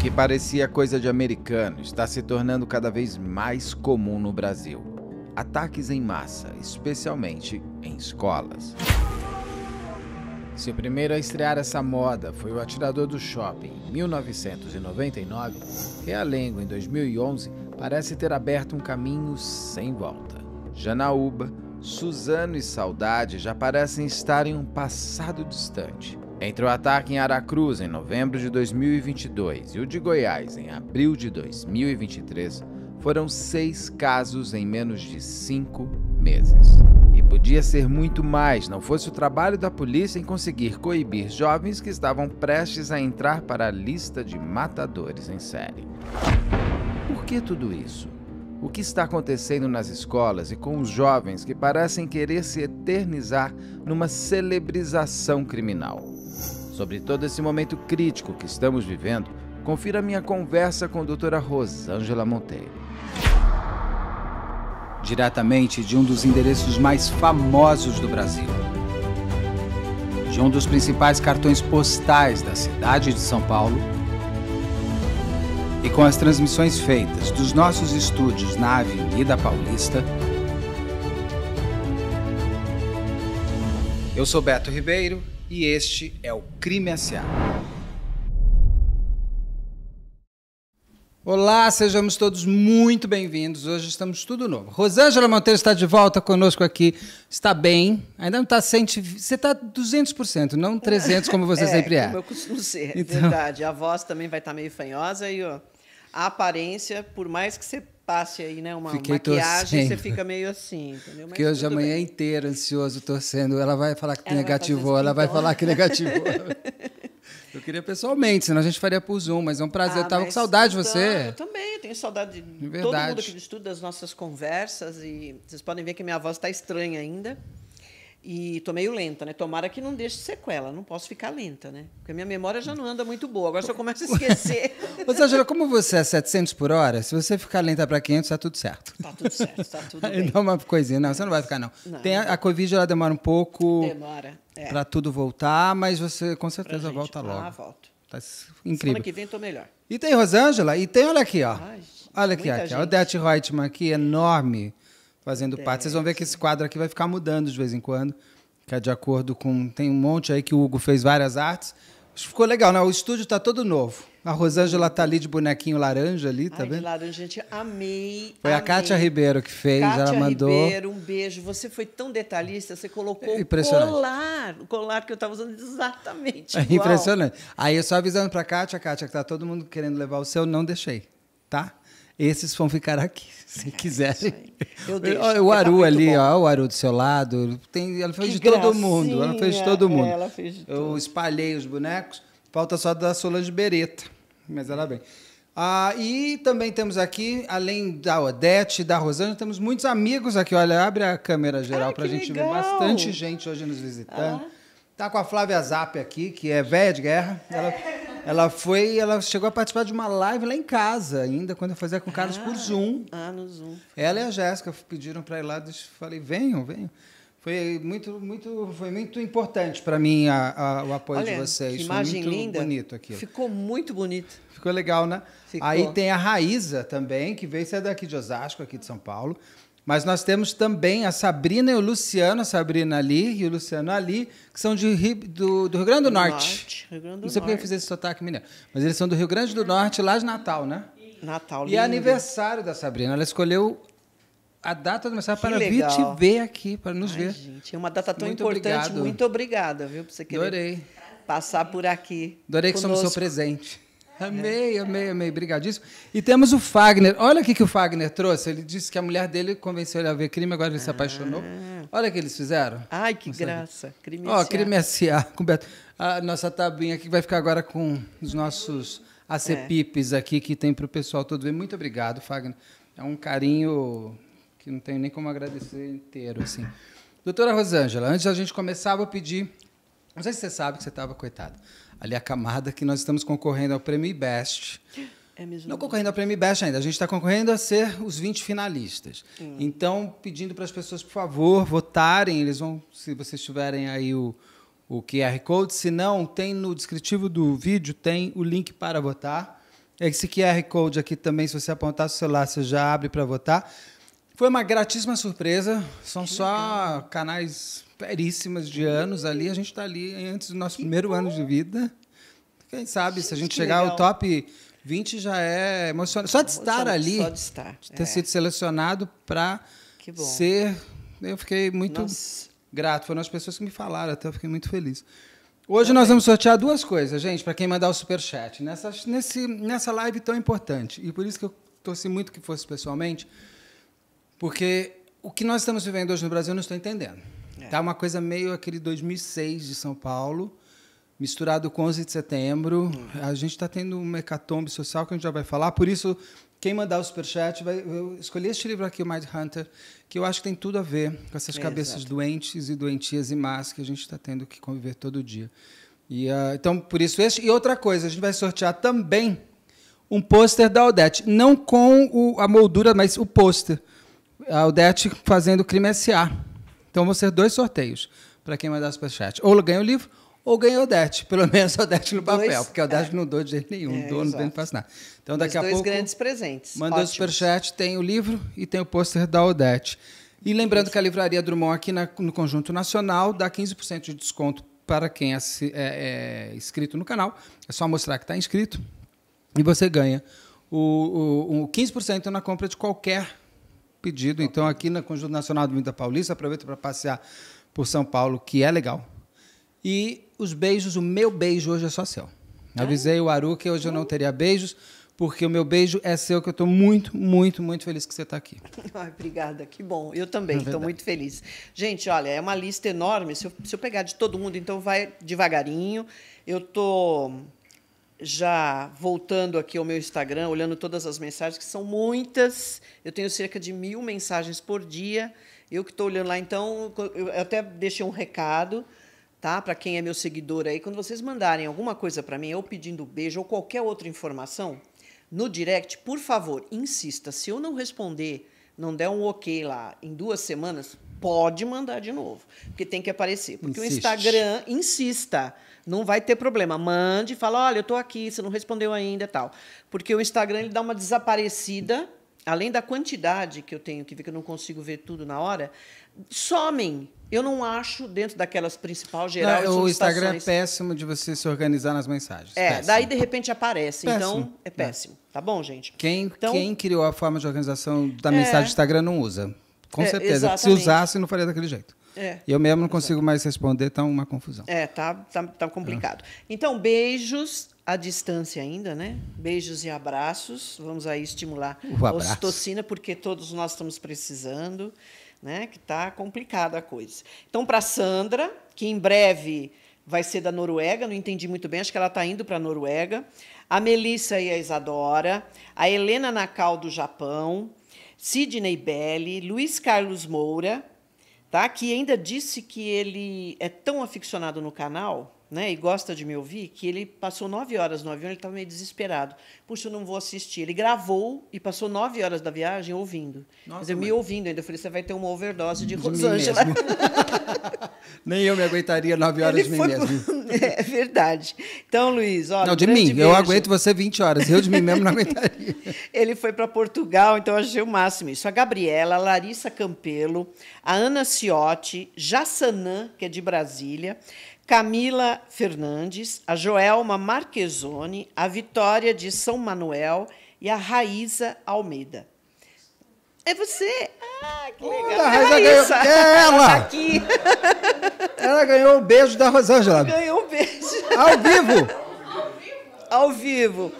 que parecia coisa de americano está se tornando cada vez mais comum no Brasil. Ataques em massa, especialmente em escolas. Se o primeiro a estrear essa moda foi o atirador do shopping em 1999, Realengo, em 2011, parece ter aberto um caminho sem volta. Janaúba, Suzano e Saudade já parecem estar em um passado distante. Entre o ataque em Aracruz em novembro de 2022 e o de Goiás em abril de 2023, foram seis casos em menos de cinco meses. E podia ser muito mais, não fosse o trabalho da polícia em conseguir coibir jovens que estavam prestes a entrar para a lista de matadores em série. Por que tudo isso? O que está acontecendo nas escolas e com os jovens que parecem querer se eternizar numa celebrização criminal? Sobre todo esse momento crítico que estamos vivendo, confira minha conversa com a doutora Rosângela Monteiro. Diretamente de um dos endereços mais famosos do Brasil. De um dos principais cartões postais da cidade de São Paulo. E com as transmissões feitas dos nossos estúdios na Avenida Paulista, Eu sou Beto Ribeiro e este é o Crime S.A. Olá, sejamos todos muito bem-vindos. Hoje estamos tudo novo. Rosângela Monteiro está de volta conosco aqui. Está bem, ainda não está 120, você está 200%, não 300 como você é, sempre é. Como eu costumo ser, é então... verdade. A voz também vai estar tá meio fanhosa e a aparência, por mais que você passe aí, né? Uma Fiquei maquiagem, torcendo. você fica meio assim, entendeu? Porque hoje a manhã bem. inteira ansioso, torcendo. Ela vai falar que ela negativou, vai ela vai falar que negativou. eu queria pessoalmente, senão a gente faria por Zoom, mas é um prazer. Ah, eu tava com saudade de você. Eu também, eu tenho saudade de, todo mundo aqui do estudo, das nossas conversas. E vocês podem ver que minha voz está estranha ainda. E tô meio lenta, né? Tomara que não deixe sequela, não posso ficar lenta, né? Porque a minha memória já não anda muito boa, agora só eu começo a esquecer. Mas, Angela, como você é 700 por hora, se você ficar lenta para 500, tá tudo certo. Tá tudo certo, tá tudo bem. Dá uma coisinha, não, você não vai ficar, não. não. Tem a, a Covid, ela demora um pouco. Demora. É. Para tudo voltar, mas você com certeza gente, volta ah, logo. Ah, volto. Tá incrível. Semana que vem tô melhor. E tem Rosângela, e tem, olha aqui, ó. Ai, olha aqui, aqui. O Odete Reutemann aqui, enorme fazendo parte. Vocês vão ver que esse quadro aqui vai ficar mudando de vez em quando, que é de acordo com. Tem um monte aí que o Hugo fez várias artes. Ficou legal, né? O estúdio está todo novo. A Rosângela tá ali de bonequinho laranja ali, tá Ai, vendo? De laranja, gente, amei. Foi amei. a Kátia Ribeiro que fez, Kátia ela mandou. Ribeiro, um beijo. Você foi tão detalhista, você colocou é o colar, o colar que eu estava usando exatamente é igual. É impressionante. Aí eu só avisando para Kátia, Kátia, que tá todo mundo querendo levar o seu, não deixei, tá? Esses vão ficar aqui, se é, quiserem. eu deixo. O Aru ali, ó, o Aru do seu lado. Tem, ela fez que de gracinha. todo mundo. Ela fez de todo mundo. É, ela fez de eu tudo. espalhei os bonecos. Falta só da Solange Beretta. Mas ela vem. Ah, e também temos aqui, além da Odete, da Rosângela, temos muitos amigos aqui. Olha, abre a câmera geral para a gente legal. ver bastante gente hoje nos visitando. Ah. Tá com a Flávia Zap aqui, que é velha de guerra. Ela... É. Ela foi, ela chegou a participar de uma live lá em casa ainda, quando eu fazia com o Carlos ah, por Zoom. Ah, no Zoom. Ela e a Jéssica pediram para ir lá, falei, venham, venham. Foi muito, muito, foi muito importante para mim a, a, o apoio Olha, de vocês. Que imagem foi muito linda. bonito aqui Ficou muito bonito. Ficou legal, né? Ficou. Aí tem a Raíza também, que veio, você é daqui de Osasco, aqui de São Paulo. Mas nós temos também a Sabrina e o Luciano, a Sabrina ali e o Luciano ali, que são de, do, do Rio Grande do, Norte. Norte. Rio Grande do Não sei porque eu fiz esse sotaque menina. mas eles são do Rio Grande do Norte, lá de Natal, né? Natal, lindo. E é aniversário da Sabrina. Ela escolheu a data do aniversário para vir te ver aqui, para nos Ai, ver. Gente, é uma data tão muito importante. Obrigado. Muito obrigada, viu, por você querer Adorei. passar por aqui. Adorei conosco. que somos seu presente. Amei, amei, amei. Obrigadíssimo. E temos o Fagner. Olha o que, que o Fagner trouxe. Ele disse que a mulher dele convenceu ele a ver crime, agora ele ah. se apaixonou. Ah. Olha o que eles fizeram. Ai, que graça. Crime Ó, oh, crime S.A. A nossa tabuinha aqui vai ficar agora com os nossos ACPIPs é. aqui que tem para o pessoal todo ver. Muito obrigado, Fagner. É um carinho que não tenho nem como agradecer inteiro, assim. Doutora Rosângela, antes da gente começar, vou pedir... Não sei se você sabe que você estava coitado ali a camada que nós estamos concorrendo ao Prêmio Best. É mesmo Não concorrendo ao Prêmio Best ainda, a gente está concorrendo a ser os 20 finalistas. Hum. Então, pedindo para as pessoas, por favor, votarem. Eles vão, se vocês tiverem aí o, o QR Code. Se não, tem no descritivo do vídeo, tem o link para votar. Esse QR Code aqui também, se você apontar o celular, você já abre para votar. Foi uma gratíssima surpresa. São que só legal. canais períssimas de anos ali. A gente está ali antes do nosso que primeiro bom. ano de vida. Quem sabe, gente, se a gente chegar legal. ao top 20 já é emocionante. Só de estar só, ali, só de, estar. de ter é. sido selecionado para ser... Eu fiquei muito Nossa. grato. Foram as pessoas que me falaram, até então eu fiquei muito feliz. Hoje nós vamos sortear duas coisas, gente, para quem mandar o superchat. Nessa, nesse, nessa live tão importante, e por isso que eu torci muito que fosse pessoalmente, porque o que nós estamos vivendo hoje no Brasil eu não estou entendendo. É. Tá uma coisa meio aquele 2006 de São Paulo, misturado com 11 de setembro. Uhum. A gente está tendo uma hecatombe social que a gente já vai falar, por isso quem mandar o superchat vai. Eu escolhi este livro aqui, o Mind Hunter, que eu acho que tem tudo a ver com essas é, cabeças exato. doentes e doentias e más que a gente está tendo que conviver todo dia. E, uh, então, por isso este. E outra coisa, a gente vai sortear também um pôster da Odete. Não com o, a moldura, mas o pôster. A Odete fazendo crime S.A. Então vão ser dois sorteios para quem mandar superchat. Ou ganha o livro, ou ganha o Odete. Pelo menos o Odete no papel, dois, porque o Odete é. não dou de jeito nenhum, é, dono não faz nada. Então daqui a pouco. dois grandes presentes. Mandou o superchat, tem o livro e tem o pôster da Odete. E lembrando Isso. que a Livraria Drummond, aqui na, no Conjunto Nacional, dá 15% de desconto para quem é, é, é, inscrito no canal. É só mostrar que está inscrito e você ganha o, o, o 15% na compra de qualquer pedido. Então, aqui no Conjunto Nacional do Vinho Paulista, aproveito para passear por São Paulo, que é legal. E os beijos, o meu beijo hoje é só seu. Avisei o Aru que hoje eu não teria beijos, porque o meu beijo é seu, que eu estou muito, muito, muito feliz que você está aqui. Ai, obrigada, que bom. Eu também, é estou muito feliz. Gente, olha, é uma lista enorme. Se eu, se eu pegar de todo mundo, então vai devagarinho. Eu estou. Tô já voltando aqui ao meu Instagram, olhando todas as mensagens, que são muitas, eu tenho cerca de mil mensagens por dia. Eu que estou olhando lá, então, eu até deixei um recado, tá? Para quem é meu seguidor aí, quando vocês mandarem alguma coisa para mim, ou pedindo beijo, ou qualquer outra informação, no direct, por favor, insista. Se eu não responder, não der um ok lá em duas semanas, pode mandar de novo, porque tem que aparecer. Porque Insiste. o Instagram insista. Não vai ter problema. Mande, e fala, olha, eu tô aqui, você não respondeu ainda e tal. Porque o Instagram ele dá uma desaparecida, além da quantidade que eu tenho que ver, que eu não consigo ver tudo na hora, somem. Eu não acho dentro daquelas principal geral. o Instagram é péssimo de você se organizar nas mensagens. É, péssimo. daí de repente aparece. Então, péssimo. Então é péssimo. É. Tá bom, gente? Quem, então, quem criou a forma de organização da é, mensagem do Instagram não usa. Com é, certeza. Exatamente. Se usasse, não faria daquele jeito. É. E eu mesmo não consigo mais responder, está uma confusão. É, tá, tá, tá complicado. Então, beijos à distância ainda, né? Beijos e abraços. Vamos aí estimular a ocitocina, porque todos nós estamos precisando, né? Que tá complicada a coisa. Então, para Sandra, que em breve vai ser da Noruega, não entendi muito bem, acho que ela está indo para a Noruega. A Melissa e a Isadora, a Helena Nacal do Japão, Sidney Belli, Luiz Carlos Moura, tá? que ainda disse que ele é tão aficionado no canal né, e gosta de me ouvir, que ele passou nove horas no avião, ele estava meio desesperado. Puxa, eu não vou assistir. Ele gravou e passou nove horas da viagem ouvindo. Nossa, Mas eu me ouvindo ainda. Eu falei, você vai ter uma overdose de, de Rosângela. Nem eu me aguentaria nove horas ele de mim mesmo. É, é verdade. Então, Luiz, olha. Não, de mim. Beijo. Eu aguento você 20 horas. Eu de mim mesmo não aguentaria. ele foi para Portugal, então eu achei o máximo isso. A Gabriela, a Larissa Campelo, a Ana Ciotti, Jassanã, que é de Brasília. Camila Fernandes, a Joelma Marquezone, a Vitória de São Manuel e a Raíza Almeida. É você? Ah, que legal. a Raíza é ganhou. É ela! Tá aqui. Ela ganhou o um beijo da Rosângela. Ganhou um beijo. Ao vivo! Ao vivo.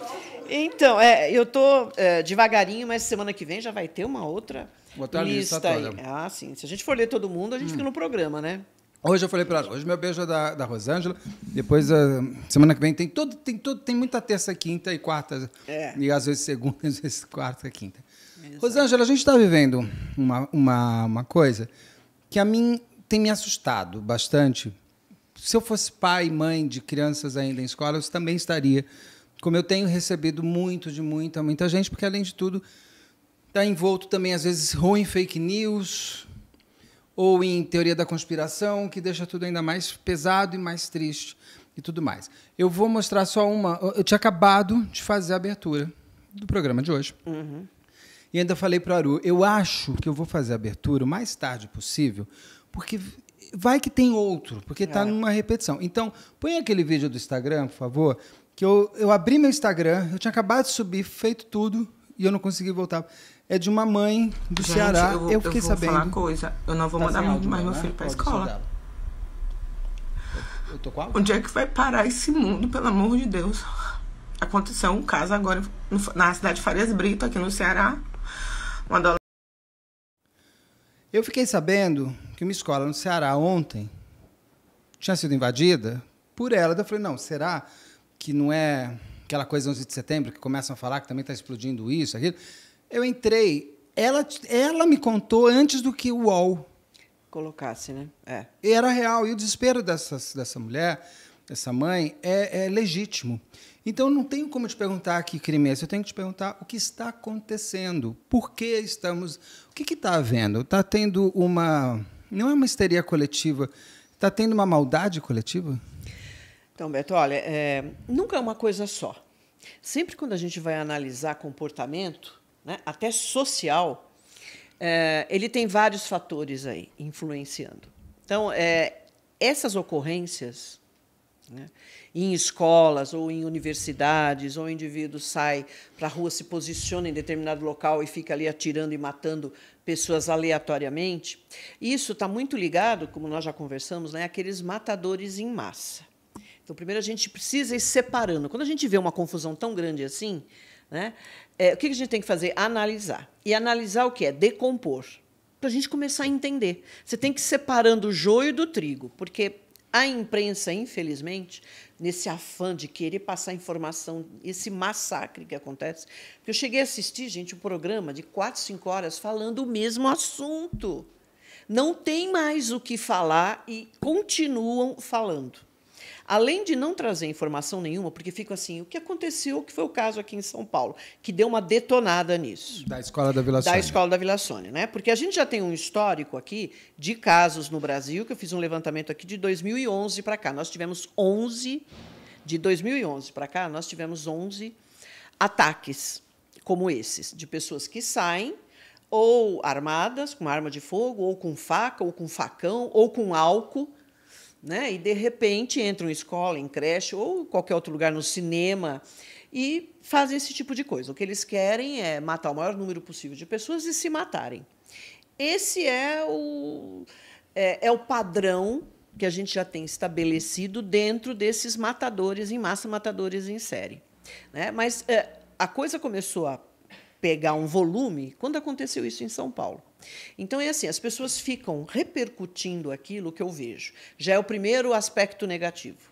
Então, é, eu estou é, devagarinho, mas semana que vem já vai ter uma outra Botar lista, lista aí. Ah, sim. Se a gente for ler todo mundo, a gente hum. fica no programa, né? Hoje eu falei para ela, hoje meu beijo é da, da Rosângela, depois ah, semana que vem tem todo, tem todo, tem muita terça, quinta e quarta, é. e às vezes segunda, às vezes quarta, quinta. Exato. Rosângela, a gente está vivendo uma, uma, uma coisa que a mim tem me assustado bastante. Se eu fosse pai e mãe de crianças ainda em escola, eu também estaria, como eu tenho recebido muito de muita, muita gente, porque além de tudo, está envolto também, às vezes, ruim fake news, ou em teoria da conspiração, que deixa tudo ainda mais pesado e mais triste e tudo mais. Eu vou mostrar só uma. Eu tinha acabado de fazer a abertura do programa de hoje. Uhum. E ainda falei para o Aru, eu acho que eu vou fazer a abertura o mais tarde possível, porque vai que tem outro, porque está é. numa repetição. Então, põe aquele vídeo do Instagram, por favor, que eu, eu abri meu Instagram, eu tinha acabado de subir, feito tudo, e eu não consegui voltar é de uma mãe do Gente, Ceará. Eu, vou, eu fiquei eu vou sabendo. Falar coisa. Eu não vou tá mandar áudio, mais né? meu filho pra Pode escola. Eu, eu tô qual? Onde é que vai parar esse mundo, pelo amor de Deus? Aconteceu um caso agora na cidade de Farias Brito, aqui no Ceará. Uma adolescente. Eu fiquei sabendo que uma escola no Ceará ontem tinha sido invadida por ela. Eu falei, não, será que não é aquela coisa 11 de setembro que começam a falar que também está explodindo isso, aquilo? Eu entrei. Ela, ela me contou antes do que o UOL colocasse, né? É. E era real. E o desespero dessas, dessa mulher, dessa mãe, é, é legítimo. Então, não tenho como te perguntar que crime é esse. Eu tenho que te perguntar o que está acontecendo. Por que estamos... O que está havendo? Está tendo uma... Não é uma histeria coletiva. Está tendo uma maldade coletiva? Então, Beto, olha, é, nunca é uma coisa só. Sempre quando a gente vai analisar comportamento, né, até social, é, ele tem vários fatores aí influenciando. Então, é, essas ocorrências né, em escolas ou em universidades, ou o indivíduo sai para a rua, se posiciona em determinado local e fica ali atirando e matando pessoas aleatoriamente. Isso está muito ligado, como nós já conversamos, né, àqueles matadores em massa. Então, primeiro a gente precisa ir separando. Quando a gente vê uma confusão tão grande assim, né, é, o que a gente tem que fazer? Analisar. E analisar o que é? Decompor. Para a gente começar a entender. Você tem que ir separando o joio do trigo, porque a imprensa, infelizmente, nesse afã de querer passar informação, esse massacre que acontece. Porque eu cheguei a assistir, gente, um programa de quatro, cinco horas falando o mesmo assunto. Não tem mais o que falar e continuam falando. Além de não trazer informação nenhuma, porque fica assim, o que aconteceu, O que foi o caso aqui em São Paulo, que deu uma detonada nisso. Da escola da Vila Sônia. Da escola da Vila Sônia, né? Porque a gente já tem um histórico aqui de casos no Brasil, que eu fiz um levantamento aqui de 2011 para cá. Nós tivemos 11 de 2011 para cá, nós tivemos 11 ataques como esses, de pessoas que saem ou armadas, com arma de fogo, ou com faca, ou com facão, ou com álcool, né? E de repente entram em escola, em creche ou qualquer outro lugar no cinema e fazem esse tipo de coisa. O que eles querem é matar o maior número possível de pessoas e se matarem. Esse é o é, é o padrão que a gente já tem estabelecido dentro desses matadores em massa, matadores em série. Né? Mas é, a coisa começou a pegar um volume quando aconteceu isso em São Paulo. Então é assim, as pessoas ficam repercutindo aquilo que eu vejo. Já é o primeiro aspecto negativo.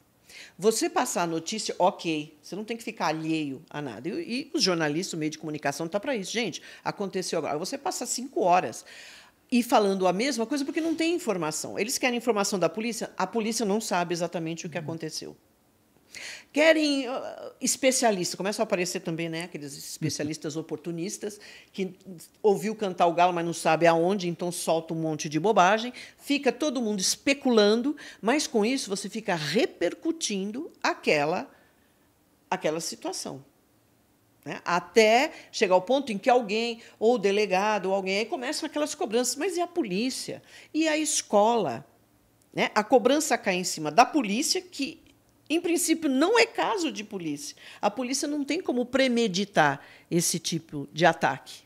Você passar a notícia, ok, você não tem que ficar alheio a nada. E, e os jornalistas, o meio de comunicação, tá para isso. Gente, aconteceu agora. Você passa cinco horas e falando a mesma coisa porque não tem informação. Eles querem informação da polícia, a polícia não sabe exatamente o que uhum. aconteceu. Querem uh, especialista, começam a aparecer também né, aqueles especialistas oportunistas que ouviu cantar o galo, mas não sabe aonde, então solta um monte de bobagem, fica todo mundo especulando, mas com isso você fica repercutindo aquela, aquela situação. Né? Até chegar ao ponto em que alguém, ou o delegado, ou alguém, aí começam aquelas cobranças. Mas e a polícia? E a escola? Né? A cobrança cai em cima da polícia, que em princípio, não é caso de polícia. A polícia não tem como premeditar esse tipo de ataque.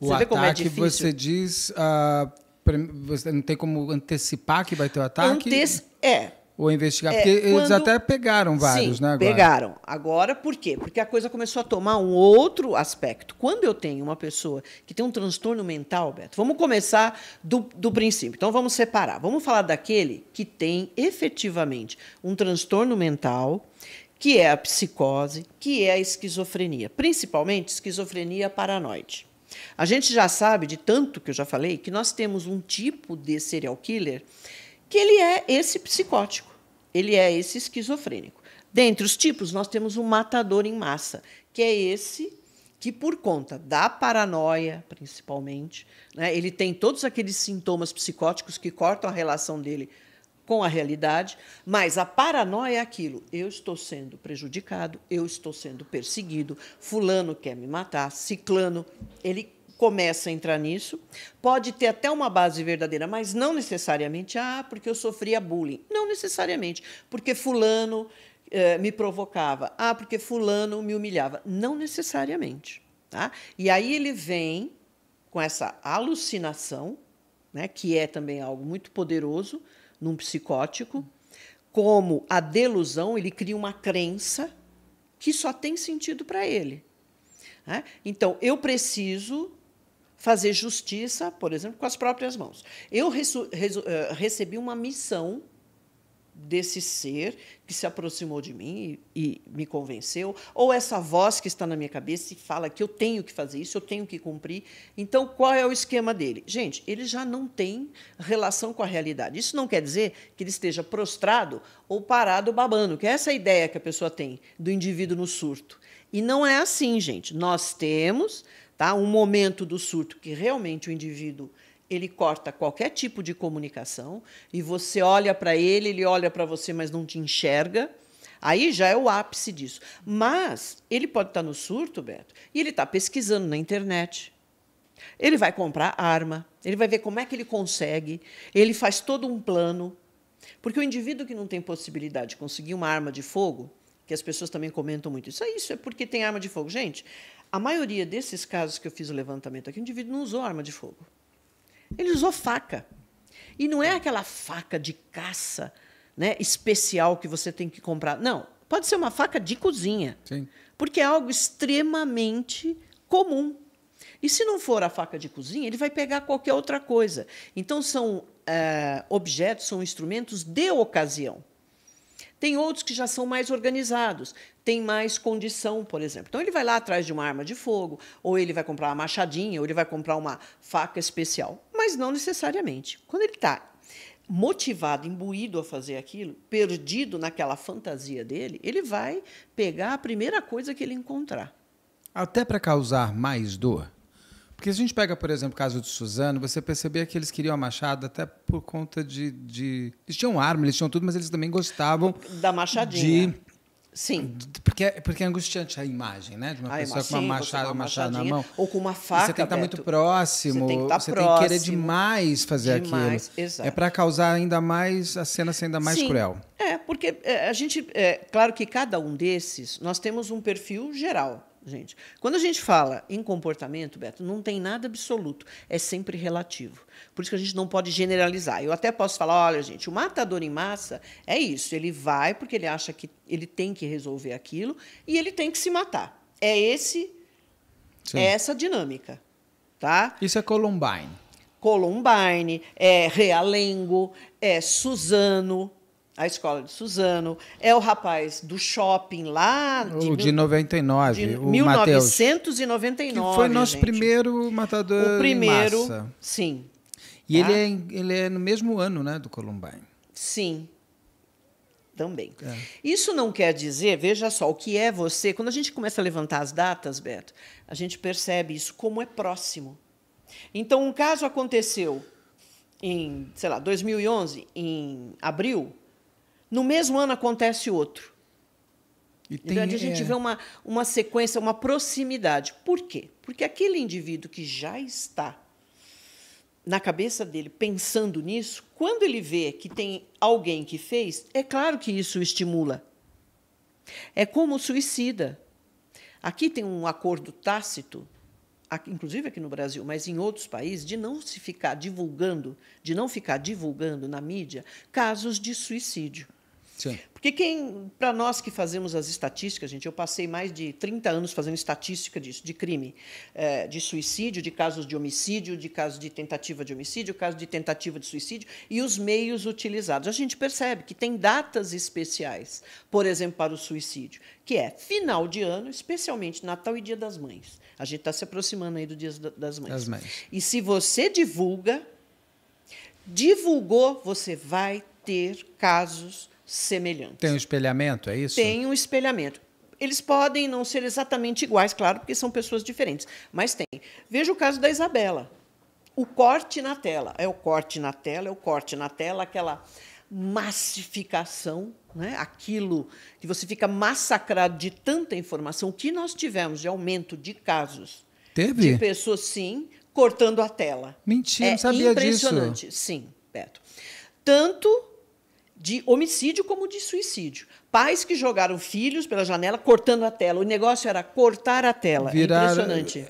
O você é ataque, é você diz, uh, pre... você não tem como antecipar que vai ter o ataque? Anteci é, ou investigar? É, Porque quando... eles até pegaram vários, Sim, né? Agora. Pegaram. Agora, por quê? Porque a coisa começou a tomar um outro aspecto. Quando eu tenho uma pessoa que tem um transtorno mental, Beto, vamos começar do, do princípio. Então vamos separar. Vamos falar daquele que tem efetivamente um transtorno mental, que é a psicose, que é a esquizofrenia, principalmente esquizofrenia paranoide. A gente já sabe, de tanto que eu já falei, que nós temos um tipo de serial killer que ele é esse psicótico, ele é esse esquizofrênico. Dentre os tipos, nós temos o um matador em massa, que é esse que, por conta da paranoia, principalmente, né, ele tem todos aqueles sintomas psicóticos que cortam a relação dele com a realidade, mas a paranoia é aquilo: eu estou sendo prejudicado, eu estou sendo perseguido, fulano quer me matar, ciclano, ele começa a entrar nisso. Pode ter até uma base verdadeira, mas não necessariamente, ah, porque eu sofria bullying. Não necessariamente, porque fulano eh, me provocava. Ah, porque fulano me humilhava. Não necessariamente. Tá? E aí ele vem com essa alucinação, né, que é também algo muito poderoso num psicótico, como a delusão, ele cria uma crença que só tem sentido para ele. Né? Então, eu preciso fazer justiça, por exemplo, com as próprias mãos. Eu eh, recebi uma missão desse ser que se aproximou de mim e, e, me convenceu, ou essa voz que está na minha cabeça e fala que eu tenho que fazer isso, eu tenho que cumprir. Então, qual é o esquema dele? Gente, ele já não tem relação com a realidade. Isso não quer dizer que ele esteja prostrado ou parado babando, que é essa ideia que a pessoa tem do indivíduo no surto. E não é assim, gente. Nós temos tá? Um momento do surto que realmente o indivíduo ele corta qualquer tipo de comunicação e você olha para ele, ele olha para você, mas não te enxerga. Aí já é o ápice disso. Mas ele pode estar tá no surto, Beto, e ele está pesquisando na internet. Ele vai comprar arma, ele vai ver como é que ele consegue, ele faz todo um plano. Porque o indivíduo que não tem possibilidade de conseguir uma arma de fogo, que as pessoas também comentam muito isso. É isso, é porque tem arma de fogo. Gente, a maioria desses casos que eu fiz o levantamento aqui, o indivíduo não usou arma de fogo. Ele usou faca. E não é aquela faca de caça né, especial que você tem que comprar. Não, pode ser uma faca de cozinha. Sim. Porque é algo extremamente comum. E se não for a faca de cozinha, ele vai pegar qualquer outra coisa. Então, são é, objetos, são instrumentos de ocasião. Tem outros que já são mais organizados, tem mais condição, por exemplo. Então ele vai lá atrás de uma arma de fogo, ou ele vai comprar uma machadinha, ou ele vai comprar uma faca especial, mas não necessariamente. Quando ele está motivado, imbuído a fazer aquilo, perdido naquela fantasia dele, ele vai pegar a primeira coisa que ele encontrar. Até para causar mais dor? Porque se a gente pega, por exemplo, o caso de Suzano, você percebia que eles queriam a machada até por conta de, de... Eles tinham arma, eles tinham tudo, mas eles também gostavam... Da machadinha. De... Sim. Porque, é, porque é angustiante a imagem, né? De uma a pessoa imagem, com uma machada, uma machada na mão. Ou com uma faca. você tem que estar muito próximo. Você tem que estar tá você próximo. Você tem que querer demais fazer demais, aquilo. Exato. É para causar ainda mais, a cena ser ainda mais Sim. cruel. É, porque é, a gente. É, claro que cada um desses, nós temos um perfil geral gente. Quando a gente fala em comportamento, Beto, não tem nada absoluto, é sempre relativo. Por isso que a gente não pode generalizar. Eu até posso falar, olha, gente, o matador em massa é isso, ele vai porque ele acha que ele tem que resolver aquilo e ele tem que se matar. É esse Sim. é essa dinâmica, tá? Isso é Columbine. Columbine, é Realengo, é Suzano, a escola de Suzano, é o rapaz do shopping lá de, o de 99, de o 1999. Mateus, que foi nosso gente. primeiro matador o primeiro, massa. Sim. E tá? ele, é, ele é no mesmo ano, né, do Columbine. Sim. Também. É. Isso não quer dizer, veja só, o que é você. Quando a gente começa a levantar as datas, Beto, a gente percebe isso como é próximo. Então, um caso aconteceu em, sei lá, 2011, em abril, no mesmo ano acontece outro. E então, tem, verdade, a gente é... vê uma, uma sequência, uma proximidade. Por quê? Porque aquele indivíduo que já está na cabeça dele pensando nisso, quando ele vê que tem alguém que fez, é claro que isso o estimula. É como o suicida. Aqui tem um acordo tácito aqui, inclusive aqui no Brasil, mas em outros países, de não se ficar divulgando, de não ficar divulgando na mídia casos de suicídio. Sim. Porque quem, para nós que fazemos as estatísticas, gente, eu passei mais de 30 anos fazendo estatística disso, de crime, é, de suicídio, de casos de homicídio, de casos de tentativa de homicídio, casos de tentativa de suicídio e os meios utilizados. A gente percebe que tem datas especiais, por exemplo, para o suicídio, que é final de ano, especialmente Natal e Dia das Mães. A gente está se aproximando aí do Dia das Mães. Das mães. E se você divulga, divulgou, você vai ter casos semelhantes. Tem um espelhamento, é isso? Tem um espelhamento. Eles podem não ser exatamente iguais, claro, porque são pessoas diferentes, mas tem. Veja o caso da Isabela. O corte na tela. É o corte na tela, é o corte na tela, aquela massificação, né? aquilo que você fica massacrado de tanta informação. O que nós tivemos de aumento de casos Teve? de pessoas, sim, cortando a tela. Mentira, é não sabia impressionante. disso. Impressionante, sim, Beto. Tanto de homicídio como de suicídio. Pais que jogaram filhos pela janela cortando a tela. O negócio era cortar a tela. É Virar... impressionante.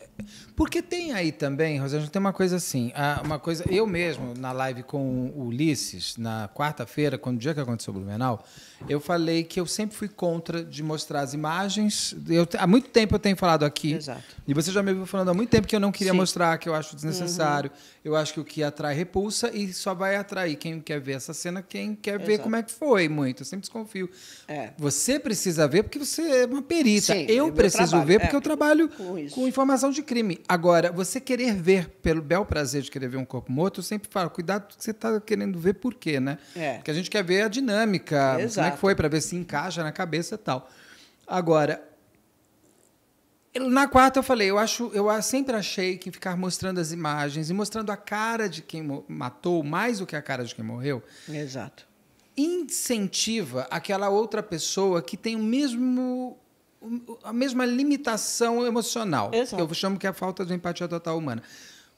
Porque tem aí também, Rosângela, tem uma coisa assim, ah, uma coisa, eu mesmo, na live com o Ulisses, na quarta-feira, quando o dia que aconteceu o Blumenau, eu falei que eu sempre fui contra de mostrar as imagens, eu, há muito tempo eu tenho falado aqui, Exato. e você já me viu falando há muito tempo que eu não queria Sim. mostrar, que eu acho desnecessário, uhum. eu acho que o que atrai repulsa, e só vai atrair quem quer ver essa cena, quem quer Exato. ver como é que foi, muito, eu sempre desconfio. É. Você precisa ver porque você é uma perita, Sim, eu é preciso trabalho. ver porque é. eu trabalho com, com informação de crime. Agora, você querer ver, pelo bel prazer de querer ver um corpo morto, eu sempre falo, cuidado que você está querendo ver por quê, né? É. Porque a gente quer ver a dinâmica, Exato. como é que foi, para ver se encaixa na cabeça e tal. Agora, na quarta eu falei, eu acho, eu sempre achei que ficar mostrando as imagens e mostrando a cara de quem matou mais do que a cara de quem morreu. Exato. Incentiva aquela outra pessoa que tem o mesmo a mesma limitação emocional. Exato. Eu chamo que é a falta de empatia total humana.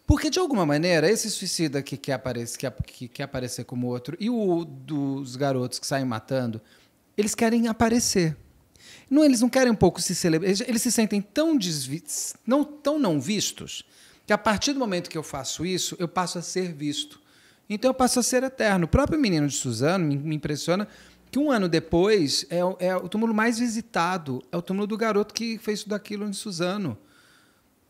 Porque, de alguma maneira, esse suicida que quer, aparecer, que, que quer aparecer como outro e o dos garotos que saem matando, eles querem aparecer. Não, eles não querem um pouco se celebrar. Eles, eles se sentem tão, não, tão não vistos que, a partir do momento que eu faço isso, eu passo a ser visto. Então, eu passo a ser eterno. O próprio menino de Suzano me, me impressiona que um ano depois é, é o túmulo mais visitado, é o túmulo do garoto que fez tudo aquilo em Suzano.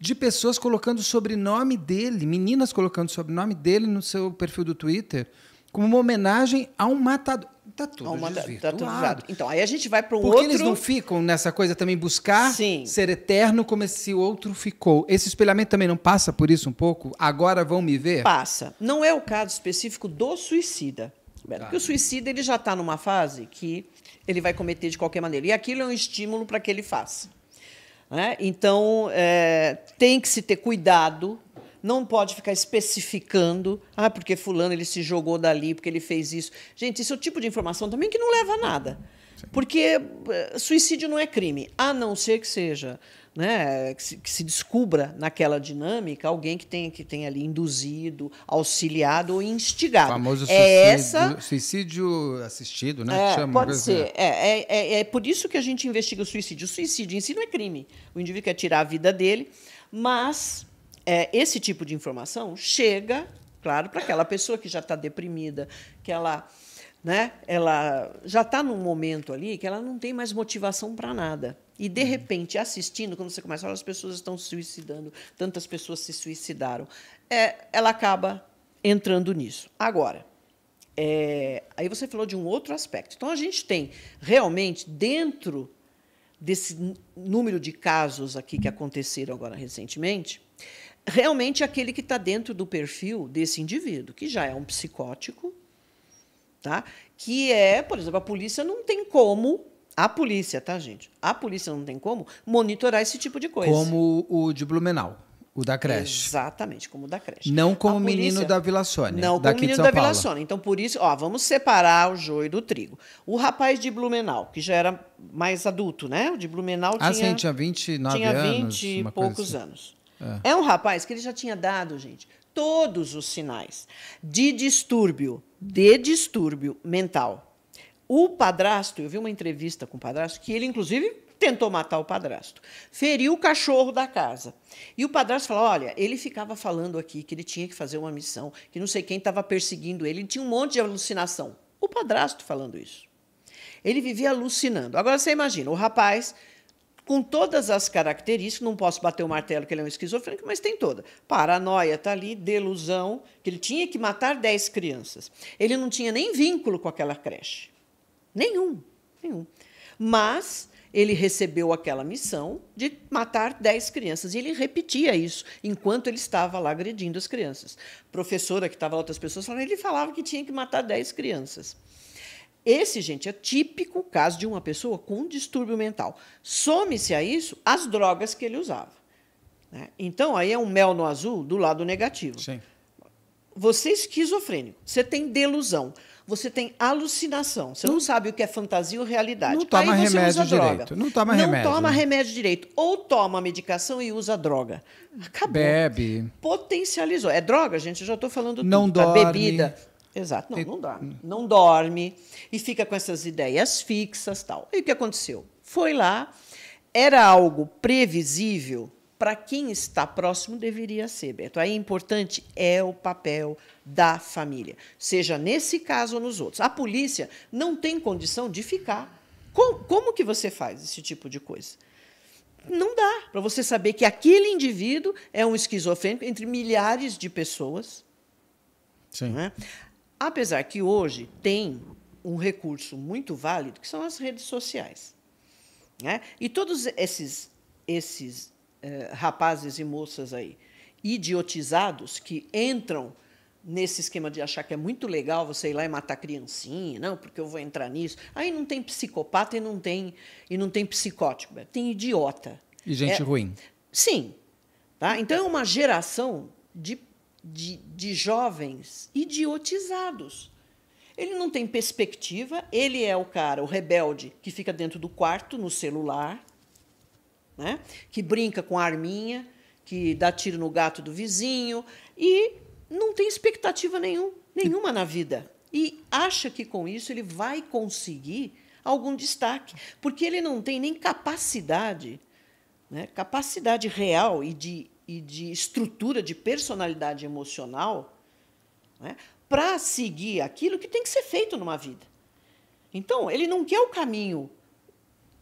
De pessoas colocando o sobrenome dele, meninas colocando o sobrenome dele no seu perfil do Twitter, como uma homenagem a um matador. Tá tudo uma, desvirtuado. Tá tudo errado. Então, aí a gente vai para um Porque outro... eles não ficam nessa coisa também buscar Sim. ser eterno como esse outro ficou. Esse espelhamento também não passa por isso um pouco? Agora vão me ver? Passa. Não é o caso específico do suicida. Beto. Tá. Porque o suicida ele já está numa fase que ele vai cometer de qualquer maneira. E aquilo é um estímulo para que ele faça. Né? Então, é, tem que se ter cuidado, não pode ficar especificando, ah, porque fulano ele se jogou dali, porque ele fez isso. Gente, isso é o tipo de informação também que não leva a nada. Sim. Porque eh, suicídio não é crime, a não ser que seja né, que se, que, se, descubra naquela dinâmica alguém que tenha, que tem ali induzido, auxiliado ou instigado. O famoso é suicídio, essa... suicídio assistido, né? É, chama, pode ser. É, é, é, é, por isso que a gente investiga o suicídio. O suicídio em si não é crime. O indivíduo quer tirar a vida dele, mas é, esse tipo de informação chega, claro, para aquela pessoa que já está deprimida, que ela. Né? Ela já está num momento ali que ela não tem mais motivação para nada. E, de repente, assistindo, quando você começa a falar, as pessoas estão se suicidando, tantas pessoas se suicidaram, é, ela acaba entrando nisso. Agora, é, aí você falou de um outro aspecto. Então, a gente tem realmente, dentro desse número de casos aqui que aconteceram agora recentemente, realmente aquele que está dentro do perfil desse indivíduo, que já é um psicótico, tá? que é, por exemplo, a polícia não tem como a polícia, tá, gente? A polícia não tem como monitorar esse tipo de coisa. Como o de Blumenau. O da creche. Exatamente, como o da creche. Não como o menino da Vila Sônia. Não como o menino da Vila Sônia. Então, por isso, ó, vamos separar o joio do trigo. O rapaz de Blumenau, que já era mais adulto, né? O de Blumenau ah, tinha... Ah, sim, tinha 29 tinha anos. Tinha 20 e poucos assim. anos. É. é um rapaz que ele já tinha dado, gente, todos os sinais de distúrbio, de distúrbio mental o padrasto, eu vi uma entrevista com o padrasto, que ele, inclusive, tentou matar o padrasto. Feriu o cachorro da casa. E o padrasto falou: olha, ele ficava falando aqui que ele tinha que fazer uma missão, que não sei quem estava perseguindo ele, ele tinha um monte de alucinação. O padrasto falando isso. Ele vivia alucinando. Agora você imagina, o rapaz com todas as características, não posso bater o martelo que ele é um esquizofrênico, mas tem toda. Paranoia está ali, delusão, que ele tinha que matar 10 crianças. Ele não tinha nem vínculo com aquela creche. Nenhum, nenhum. Mas ele recebeu aquela missão de matar 10 crianças. E ele repetia isso enquanto ele estava lá agredindo as crianças. A professora que estava lá, outras pessoas falando, ele falava que tinha que matar 10 crianças. Esse, gente, é típico caso de uma pessoa com distúrbio mental. Some-se a isso as drogas que ele usava. Né? Então, aí é um mel no azul do lado negativo. Sim. Você é esquizofrênico, você tem delusão você tem alucinação. Você não, não sabe o que é fantasia ou realidade. Não toma Aí você remédio usa direito. Droga. Não toma não remédio. Não toma remédio direito. Ou toma medicação e usa droga. Acabou. Bebe. Potencializou. É droga, gente? Eu já estou falando não tudo. bebida. Exato. Não, não dorme. Hum. Não dorme. E fica com essas ideias fixas tal. E o que aconteceu? Foi lá. Era algo previsível para quem está próximo deveria ser, Beto. Aí importante é o papel da família, seja nesse caso ou nos outros. A polícia não tem condição de ficar. Como, como que você faz esse tipo de coisa? Não dá para você saber que aquele indivíduo é um esquizofrênico entre milhares de pessoas. Sim. Né? Apesar que hoje tem um recurso muito válido, que são as redes sociais. Né? E todos esses, esses eh, rapazes e moças aí idiotizados que entram nesse esquema de achar que é muito legal você ir lá e matar criancinha, não, porque eu vou entrar nisso. Aí não tem psicopata e não tem e não tem psicótico, é, tem idiota. E gente é, ruim. Sim. Tá? Então é uma geração de, de, de jovens idiotizados. Ele não tem perspectiva, ele é o cara, o rebelde, que fica dentro do quarto, no celular, né? que brinca com a arminha, que dá tiro no gato do vizinho e não tem expectativa nenhum, nenhuma na vida. E acha que com isso ele vai conseguir algum destaque, porque ele não tem nem capacidade, né? capacidade real e de, e de estrutura de personalidade emocional né? para seguir aquilo que tem que ser feito numa vida. Então, ele não quer o caminho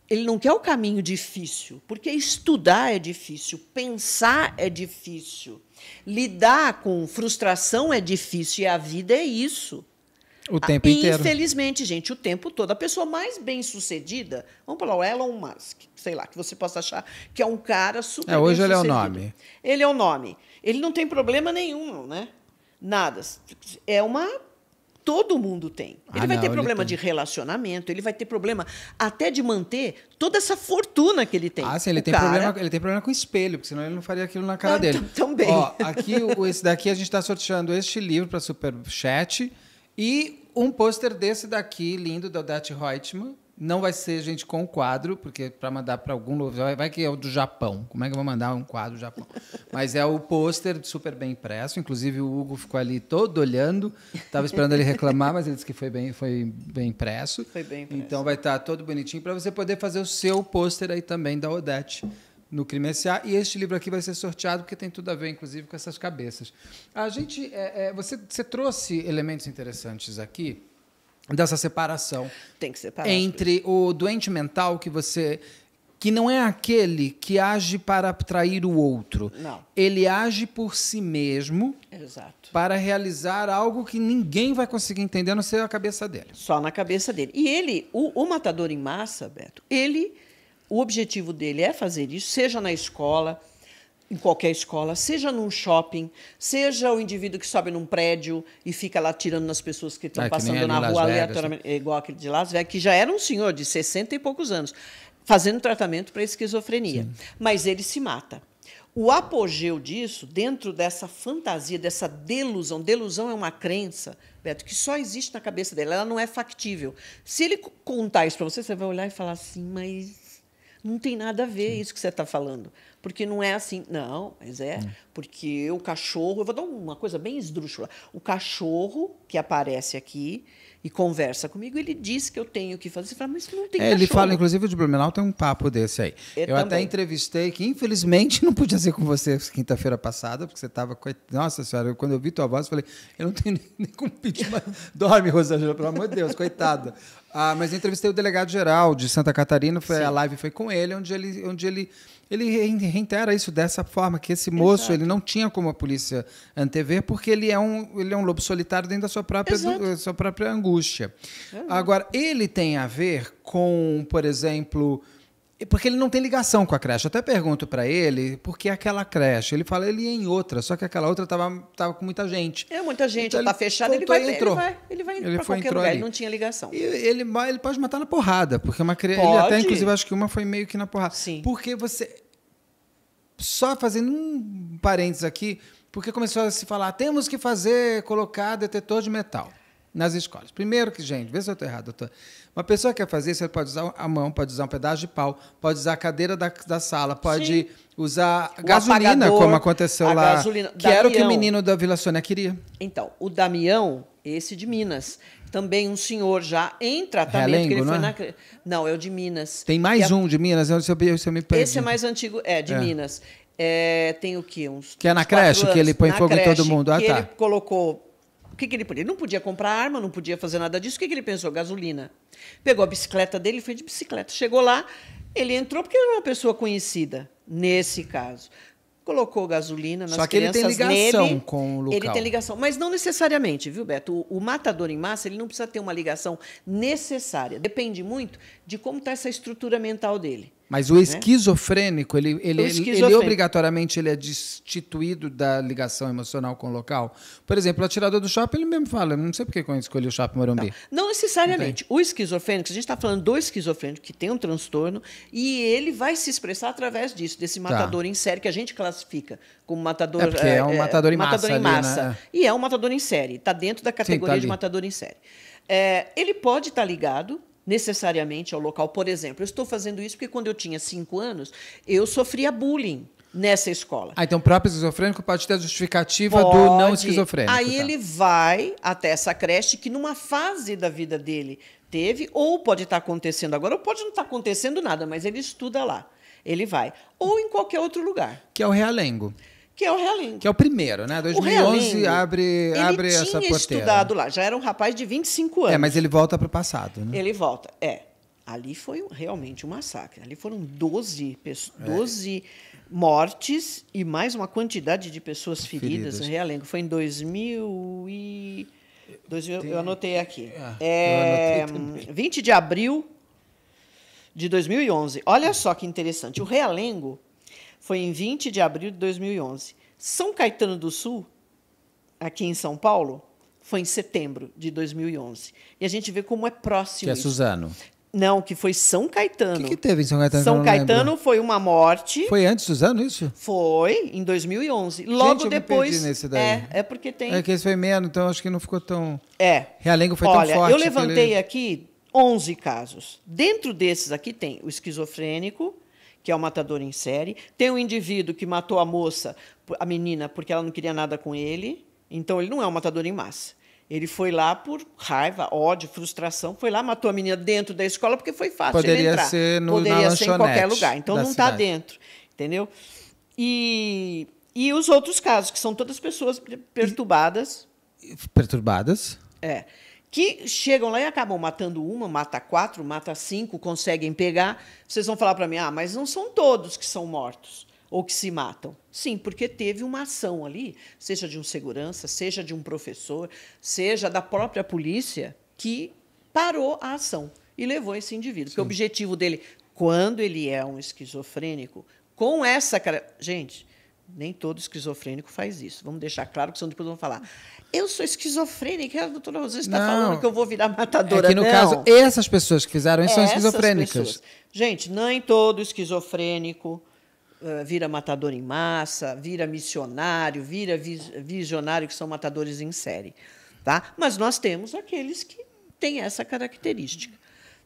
ele não quer o caminho difícil, porque estudar é difícil, pensar é difícil, lidar com frustração é difícil e a vida é isso. O tempo ah, inteiro. Infelizmente, gente, o tempo todo. A pessoa mais bem-sucedida, vamos falar o Elon Musk, sei lá, que você possa achar que é um cara super É, hoje ele é o nome. Ele é o nome. Ele não tem problema nenhum, né? Nada. É uma Todo mundo tem. Ah, ele vai não, ter problema de relacionamento, ele vai ter problema até de manter toda essa fortuna que ele tem. Ah, sim, ele, tem, cara... problema, ele tem problema com o espelho, porque senão ele não faria aquilo na cara ah, dele. Também. Ó, aqui, esse daqui a gente está sorteando este livro para Superchat e um pôster desse daqui, lindo, da Odette Reutemann não vai ser gente com o quadro, porque é para mandar para algum vai, vai que é o do Japão. Como é que eu vou mandar um quadro do Japão? Mas é o pôster super bem impresso. Inclusive o Hugo ficou ali todo olhando. Estava esperando ele reclamar, mas ele disse que foi bem, foi bem impresso. Foi bem impresso. Então vai estar tá todo bonitinho para você poder fazer o seu pôster aí também da Odete no Crime S.A. E este livro aqui vai ser sorteado, porque tem tudo a ver, inclusive, com essas cabeças. A gente, é, é, você, você trouxe elementos interessantes aqui dessa separação. Tem que separar. Entre o doente mental que você que não é aquele que age para atrair o outro. Não. Ele age por si mesmo. Exato. Para realizar algo que ninguém vai conseguir entender, a não ser a cabeça dele. Só na cabeça dele. E ele, o, o matador em massa, Beto, ele, o objetivo dele é fazer isso, seja na escola, em qualquer escola, seja num shopping, seja o indivíduo que sobe num prédio e fica lá tirando nas pessoas que estão é, passando que na rua né? aleatoriamente, é igual aquele de Las Vegas, que já era um senhor de 60 e poucos anos, fazendo tratamento para esquizofrenia. Sim. Mas ele se mata. O apogeu disso, dentro dessa fantasia, dessa delusão, delusão é uma crença, Beto, que só existe na cabeça dele, ela não é factível. Se ele contar isso para você, você vai olhar e falar assim, mas não tem nada a ver Sim. isso que você está falando. Porque não é assim, não, mas é. Hum. Porque o cachorro, eu vou dar uma coisa bem esdrúxula. O cachorro que aparece aqui e conversa comigo, ele diz que eu tenho que fazer. Você fala, mas não tem é, cachorro. Ele fala, inclusive, de Blumenau tem um papo desse aí. É eu, eu tá até entrevistei, que infelizmente não podia ser com você quinta-feira passada, porque você estava. Nossa senhora, quando eu vi tua voz, eu falei, eu não tenho nem, nem como pedir, mas dorme, Rosângela, pelo amor de Deus, coitada. Ah, mas entrevistei o delegado-geral de Santa Catarina, foi, Sim. a live foi com ele, onde ele, onde ele, ele reitera isso dessa forma, que esse moço Exato. ele não tinha como a polícia antever, porque ele é um, ele é um lobo solitário dentro da sua própria, do, eh, sua própria angústia. Uhum. Agora, ele tem a ver com, por exemplo, porque ele não tem ligação com a creche. Eu até pergunto para ele por que aquela creche. Ele fala, ele ia em outra, só que aquela outra tava, tava com muita gente. É, muita gente, então, tá fechada, ele vai, então, ele vai, ele vai ele pra foi, qualquer lugar, ali. ele não tinha ligação. E ele, ele pode matar na porrada, porque é uma criança. Ele até, inclusive, acho que uma foi meio que na porrada. Sim. Porque você. Só fazendo um parênteses aqui, porque começou a se falar, temos que fazer, colocar detetor de metal nas escolas. Primeiro que, gente, vê se eu estou errado, doutor. Uma pessoa que quer fazer, você pode usar a mão, pode usar um pedaço de pau, pode usar a cadeira da, da sala, pode Sim. usar o gasolina, apagador, como aconteceu lá. Gasolina. Que Damião. era o que o menino da Vila Sônia queria. Então, o Damião, esse de Minas, também um senhor já em tratamento Relengo, que ele foi é? na não é o de Minas tem mais um de Minas eu, eu, eu me perdi. esse é mais antigo é de é. Minas é, tem o que uns que é na creche anos, que ele põe fogo creche, em todo mundo ah, que tá. ele colocou o que, que ele Ele não podia comprar arma, não podia fazer nada disso. O que, que ele pensou? Gasolina. Pegou a bicicleta dele e foi de bicicleta. Chegou lá, ele entrou porque era uma pessoa conhecida, nesse caso. Colocou gasolina nas Só que ele tem ligação nele, com o local. Ele tem ligação, mas não necessariamente, viu, Beto? O, o matador em massa ele não precisa ter uma ligação necessária. Depende muito de como está essa estrutura mental dele. Mas o né? esquizofrênico, ele, ele, esquizofrênico. ele obrigatoriamente ele é destituído da ligação emocional com o local. Por exemplo, o atirador do shopping, ele mesmo fala, não sei por que eu escolhi o shopping Morumbi. Não, não necessariamente. O esquizofrênico, a gente está falando do esquizofrênico que tem um transtorno e ele vai se expressar através disso, desse tá. matador tá. em série que a gente classifica como matador... É porque é, é um é, matador em matador massa. Em massa. Ali, né? E é um matador em série. Está dentro da categoria Sim, tá de matador em série. É, ele pode estar tá ligado necessariamente ao local. Por exemplo, eu estou fazendo isso porque quando eu tinha cinco anos, eu sofria bullying nessa escola. Ah, então o próprio esquizofrênico pode ter a justificativa pode. do não esquizofrênico. Aí tá. ele vai até essa creche que numa fase da vida dele teve, ou pode estar acontecendo agora, ou pode não estar acontecendo nada, mas ele estuda lá. Ele vai. Ou em qualquer outro lugar. Que é o realengo que é o Realim. Que é o primeiro, né? 2011 Realim, abre, abre essa porteira. Ele tinha estudado lá, já era um rapaz de 25 é, anos. É, mas ele volta para o passado, né? Ele volta, é. Ali foi realmente um massacre. Ali foram 12, 12 é. mortes e mais uma quantidade de pessoas feridas, feridas. no Realengo. Foi em 2000 e... 2000, Tem... Eu anotei aqui. Ah, é, eu hum, 20 de abril de 2011. Olha só que interessante. O Realengo foi em 20 de abril de 2011. São Caetano do Sul, aqui em São Paulo, foi em setembro de 2011. E a gente vê como é próximo. Que é isso. Suzano. Não, que foi São Caetano. O que, que, teve em São Caetano? São Caetano lembro. foi uma morte. Foi antes Suzano isso? Foi, em 2011. Logo Gente, eu depois. Me perdi nesse daí. É, é porque tem. É que esse foi menos, então acho que não ficou tão. É. Realengo foi Olha, tão forte. Eu levantei aquele... aqui 11 casos. Dentro desses aqui tem o esquizofrênico, que é o matador em série. Tem um indivíduo que matou a moça, a menina, porque ela não queria nada com ele. Então, ele não é um matador em massa. Ele foi lá por raiva, ódio, frustração, foi lá, matou a menina dentro da escola, porque foi fácil Poderia ele entrar. Ser no, Poderia ser em qualquer lugar. Então, não está dentro, entendeu? E, e os outros casos, que são todas pessoas perturbadas. Perturbadas? É que chegam lá e acabam matando uma, mata quatro, mata cinco, conseguem pegar. Vocês vão falar para mim, ah, mas não são todos que são mortos ou que se matam. Sim, porque teve uma ação ali, seja de um segurança, seja de um professor, seja da própria polícia, que parou a ação e levou esse indivíduo. Porque o objetivo dele, quando ele é um esquizofrênico, com essa. Gente, nem todo esquizofrênico faz isso. Vamos deixar claro que senão depois vão falar. Eu sou esquizofrênica, a doutora Rosana está não, falando que eu vou virar matadora. É que, no não. caso, essas pessoas que fizeram isso são esquizofrênicas. Pessoas. Gente, nem todo esquizofrênico uh, vira matador em massa, vira missionário, vira vis visionário, que são matadores em série. Tá? Mas nós temos aqueles que têm essa característica.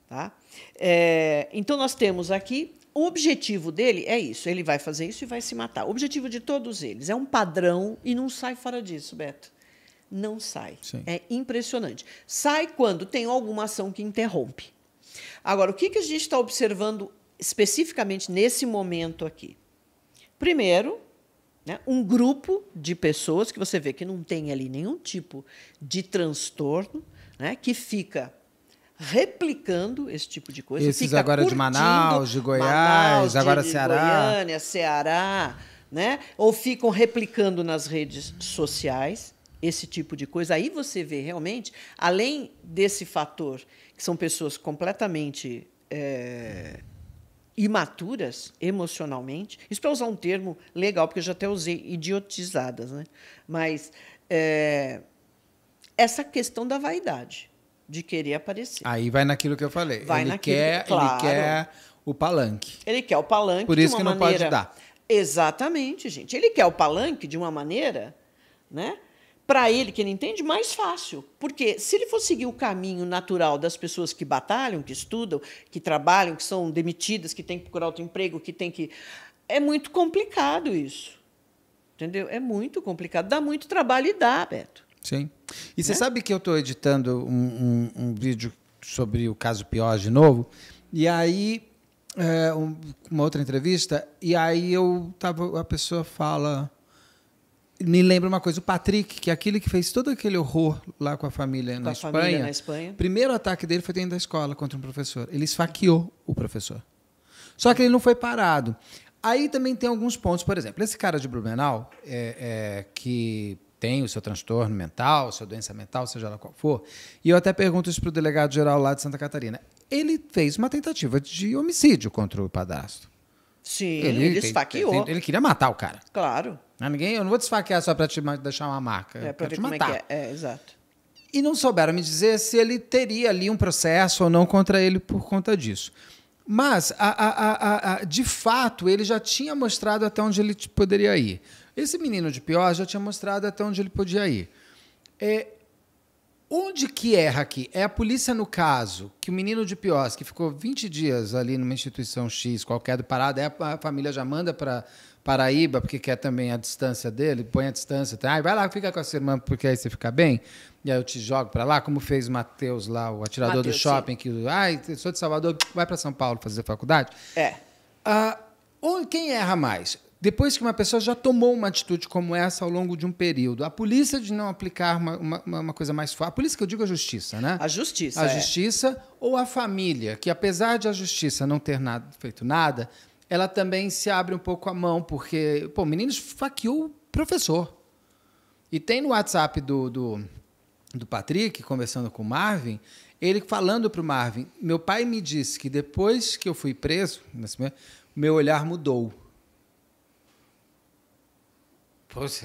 Tá? É, então, nós temos aqui o objetivo dele é isso: ele vai fazer isso e vai se matar. O objetivo de todos eles é um padrão e não sai fora disso, Beto. Não sai. Sim. É impressionante. Sai quando tem alguma ação que interrompe. Agora, o que, que a gente está observando especificamente nesse momento aqui? Primeiro, né, um grupo de pessoas que você vê que não tem ali nenhum tipo de transtorno, né, que fica replicando esse tipo de coisa. Esses Fica agora de Manaus, de Goiás, Manaus, agora de Ceará. Goiânia, Ceará, né? Ou ficam replicando nas redes sociais esse tipo de coisa. Aí você vê realmente, além desse fator, que são pessoas completamente é, imaturas emocionalmente, isso para usar um termo legal, porque eu já até usei idiotizadas, né? mas é, essa questão da vaidade de querer aparecer. Aí vai naquilo que eu falei. Vai ele naquilo, quer, claro. ele quer o palanque. Ele quer o palanque. Por isso que não maneira... pode dar. Exatamente, gente. Ele quer o palanque de uma maneira, né? Para ele que ele entende, mais fácil. Porque se ele for seguir o caminho natural das pessoas que batalham, que estudam, que trabalham, que são demitidas, que têm que procurar outro emprego, que tem que. É muito complicado isso. Entendeu? É muito complicado. Dá muito trabalho e dá, Beto. Sim. E você né? sabe que eu estou editando um, um, um, vídeo sobre o caso Pior de novo, e aí é, um, uma outra entrevista, e aí eu tava, a pessoa fala me lembra uma coisa, o Patrick, que é aquele que fez todo aquele horror lá com a família, com na, a Espanha, família na Espanha. Primeiro ataque dele foi dentro da escola contra um professor. Ele esfaqueou o professor. Só que ele não foi parado. Aí também tem alguns pontos, por exemplo, esse cara de Blumenau, é, é, que tem o seu transtorno mental, sua doença mental, seja ela qual for. E eu até pergunto isso para o delegado geral lá de Santa Catarina. Ele fez uma tentativa de homicídio contra o padastro. Sim, ele, ele esfaqueou. Ele, ele, queria matar o cara. Claro. Não, ah, ninguém, eu não vou desfaquear só para te deixar uma marca. É, para te é matar. É, é. é, exato. E não souberam me dizer se ele teria ali um processo ou não contra ele por conta disso. Mas, a, a, a, de fato, ele já tinha mostrado até onde ele poderia ir. Esse menino de pior já tinha mostrado até onde ele podia ir. É, onde que erra aqui? É a polícia no caso que o menino de pior, que ficou 20 dias ali numa instituição X, qualquer do Parada, é a família já manda para Paraíba, porque quer também a distância dele, põe a distância, tá? ah, vai lá, fica com a sua irmã, porque aí você fica bem, e aí eu te jogo para lá, como fez o Matheus lá, o atirador Mateus, do shopping, sim. que, ai, ah, sou de Salvador, vai para São Paulo fazer faculdade. É. Ah, quem erra mais? Depois que uma pessoa já tomou uma atitude como essa ao longo de um período, a polícia de não aplicar uma, uma, uma coisa mais forte, a polícia que eu digo é a justiça, né? A justiça. A é. justiça ou a família, que apesar de a justiça não ter nada, feito nada, ela também se abre um pouco a mão, porque, pô, menino faqueou o professor. E tem no WhatsApp do, do, do Patrick, conversando com o Marvin, ele falando para o Marvin: meu pai me disse que depois que eu fui preso, meu olhar mudou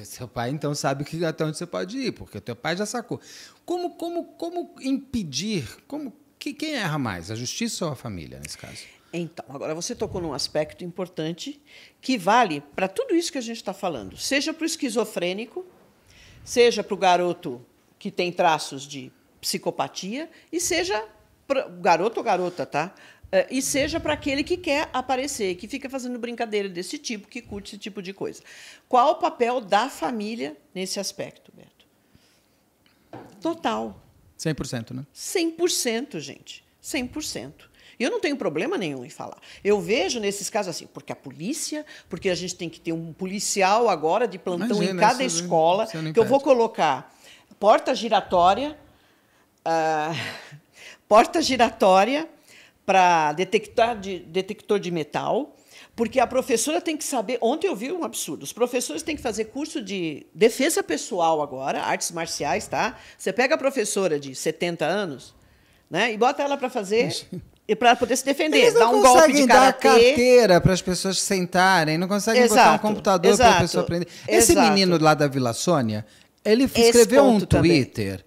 seu pai então sabe que até onde você pode ir, porque teu pai já sacou. Como, como, como impedir? Como que quem erra mais, a justiça ou a família nesse caso? Então, agora você tocou num aspecto importante que vale para tudo isso que a gente está falando, seja para o esquizofrênico, seja para o garoto que tem traços de psicopatia e seja o garoto ou garota, tá? É, e seja para aquele que quer aparecer, que fica fazendo brincadeira desse tipo, que curte esse tipo de coisa. Qual o papel da família nesse aspecto, Beto? Total. 100%, né? 100%, gente. 100%. Eu não tenho problema nenhum em falar. Eu vejo nesses casos assim, porque a polícia, porque a gente tem que ter um policial agora de plantão Imagina, em cada escola, que impede. eu vou colocar porta giratória, uh, porta giratória, para detectar de, detector de metal, porque a professora tem que saber. Ontem eu vi um absurdo. Os professores têm que fazer curso de defesa pessoal agora, artes marciais, tá? Você pega a professora de 70 anos, né? E bota ela para fazer para poder se defender, Eles dar um golpe de karatê. dar carteira para as pessoas sentarem, não conseguem exato, botar um computador para a pessoa aprender. Esse exato. menino lá da Vila Sônia, ele escreveu um Twitter também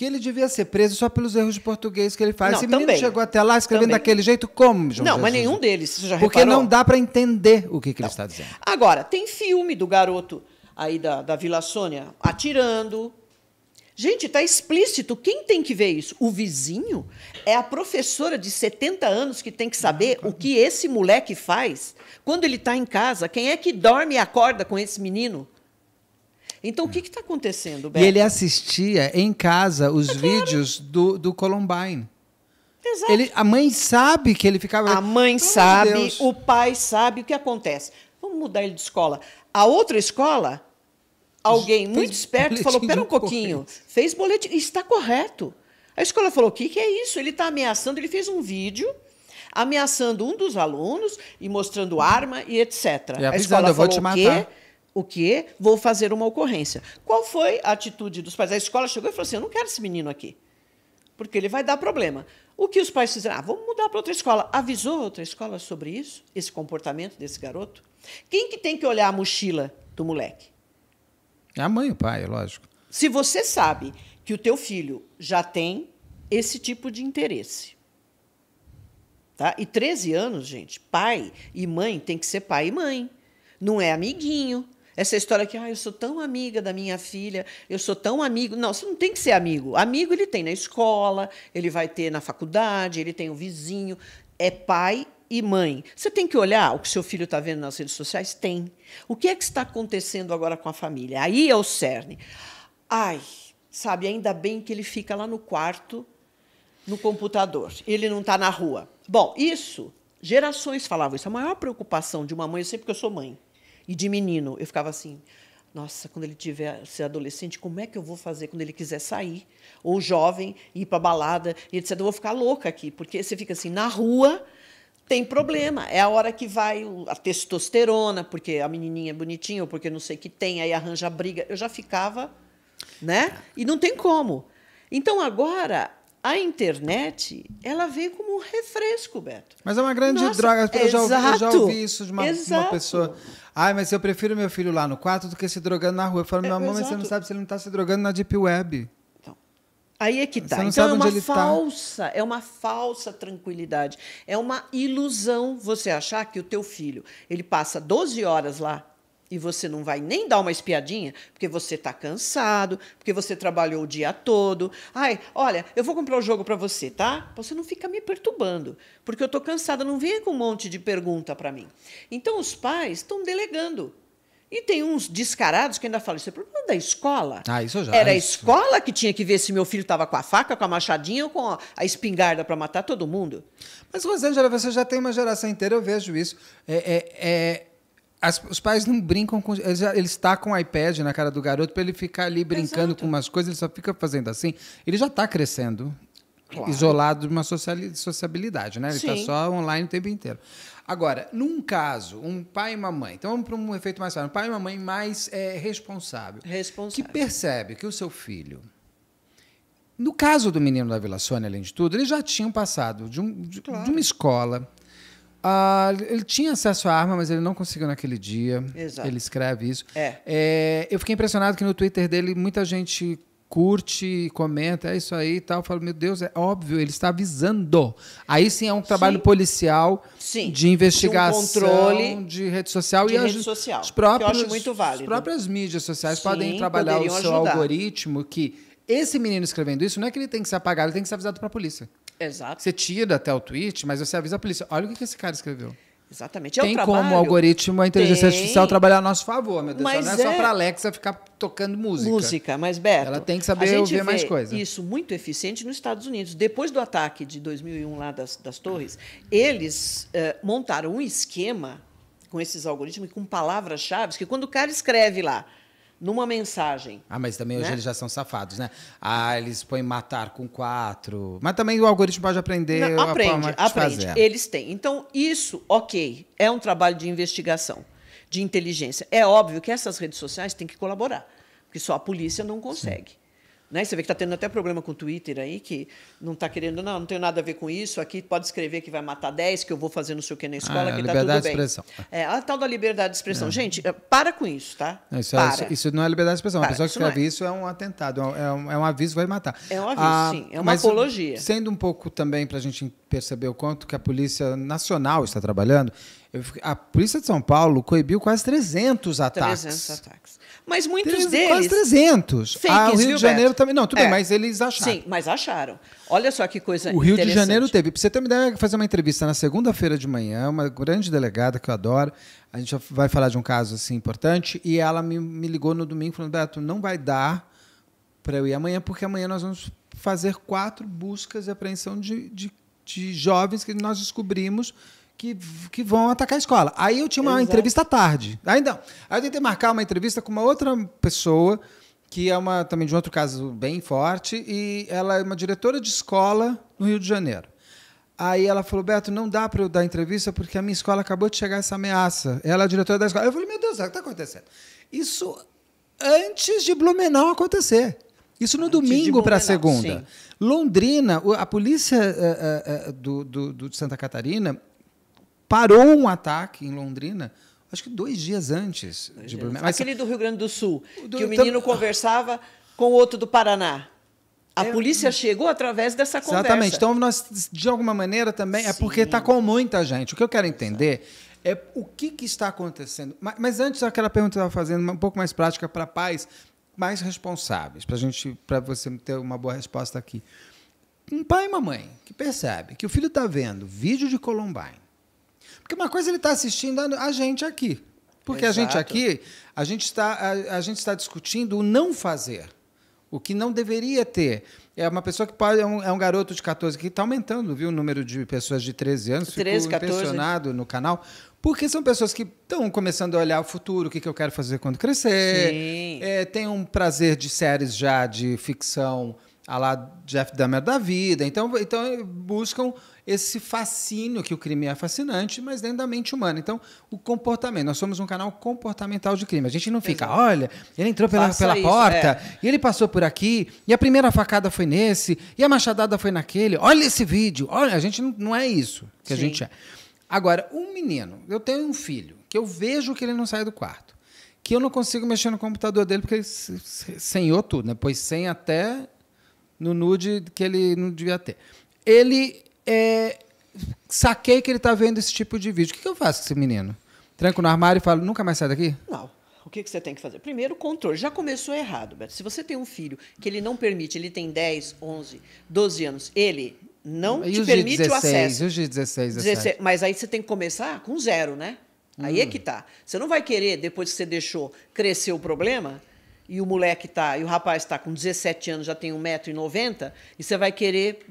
que ele devia ser preso só pelos erros de português que ele faz. Não, Esse menino também. chegou até lá escrevendo também. daquele jeito como, João Não, Jesus? mas nenhum deles, você já Porque não dá para entender o que, que ele está dizendo. Agora, tem filme do garoto aí da, da Vila Sônia atirando. Gente, está explícito. Quem tem que ver isso? O vizinho? É a professora de 70 anos que tem que saber o que esse moleque faz quando ele está em casa. Quem é que dorme e acorda com esse menino? Então, o que está acontecendo, Beto? E ele assistia em casa os é vídeos do, do Columbine. Exato. Ele, a mãe sabe que ele ficava. A mãe sabe, o pai sabe o que acontece. Vamos mudar ele de escola. A outra escola, alguém fez muito esperto falou: pera um pouquinho, fez boletim, está correto. A escola falou: o que, que é isso? Ele está ameaçando, ele fez um vídeo ameaçando um dos alunos e mostrando arma e etc. E avisando, a escola eu falou vou te matar. o quê? o quê? Vou fazer uma ocorrência. Qual foi a atitude dos pais? A escola chegou e falou assim: eu não quero esse menino aqui, porque ele vai dar problema. O que os pais fizeram? Ah, vamos mudar para outra escola. Avisou outra escola sobre isso, esse comportamento desse garoto? Quem que tem que olhar a mochila do moleque? É a mãe e o pai, é lógico. Se você sabe que o teu filho já tem esse tipo de interesse, tá? E 13 anos, gente, pai e mãe tem que ser pai e mãe. Não é amiguinho, essa história que, ah, eu sou tão amiga da minha filha, eu sou tão amigo. Não, você não tem que ser amigo. Amigo ele tem na escola, ele vai ter na faculdade, ele tem o vizinho. É pai e mãe. Você tem que olhar o que seu filho está vendo nas redes sociais? Tem. O que é que está acontecendo agora com a família? Aí é o cerne. Ai, sabe, ainda bem que ele fica lá no quarto, no computador. Ele não está na rua. Bom, isso, gerações falavam isso. A maior preocupação de uma mãe, eu sei porque eu sou mãe e de menino. Eu ficava assim, nossa, quando ele tiver ser adolescente, como é que eu vou fazer quando ele quiser sair? Ou jovem, ir para balada, e etc. Eu vou ficar louca aqui, porque você fica assim, na rua tem problema. É a hora que vai a testosterona, porque a menininha é bonitinha, ou porque não sei o que tem, aí arranja briga. Eu já ficava, né? É. E não tem como. Então agora a internet, ela veio como um refresco, Beto. Mas é uma grande Nossa, droga. Eu, exato, já ouvi, eu já ouvi isso de uma, uma, pessoa. Ai, mas eu prefiro meu filho lá no quarto do que se drogando na rua. Eu falo, é, meu mãe, você não sabe se ele não está se drogando na Deep Web. Então, aí é que está. Então é uma tá. falsa, tá. é uma falsa tranquilidade. É uma ilusão você achar que o teu filho, ele passa 12 horas lá e você não vai nem dar uma espiadinha, porque você está cansado, porque você trabalhou o dia todo. Ai, olha, eu vou comprar o um jogo para você, tá? Você não fica me perturbando, porque eu estou cansada, não venha com um monte de pergunta para mim. Então os pais estão delegando. E tem uns descarados que ainda falam, isso é problema da escola. Ah, isso já. Era a escola que tinha que ver se meu filho estava com a faca, com a machadinha ou com a espingarda para matar todo mundo. Mas, Rosângela, você já tem uma geração inteira, eu vejo isso. é, é, é as, os pais não brincam com. Eles, eles tacam o iPad na cara do garoto para ele ficar ali brincando Exato. com umas coisas, ele só fica fazendo assim. Ele já está crescendo, claro. isolado de uma sociabilidade, né? Ele está só online o tempo inteiro. Agora, num caso, um pai e uma mãe, então vamos para um efeito mais claro, um pai e uma mãe mais é, responsável, responsável, que percebe que o seu filho no caso do menino da Vila Sônia, além de tudo, eles já tinham passado de, um, de, claro. de uma escola, ah, ele tinha acesso à arma, mas ele não conseguiu naquele dia. Exato. Ele escreve isso. É. é. eu fiquei impressionado que no Twitter dele muita gente curte, comenta, é isso aí e tal. Eu falo, meu Deus, é óbvio, ele está avisando. Aí sim é um trabalho sim. policial sim. de investigação, de um controle de rede social de e rede as, social, eu acho muito válido. As próprias mídias sociais sim, podem trabalhar o seu ajudar. algoritmo que esse menino escrevendo isso, não é que ele tem que ser apagado, ele tem que ser avisado para a polícia. Exato. Você tira até o tweet, mas você avisa a polícia. Olha o que esse cara escreveu. Exatamente. É tem trabalho, como o algoritmo, a inteligência tem, artificial trabalhar a nosso favor, meu Deus. Mas não é, é só para a Alexa ficar tocando música. Música, mas Beto. Ela tem que saber ouvir mais coisas. Isso muito eficiente nos Estados Unidos. Depois do ataque de 2001 lá das, das torres, eles eh, montaram um esquema com esses algoritmos e com palavras-chave que quando o cara escreve lá numa mensagem. Ah, mas também né? hoje eles já são safados, né? Ah, eles põem matar com quatro. Mas também o algoritmo pode aprender. Não, aprende, a aprende. Fazer. Eles têm. Então, isso, ok, é um trabalho de investigação, de inteligência. É óbvio que essas redes sociais têm que colaborar, porque só a polícia não consegue. Sim. Né? Você vê que está tendo até problema com o Twitter aí, que não está querendo, não, não tenho nada a ver com isso, aqui pode escrever que vai matar 10, que eu vou fazer não sei o que na escola, ah, que está tudo bem. liberdade de expressão. É, a tal da liberdade de expressão. É. Gente, eh, para com isso, tá? isso, é, isso, não é liberdade de expressão. Para, a pessoa que escreve isso, é. isso é um atentado, é, é um, é um aviso, vai matar. É um aviso, ah, sim, é uma apologia. Sendo um pouco também para a gente perceber o quanto que a Polícia Nacional está trabalhando, eu, a Polícia de São Paulo coibiu quase 300 ataques. 300 ataques. Mas muitos Três, deles. Quase 300. Fakes, ah, o Rio viu, de Janeiro Beto? também. Não, tudo é. bem, mas eles acharam. Sim, mas acharam. Olha só que coisa O Rio de Janeiro teve. Pra você ter uma ideia, fazer uma entrevista na segunda-feira de manhã, uma grande delegada que eu adoro. A gente vai falar de um caso assim importante. E ela me, me ligou no domingo falando: Beto, não vai dar para eu ir amanhã, porque amanhã nós vamos fazer quatro buscas e apreensão de, de, de jovens que nós descobrimos que, que vão atacar a escola. Aí eu tinha uma Exato. entrevista à tarde. Aí, não. Aí eu tentei marcar uma entrevista com uma outra pessoa, que é uma também de um outro caso bem forte, e ela é uma diretora de escola no Rio de Janeiro. Aí ela falou, Beto, não dá para eu dar entrevista porque a minha escola acabou de chegar essa ameaça. Ela é a diretora da escola. Eu falei, meu Deus, o que está acontecendo? Isso antes de Blumenau acontecer. Isso no antes domingo para segunda. Sim. Londrina, a polícia uh, uh, uh, do, do, do, Santa Catarina parou um ataque em Londrina acho que dois dias antes. Dois dias. Mas, Aquele do Rio Grande do Sul, do, que o menino conversava com o outro do Paraná. A é, polícia chegou através dessa conversa. Exatamente. Então, nós, de alguma maneira, também. Sim. É porque está com muita gente. O que eu quero entender é o que, que está acontecendo. Mas, mas antes, aquela pergunta que eu estava fazendo, um pouco mais prática para pais mais responsáveis, para gente, para você ter uma boa resposta aqui. Um pai e uma mãe que percebe que o filho está vendo vídeo de Columbine, porque uma coisa é ele está assistindo a gente aqui. Porque Exato. a gente aqui, a gente, está, a, a gente está discutindo o não fazer. O que não deveria ter. É uma pessoa que pode. É um, é um garoto de 14 que está aumentando, viu? O número de pessoas de 13 anos. 13, Fico 14. no canal. Porque são pessoas que estão começando a olhar o futuro, o que, que eu quero fazer quando crescer. É, tem um prazer de séries já de ficção a lá Jeff Dahmer da vida. Então, então buscam esse fascínio que o crime é fascinante, mas dentro da mente humana. Então, o comportamento. Nós somos um canal comportamental de crime. A gente não fica, Exato. olha, ele entrou pela, pela isso, porta, é. e ele passou por aqui, e a primeira facada foi nesse, e a machadada foi naquele. Olha esse vídeo. Olha, a gente não, não é isso que Sim. a gente é. Agora, um menino, eu tenho um filho, que eu vejo que ele não sai do quarto que eu não consigo mexer no computador dele porque ele senhou tudo, né? pois sem até no nude que ele não devia ter. Ele é, saquei que ele está vendo esse tipo de vídeo. O que, que eu faço com esse menino? Tranco no armário e falo, nunca mais sai daqui? Não. O que, que você tem que fazer? Primeiro, controle. Já começou errado, Beto. Se você tem um filho que ele não permite, ele tem 10, 11, 12 anos, ele não e te permite 16, o acesso. E os de 16, 17. 16, mas aí você tem que começar com zero, né? Hum. Aí é hum. que tá. Você não vai querer, depois que você deixou crescer o problema, e o moleque tá, e o rapaz está com 17 anos, já tem 1,90m, e você vai querer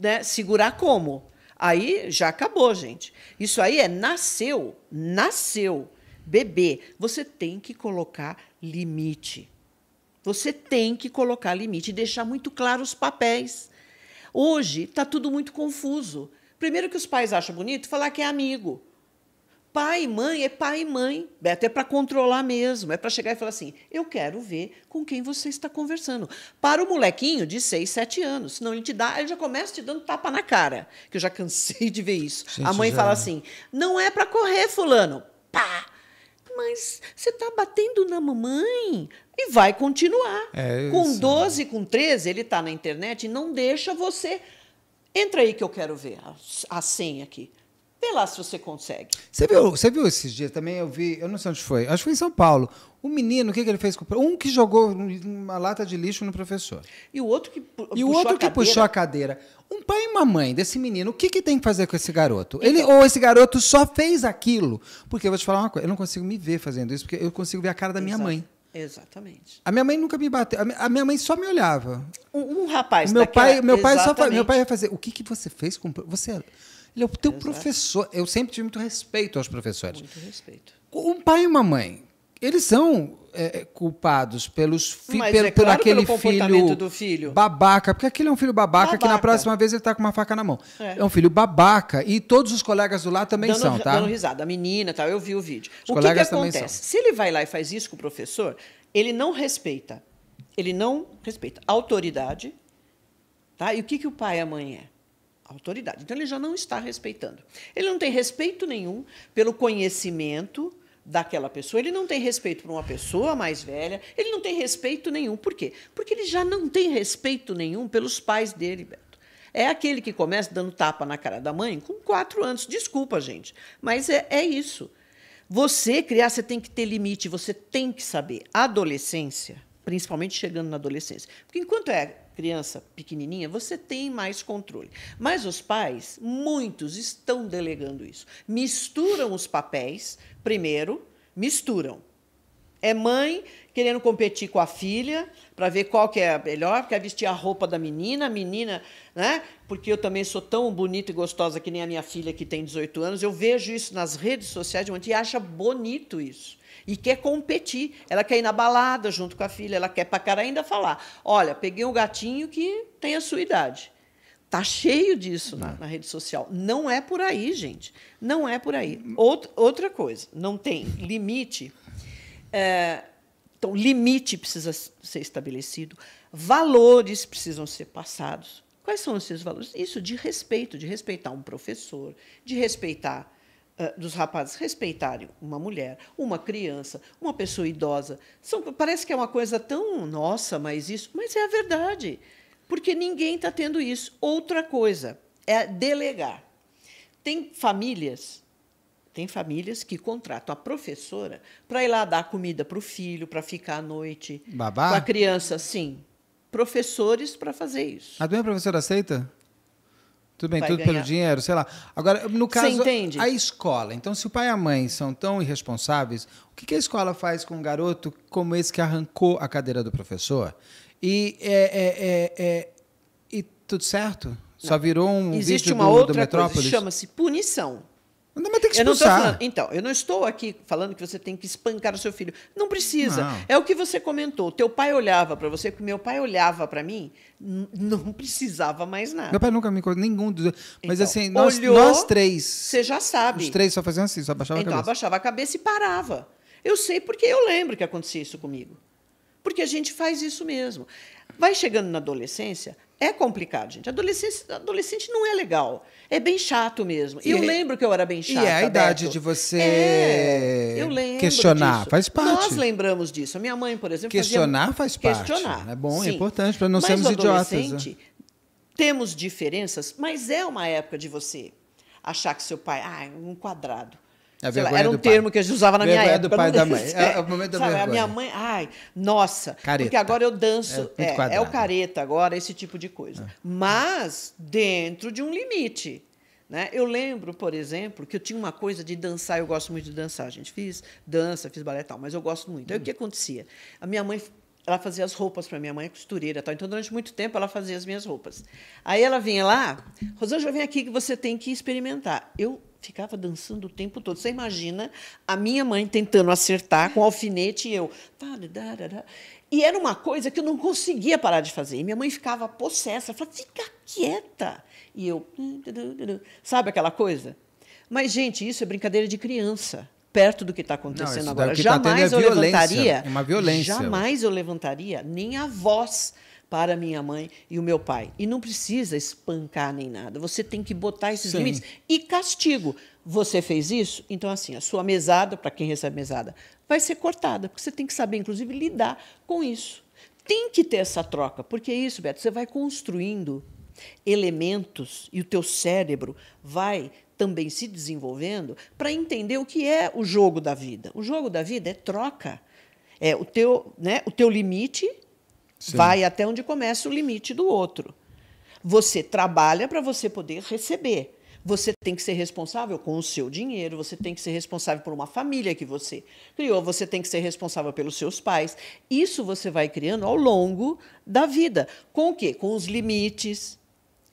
né, segurar como? Aí já acabou, gente. Isso aí é nasceu, nasceu, bebê. Você tem que colocar limite. Você tem que colocar limite e deixar muito claro os papéis. Hoje está tudo muito confuso. Primeiro que os pais acham bonito falar que é amigo. Pai e mãe é pai e mãe, Beto, é para controlar mesmo, é para chegar e falar assim: eu quero ver com quem você está conversando. Para o molequinho de 6, 7 anos, senão ele te dá, ele já começa te dando tapa na cara, que eu já cansei de ver isso. Gente, a mãe já... fala é. assim: não é para correr, Fulano. Pá! Mas você está batendo na mamãe? E vai continuar. É, é com 12, com 13, ele está na internet e não deixa você. Entra aí que eu quero ver a, a senha aqui. Vê lá se você consegue. Você viu, você viu esses dias também? Eu vi, eu não sei onde foi, acho que foi em São Paulo. O menino, o que, que ele fez com Um que jogou uma lata de lixo no professor. E o outro que pu E o outro que puxou a cadeira. Um pai e uma mãe desse menino, o que, que tem que fazer com esse garoto? Então, ele Ou esse garoto só fez aquilo? Porque eu vou te falar uma coisa, eu não consigo me ver fazendo isso, porque eu consigo ver a cara da minha mãe. Exatamente. A minha mãe nunca me bateu. A minha mãe só me olhava. Um, um rapaz. Meu daquela, pai, meu pai só meu pai ia fazer. O que, que você fez com você? É ele é o teu Exato. professor. Eu sempre tive muito respeito aos professores. Muito respeito. Um pai e uma mãe, eles são é, é culpados pelos filhos, pelo, é claro, pelo, aquele pelo filho, filho, babaca, porque aquele é um filho babaca, babaca. que na próxima vez ele está com uma faca na mão. É. é. um filho babaca e todos os colegas do lá também dando, são, tá? Dando risada, a menina, tal. Eu vi o vídeo. Os o que, que acontece? Se ele vai lá e faz isso com o professor, ele não respeita, ele não respeita autoridade, tá? E o que que o pai e a mãe é? autoridade. Então, ele já não está respeitando. Ele não tem respeito nenhum pelo conhecimento daquela pessoa, ele não tem respeito por uma pessoa mais velha, ele não tem respeito nenhum. Por quê? Porque ele já não tem respeito nenhum pelos pais dele, Beto. É aquele que começa dando tapa na cara da mãe com quatro anos. Desculpa, gente, mas é, é isso. Você criar, você tem que ter limite, você tem que saber. Adolescência, principalmente chegando na adolescência. Porque enquanto é criança pequenininha, você tem mais controle. Mas os pais, muitos, estão delegando isso. Misturam os papéis, primeiro, misturam. É mãe querendo competir com a filha para ver qual que é a melhor, quer vestir a roupa da menina, a menina, né? Porque eu também sou tão bonita e gostosa que nem a minha filha que tem 18 anos. Eu vejo isso nas redes sociais de onde acha bonito isso e quer competir. Ela quer ir na balada junto com a filha, ela quer para cara ainda falar: olha, peguei um gatinho que tem a sua idade. Tá cheio disso na, na, rede social. Não é por aí, gente. Não é por aí. Hum. Out, outra coisa, não tem limite. É, então, limite precisa ser estabelecido, valores precisam ser passados. Quais são esses valores? Isso de respeito, de respeitar um professor, de respeitar ah, dos rapazes respeitarem uma mulher, uma criança, uma pessoa idosa. São, parece que é uma coisa tão nossa, mas isso, mas é a verdade, porque ninguém está tendo isso. Outra coisa é delegar. Tem famílias, tem famílias que contratam a professora para ir lá dar comida para o filho, para ficar à noite Babá? com a criança, sim. Professores para fazer isso. A minha professora aceita? Tudo bem, tudo ganhar. pelo dinheiro, sei lá. Agora, no caso, a escola. Então, se o pai e a mãe são tão irresponsáveis, o que, a escola faz com um garoto como esse que arrancou a cadeira do professor? E, é, é, é, é e tudo certo? Não. Só virou um Existe vídeo uma do, outra do Metrópolis? chama-se punição. Não, mas tem que expulsar. falando, então, eu não estou aqui falando que você tem que espancar o seu filho. Não precisa. Não. É o que você comentou. Teu pai olhava para você, que meu pai olhava para mim, não precisava mais nada. Meu pai nunca me nenhum dos Mas então, assim, nós, olhou, nós três. Você já sabe. Os três só faziam assim, só abaixava então, a cabeça. Então, abaixava a cabeça e parava. Eu sei porque eu lembro que acontecia isso comigo. Porque a gente faz isso mesmo. Vai chegando na adolescência, é complicado, gente. Adolescente, adolescente não é legal. É bem chato mesmo. E eu é, lembro que eu era bem chato. E é a idade de você é, questionar. Disso. Faz parte. Nós lembramos disso. A minha mãe, por exemplo. Questionar fazia... faz parte. Questionar. É bom, é Sim. é importante para não mas sermos idiotas. Né? Temos diferenças, mas é uma época de você achar que seu pai ah, um quadrado. Lá, era um termo pai. que a gente usava na vergonha minha época. do pai da mãe. É, é o momento da vergonha. A minha mãe, ai, nossa. Careta. Porque agora eu danço. É, é, é o careta agora, esse tipo de coisa. Ah. Mas dentro de um limite. Né? Eu lembro, por exemplo, que eu tinha uma coisa de dançar, eu gosto muito de dançar, a gente. Fiz dança, fiz balé e tal, mas eu gosto muito. Hum. Aí o hum. que acontecia? A minha mãe ela fazia as roupas para minha mãe, costureira, tal. Então durante muito tempo ela fazia as minhas roupas. Aí ela vinha lá, Rosângela, vem aqui que você tem que experimentar. Eu ficava dançando o tempo todo. Você imagina a minha mãe tentando acertar com alfinete e eu. E era uma coisa que eu não conseguia parar de fazer. E minha mãe ficava possessa, falava, fica quieta. E eu. Sabe aquela coisa? Mas, gente, isso é brincadeira de criança perto do que está acontecendo não, agora. Tá é jamais eu levantaria. É uma violência. Jamais eu levantaria nem a voz para minha mãe e o meu pai. E não precisa espancar nem nada. Você tem que botar esses Sim. limites. E castigo. Você fez isso? Então, assim, a sua mesada, para quem recebe mesada, vai ser cortada, porque você tem que saber, inclusive, lidar com isso. Tem que ter essa troca, porque é isso, Beto, você vai construindo elementos e o teu cérebro vai também se desenvolvendo para entender o que é o jogo da vida. O jogo da vida é troca. É o teu, né, o teu limite Sim. Vai até onde começa o limite do outro. Você trabalha para você poder receber. Você tem que ser responsável com o seu dinheiro, você tem que ser responsável por uma família que você criou, você tem que ser responsável pelos seus pais. Isso você vai criando ao longo da vida. Com o quê? Com os limites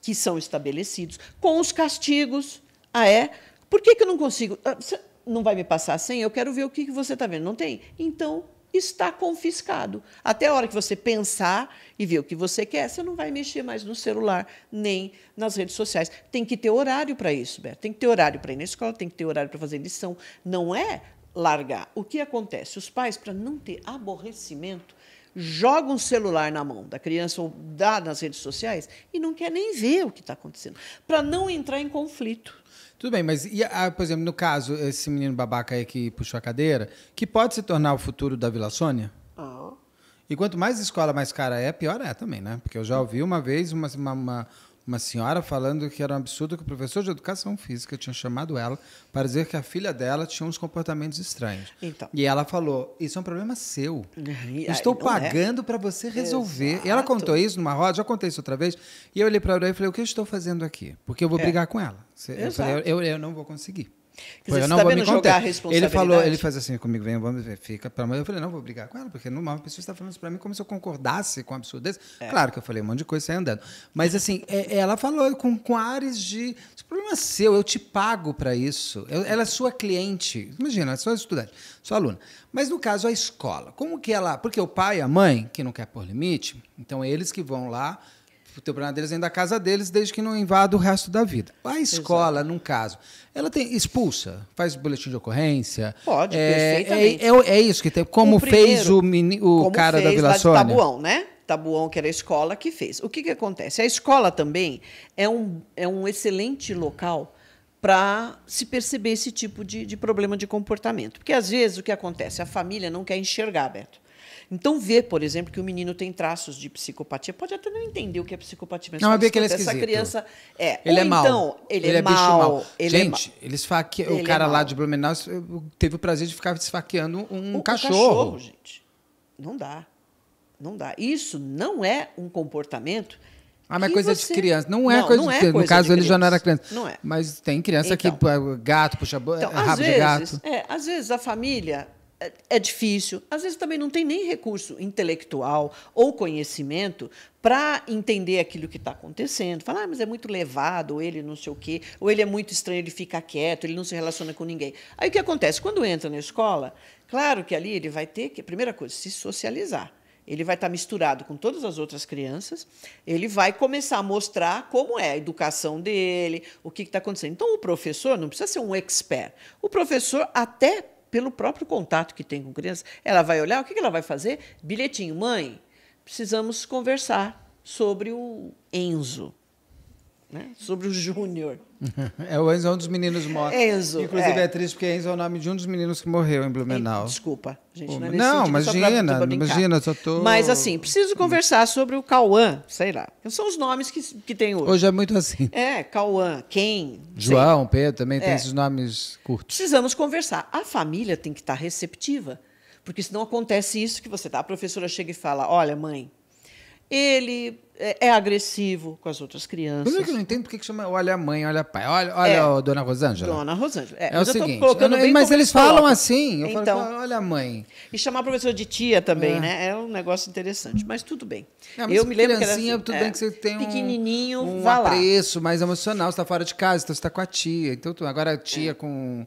que são estabelecidos, com os castigos. Ah, é? Por que, que eu não consigo? Ah, você não vai me passar sem? Eu quero ver o que, que você está vendo. Não tem? Então, está confiscado. Até a hora que você pensar e ver o que você quer, você não vai mexer mais no celular nem nas redes sociais. Tem que ter horário para isso, Beto. Tem que ter horário para ir na escola, tem que ter horário para fazer lição. Não é largar. O que acontece? Os pais, para não ter aborrecimento, jogam o celular na mão da criança ou dá nas redes sociais e não quer nem ver o que está acontecendo, para não entrar em conflito. Tudo bem, mas, e, ah, por exemplo, no caso, esse menino babaca aí que puxou a cadeira, que pode se tornar o futuro da Vila Sônia? Oh. E quanto mais escola mais cara é, pior é também, né? Porque eu já ouvi uma vez uma, uma, uma uma senhora falando que era um absurdo que o professor de educação física tinha chamado ela para dizer que a filha dela tinha uns comportamentos estranhos. Então. E ela falou: Isso é um problema seu. Eu é. estou pagando é. para você resolver. Exato. E ela contou isso numa roda, já contei isso outra vez. E eu olhei para ela e falei: O que eu estou fazendo aqui? Porque eu vou é. brigar com ela. Eu, falei, eu, eu, eu não vou conseguir. Quer dizer, eu não tá vou jogar Ele falou, ele faz assim comigo, vem, vamos ver, fica para Eu falei, não vou brigar com ela, porque normal, a pessoa está falando isso para mim como se eu concordasse com um absurdo desse. É. Claro que eu falei um monte de coisa e saí andando. Mas assim, é, é, ela falou com, com ares de. Esse problema é seu, eu te pago para isso. Eu, ela é sua cliente. Imagina, ela é sua estudante, sua aluna. Mas no caso, a escola, como que ela. Porque o pai e a mãe, que não quer pôr limite, então eles que vão lá o teu problema deles dentro da casa deles, desde que não invada o resto da vida. A escola, Exato. num caso, ela tem expulsa, faz boletim de ocorrência. Pode, é, perfeitamente. É, é, é isso que tem. Como o primeiro, fez o, meni, o cara fez, da Vila Sônia. Tabuão, né? Tabuão, que era a escola que fez. O que, que acontece? A escola também é um, é um excelente local para se perceber esse tipo de, de problema de comportamento. Porque, às vezes, o que acontece? A família não quer enxergar, Beto. Então, vê, por exemplo, que o menino tem traços de psicopatia. Pode até não entender o que é psicopatia, mas não, sabe é que ele é essa criança é. Ele Ou é mal. Então, ele, ele é, é mal. mal. Ele é Gente, é mal. Esfaque... Ele o cara é lá de Blumenau teve o prazer de ficar desfaqueando um o, cachorro. cachorro, gente. Não dá. Não dá. Isso não é um comportamento. Ah, mas coisa você... de criança. Não é não, coisa não é de criança. No caso, ele já não era criança. Não é. Mas tem criança então, que gato, puxa então, rabo vezes, de gato. É, às vezes a família é, é difícil, às vezes também não tem nem recurso intelectual ou conhecimento para entender aquilo que está acontecendo. Falar, ah, mas é muito levado, ou ele não sei o quê, ou ele é muito estranho, ele fica quieto, ele não se relaciona com ninguém. Aí o que acontece? Quando entra na escola, claro que ali ele vai ter que, primeira coisa, se socializar. Ele vai estar tá misturado com todas as outras crianças, ele vai começar a mostrar como é a educação dele, o que está acontecendo. Então, o professor não precisa ser um expert. O professor até pelo próprio contato que tem com criança. Ela vai olhar, o que ela vai fazer? Bilhetinho, mãe, precisamos conversar sobre o Enzo né? sobre o Júnior. É o Enzo, é um dos meninos mortos. Enzo. Inclusive é, é triste porque Enzo é o nome de um dos meninos que morreu em Blumenau. Desculpa, gente. Não, é não sentido, imagina, só pra, pra imagina, só tô... Mas assim, preciso conversar sobre o Cauã, sei lá. São os nomes que, que tem hoje. Hoje é muito assim. É, Cauã, quem? João, sei. Pedro, também é. tem esses nomes curtos. Precisamos conversar. A família tem que estar receptiva, porque senão acontece isso que você tá. A professora chega e fala, olha, mãe, ele é, é, agressivo com as outras crianças. Por que eu não entendo por que chama olha a mãe, olha pai. Olha, olha é, dona Rosângela. Dona Rosângela. É, é o seguinte, não, mas eles falam assim. Eu então, falo, olha mãe. E chamar a professora de tia também, é. né? É um negócio interessante, mas tudo bem. mas eu me lembro que era assim, tudo bem é, que você tem pequenininho, um, um apreço mais emocional. Você está fora de casa, então você está com a tia. Então, agora a tia com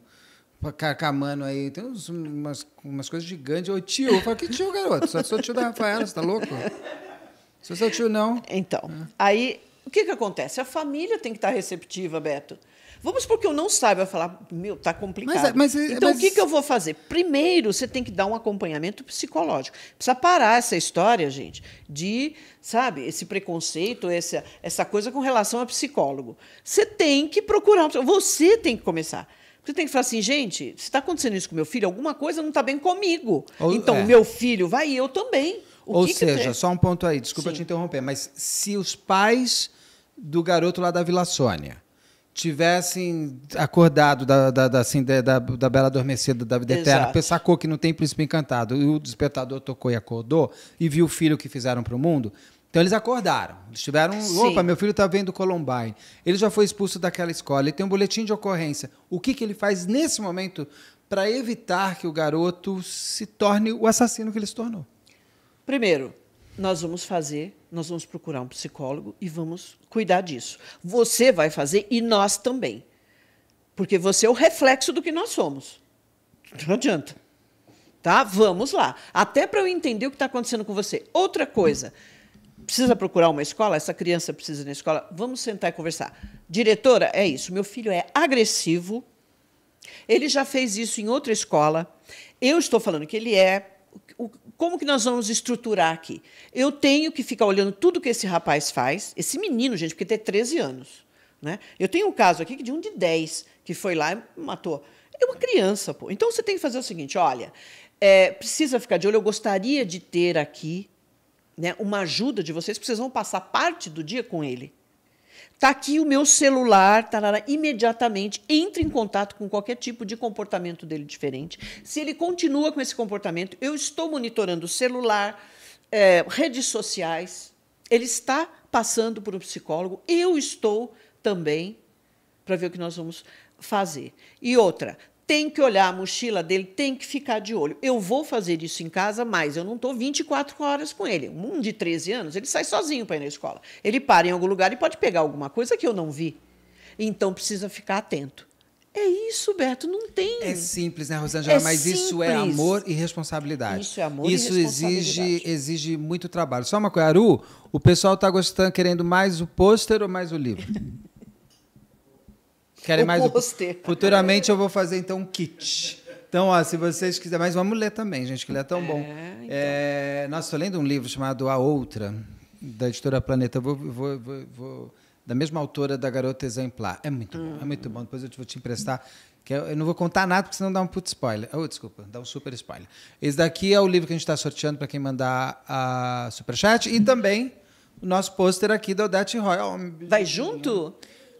carcamano aí. Tem uns, umas, umas coisas gigantes. Ô tio, eu falo, que tio, garoto? Só sou tio da Rafaela, você tá louco? Se seu tio não. Então, é. aí o que, que acontece? A família tem que estar receptiva, Beto. Vamos porque eu não saiba falar, meu, tá complicado. Mas, é, mas, é, então, mas... o que, que eu vou fazer? Primeiro, você tem que dar um acompanhamento psicológico. Precisa parar essa história, gente, de, sabe, esse preconceito, essa, essa coisa com relação a psicólogo. Você tem que procurar, você tem que começar. Você tem que falar assim, gente, se está acontecendo isso com meu filho, alguma coisa não está bem comigo. Ou, então, é. meu filho vai e eu também. O Ou que seja, que só um ponto aí, desculpa Sim. te interromper, mas se os pais do garoto lá da Vila Sônia tivessem acordado da, da, da, assim, da, da, da Bela Adormecida, da Vida Eterna, sacou que não tem príncipe encantado, e o despertador tocou e acordou, e viu o filho que fizeram para o mundo, então eles acordaram. Eles tiveram. Sim. Opa, meu filho está vendo Columbine. Ele já foi expulso daquela escola. Ele tem um boletim de ocorrência. O que, que ele faz nesse momento para evitar que o garoto se torne o assassino que ele se tornou? Primeiro, nós vamos fazer, nós vamos procurar um psicólogo e vamos cuidar disso. Você vai fazer e nós também. Porque você é o reflexo do que nós somos. Não adianta. Tá? Vamos lá. Até para eu entender o que está acontecendo com você. Outra coisa. Precisa procurar uma escola? Essa criança precisa ir na escola? Vamos sentar e conversar. Diretora, é isso. Meu filho é agressivo. Ele já fez isso em outra escola. Eu estou falando que ele é o, como que nós vamos estruturar aqui? Eu tenho que ficar olhando tudo que esse rapaz faz, esse menino, gente, porque tem 13 anos. Né? Eu tenho um caso aqui de um de 10 que foi lá e matou. É uma criança, pô. Então você tem que fazer o seguinte: olha, é, precisa ficar de olho. Eu gostaria de ter aqui né, uma ajuda de vocês, porque vocês vão passar parte do dia com ele. Está aqui o meu celular, tarara, imediatamente entra em contato com qualquer tipo de comportamento dele diferente. Se ele continua com esse comportamento, eu estou monitorando o celular, é, redes sociais. Ele está passando por um psicólogo, eu estou também, para ver o que nós vamos fazer. E outra, tem que olhar a mochila dele, tem que ficar de olho. Eu vou fazer isso em casa, mas eu não estou 24 horas com ele. Um de 13 anos, ele sai sozinho para ir na escola. Ele para em algum lugar e pode pegar alguma coisa que eu não vi. Então precisa ficar atento. É isso, Beto, não tem. É simples, né, Rosângela? É Mas simples. isso é amor e responsabilidade. Isso é amor isso e responsabilidade. Isso exige, exige muito trabalho. Só uma coisa, Aru, o pessoal está gostando, querendo mais o pôster ou mais o livro? Querem o mais pôster. Um... Futuramente eu vou fazer então um kit. Então, ó, se vocês quiserem, mais, vamos ler também, gente, que ele é tão é, bom. Então. É, nossa, estou lendo um livro chamado A Outra, da editora Planeta. vou, vou, vou, vou da mesma autora da Garota Exemplar. É muito hum. bom, é muito bom. Depois eu vou te emprestar. Que eu não vou contar nada, porque senão dá um puto spoiler. Oh, desculpa, dá um super spoiler. Esse daqui é o livro que a gente está sorteando para quem mandar a superchat. E também o nosso pôster aqui da Odete Roy. Oh, Vai junto?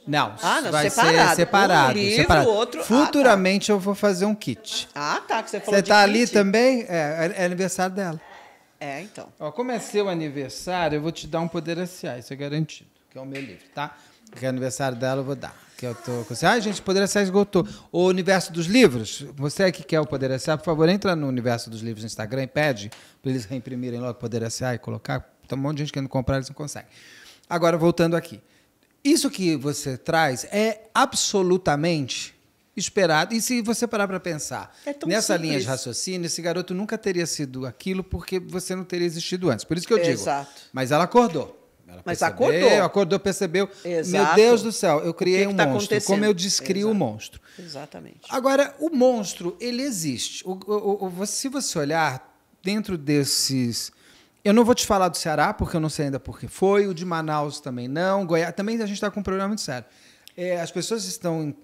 Não, ah, não vai separado. ser separado. Um livro, separado. outro. Futuramente ah, tá. eu vou fazer um kit. Ah, tá. Que você falou Você tá ali também? É, é, é aniversário dela. É, então. Ó, como é seu aniversário, eu vou te dar um poder SA, isso é garantido, que é o meu livro, tá? Que é aniversário dela, eu vou dar. Que eu tô com você. Ah, gente, o poder SA esgotou. O universo dos livros, você que quer o poder SA, por favor, entra no universo dos livros no Instagram e pede para eles reimprimirem logo o poder SA e colocar. Tem um monte de gente querendo comprar, eles não conseguem. Agora, voltando aqui. Isso que você traz é absolutamente esperado. E se você parar para pensar é nessa simples. linha de raciocínio, esse garoto nunca teria sido aquilo porque você não teria existido antes. Por isso que eu digo. Exato. Mas ela acordou. Ela mas percebeu, acordou. Acordou, percebeu. Exato. Meu Deus do céu, eu criei que que um tá monstro. Como eu descrio o monstro. Exatamente. Agora, o monstro, ele existe. O, o, o, se você olhar dentro desses eu não vou te falar do Ceará, porque eu não sei ainda por que foi. O de Manaus também não. Goiás também a gente está com um problema muito sério. É, as pessoas estão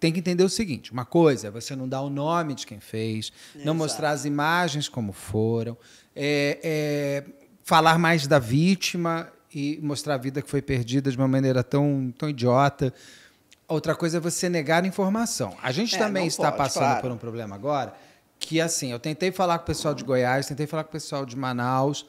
tem que entender o seguinte: uma coisa é você não dar o nome de quem fez, não mostrar as imagens como foram, é, é, falar mais da vítima e mostrar a vida que foi perdida de uma maneira tão, tão idiota. Outra coisa é você negar a informação. A gente é, também está pode, passando claro. por um problema agora que assim, eu tentei falar com o pessoal de Goiás, tentei falar com o pessoal de Manaus,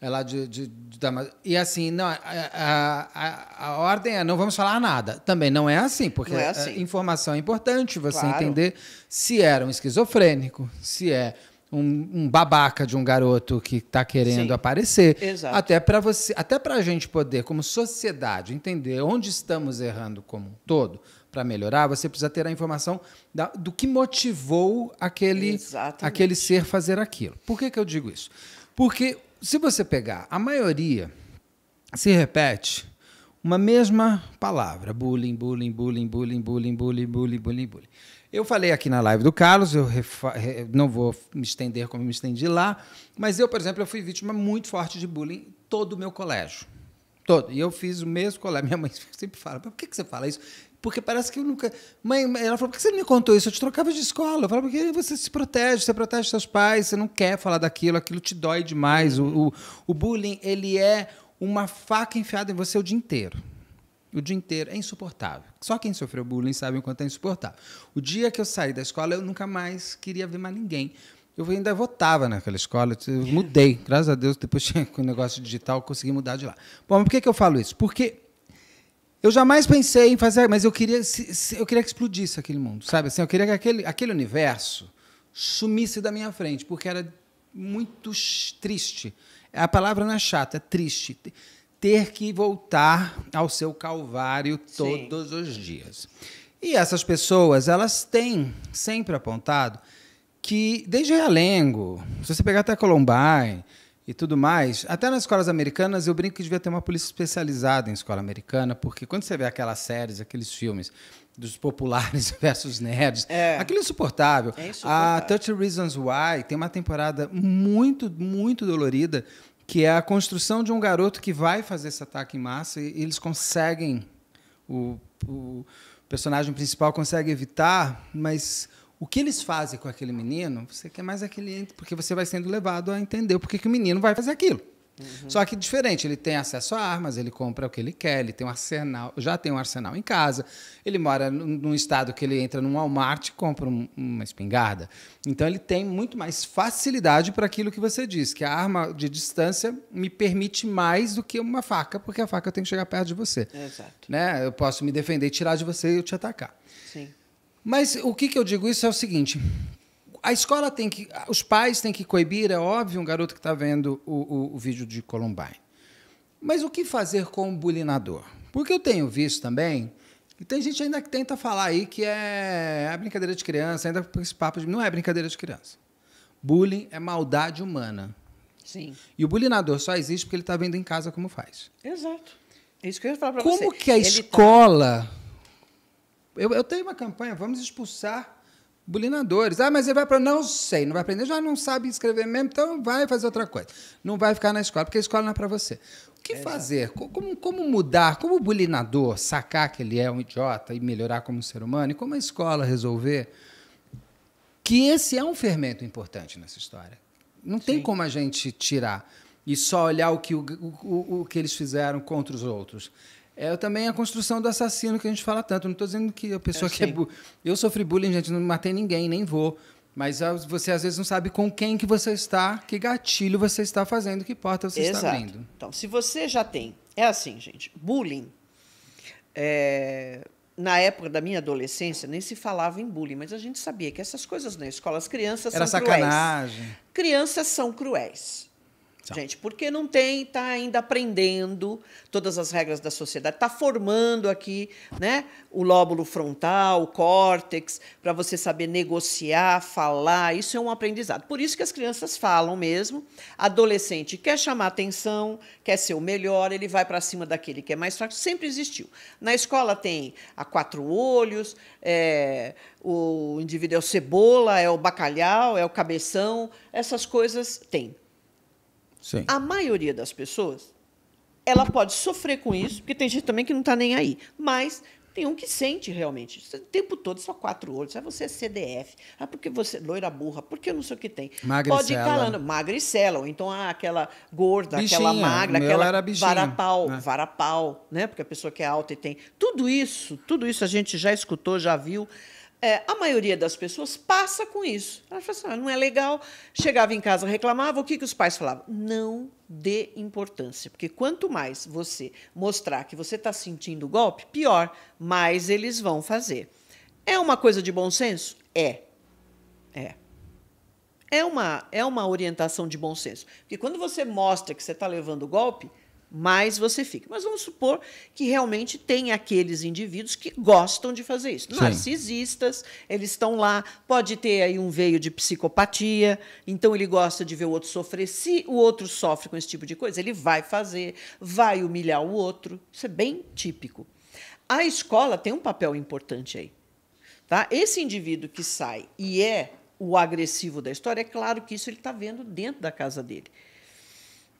é lá de, de, de e assim, não, a, é, é, é, a, a, ordem é não vamos falar nada. Também não é assim, porque é assim. informação é importante você claro. entender se era um esquizofrênico, se é um, um babaca de um garoto que está querendo Sim. aparecer, Exato. até para você, até para a gente poder, como sociedade, entender onde estamos errando como um todo para melhorar, você precisa ter a informação da, do que motivou aquele, aquele ser fazer aquilo. Por que, que eu digo isso? Porque se você pegar a maioria se repete uma mesma palavra: bullying, bullying, bullying, bullying, bullying, bullying, bullying, bullying, bullying. Eu falei aqui na live do Carlos, eu não vou me estender como me estendi lá, mas eu, por exemplo, eu fui vítima muito forte de bullying todo o meu colégio. Todo. E eu fiz o mesmo colégio. Minha mãe sempre fala, por que, que você fala isso? Porque parece que eu nunca. Mãe, ela falou: por que você me contou isso? Eu te trocava de escola. Eu falava: porque você se protege, você protege seus pais, você não quer falar daquilo, aquilo te dói demais. O, o, o bullying, ele é uma faca enfiada em você o dia inteiro. O dia inteiro é insuportável. Só quem sofreu bullying sabe o quanto é insuportável. O dia que eu saí da escola, eu nunca mais queria ver mais ninguém. Eu ainda votava naquela escola, eu mudei. Graças a Deus, depois com o negócio digital, consegui mudar de lá. Bom, mas por que, que eu falo isso? Porque eu jamais pensei em fazer, mas eu queria, eu queria que explodisse aquele mundo, sabe? Assim, eu queria que aquele, aquele universo sumisse da minha frente, porque era muito triste. A palavra não é chata, é triste. Ter que voltar ao seu calvário todos Sim. os dias. E essas pessoas, elas têm sempre apontado que, desde Realengo, se você pegar até Columbine, e tudo mais. Até nas escolas americanas, eu brinco que devia ter uma polícia especializada em escola americana, porque quando você vê aquelas séries, aqueles filmes dos populares versus nerds, é. aquilo é insuportável. é insuportável. A 30 Reasons Why tem uma temporada muito, muito dolorida, que é a construção de um garoto que vai fazer esse ataque em massa e eles conseguem. O, o personagem principal consegue evitar, mas o que eles fazem com aquele menino, você quer mais aquele. Porque você vai sendo levado a entender por que o menino vai fazer aquilo. Uhum. Só que diferente, ele tem acesso a armas, ele compra o que ele quer, ele tem um arsenal, já tem um arsenal em casa, ele mora num estado que ele entra num Walmart e compra um, uma espingarda. Então ele tem muito mais facilidade para aquilo que você diz, que a arma de distância me permite mais do que uma faca, porque a faca eu tenho que chegar perto de você. Exato. Né? Eu posso me defender, tirar de você e eu te atacar. Sim. Mas o que, que eu digo isso é o seguinte: a escola tem que. Os pais têm que coibir, é óbvio, um garoto que está vendo o, o, o, vídeo de Columbine. Mas o que fazer com o bulinador? Porque eu tenho visto também. E tem gente ainda que tenta falar aí que é, é a brincadeira de criança, ainda com esse papo de. Não é brincadeira de criança. Bullying é maldade humana. Sim. E o bulinador só existe porque ele está vendo em casa como faz. Exato. É isso que eu ia falar para você. Como que a ele tá escola. Tá eu, eu tenho uma campanha, vamos expulsar bulinadores. Ah, mas ele vai para. Não sei, não vai aprender, já não sabe escrever mesmo, então vai fazer outra coisa. Não vai ficar na escola, porque a escola não é para você. O que é. fazer? Como, como mudar? Como o bulinador sacar que ele é um idiota e melhorar como ser humano? E como a escola resolver que esse é um fermento importante nessa história? Não Sim. tem como a gente tirar e só olhar o que, o, o, o que eles fizeram contra os outros é também a construção do assassino que a gente fala tanto. Não estou dizendo que a pessoa é, que é Eu sofri bullying, gente, não matei ninguém, nem vou. Mas ah, você às vezes não sabe com quem que você está, que gatilho você está fazendo, que porta você Exato. está abrindo. Então, se você já tem. É assim, gente. Bullying. É, na época da minha adolescência, nem se falava em bullying, mas a gente sabia que essas coisas na né, escola, as crianças Era são sacanagem. cruéis. Crianças são cruéis. Tá. Gente, porque não tem, está ainda aprendendo todas as regras da sociedade, está formando aqui né, o lóbulo frontal, o córtex, para você saber negociar, falar. Isso é um aprendizado. Por isso que as crianças falam mesmo. Adolescente quer chamar atenção, quer ser o melhor, ele vai para cima daquele que é mais fraco, sempre existiu. Na escola tem a quatro olhos, é, o indivíduo é o cebola, é o bacalhau, é o cabeção, essas coisas tem. Sim. A maioria das pessoas, ela pode sofrer com isso, porque tem gente também que não está nem aí. Mas tem um que sente realmente. O tempo todo, só quatro olhos. Ah, você é CDF. Ah, porque você. É loira burra, porque eu não sei o que tem. Magricela. Pode ir calando. Magricela, ou então ah, aquela gorda, bichinha. aquela magra, aquela era bichinha, varapau, né? varapau, né? Porque a pessoa que é alta e tem. Tudo isso, tudo isso a gente já escutou, já viu é, a maioria das pessoas passa com isso. Ela fala assim, ah, não é legal. Chegava em casa, reclamava, o que, que os pais falavam? Não dê importância, porque quanto mais você mostrar que você está sentindo o golpe, pior, mais eles vão fazer. É uma coisa de bom senso? É. É. É uma, é uma orientação de bom senso. Porque quando você mostra que você está levando o golpe, mais você fica. Mas vamos supor que realmente tem aqueles indivíduos que gostam de fazer isso. Sim. Narcisistas, eles estão lá, pode ter aí um veio de psicopatia, então ele gosta de ver o outro sofrer. Se o outro sofre com esse tipo de coisa, ele vai fazer, vai humilhar o outro. Isso é bem típico. A escola tem um papel importante aí. Tá? Esse indivíduo que sai e é o agressivo da história, é claro que isso ele está vendo dentro da casa dele.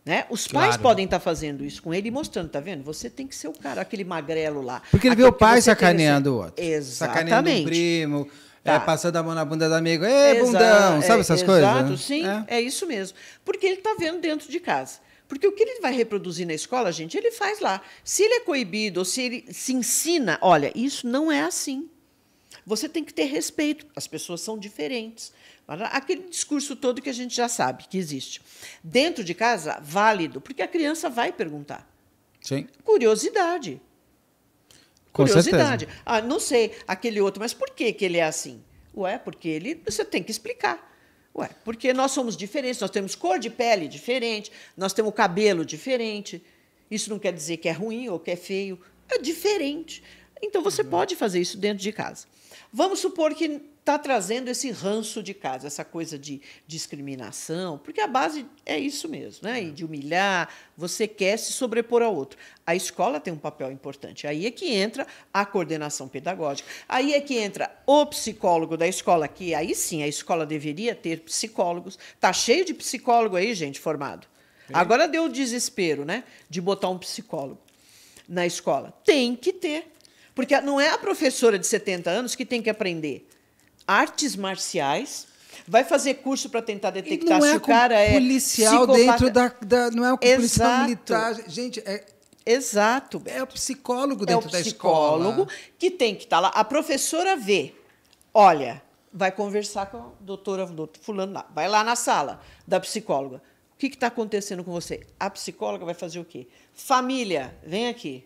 Né? Os claro. pais podem estar tá fazendo isso com ele e mostrando, tá vendo? Você tem que ser o cara, aquele magrelo lá. Porque ele vê o pai sacaneando o outro. Exatamente. Sacaneando o primo, é, tá. é, passando a mão na bunda do amigo. Ei, Exa bundão! Sabe é, essas é, coisas? Né? Exato, né? sim. É. é isso mesmo. Porque ele está vendo dentro de casa. Porque o que ele vai reproduzir na escola, gente, ele faz lá. Se ele é coibido ou se ele se ensina, olha, isso não é assim. Você tem que ter respeito. As pessoas são diferentes. Aquele discurso todo que a gente já sabe que existe. Dentro de casa, válido, porque a criança vai perguntar. Sim. Curiosidade. Com Curiosidade. Ah, não sei, aquele outro, mas por que, que ele é assim? Ué, porque ele. Você tem que explicar. Ué, porque nós somos diferentes, nós temos cor de pele diferente, nós temos cabelo diferente. Isso não quer dizer que é ruim ou que é feio. É diferente. Então você uhum. pode fazer isso dentro de casa. Vamos supor que está trazendo esse ranço de casa, essa coisa de discriminação, porque a base é isso mesmo, né? E é. de humilhar, você quer se sobrepor ao outro. A escola tem um papel importante. Aí é que entra a coordenação pedagógica. Aí é que entra o psicólogo da escola, que aí sim a escola deveria ter psicólogos. Está cheio de psicólogo aí, gente, formado. Agora deu o desespero, né? De botar um psicólogo na escola. Tem que ter porque não é a professora de 70 anos que tem que aprender artes marciais. Vai fazer curso para tentar detectar é se é o cara é policial dentro da, da, não é o policial militar. Gente, é, Exato. É o psicólogo dentro é o da escola. psicólogo que tem que estar tá lá. A professora vê, olha, vai conversar com a doutora doutor fulano lá. Vai lá na sala da psicóloga. O que está acontecendo com você? A psicóloga vai fazer o quê? Família, vem aqui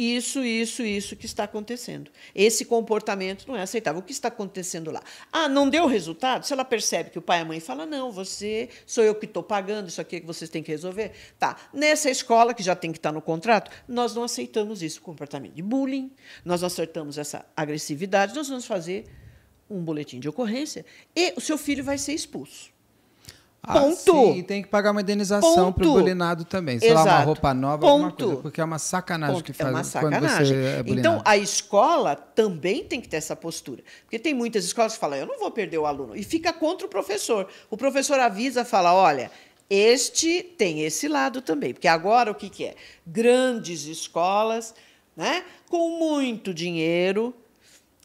isso, isso, isso que está acontecendo. Esse comportamento não é aceitável. O que está acontecendo lá? Ah, não deu resultado? Se ela percebe que o pai e a mãe falam, não, você, sou eu que estou pagando, isso aqui é que vocês têm que resolver. Tá. Nessa escola, que já tem que estar tá no contrato, nós não aceitamos isso, comportamento de bullying, nós não acertamos essa agressividade, nós vamos fazer um boletim de ocorrência e o seu filho vai ser expulso. Ah, Ponto. Ah, sim, tem que pagar uma indenização para o bulinado também. Sei Exato. lá, uma roupa nova, Ponto. É alguma coisa. Porque é uma sacanagem Ponto. que é faz é uma sacanagem. É então, a escola também tem que ter essa postura. Porque tem muitas escolas que falam, eu não vou perder o aluno. E fica contra o professor. O professor avisa, fala, olha... Este tem esse lado também, porque agora o que, que é? Grandes escolas, né? com muito dinheiro,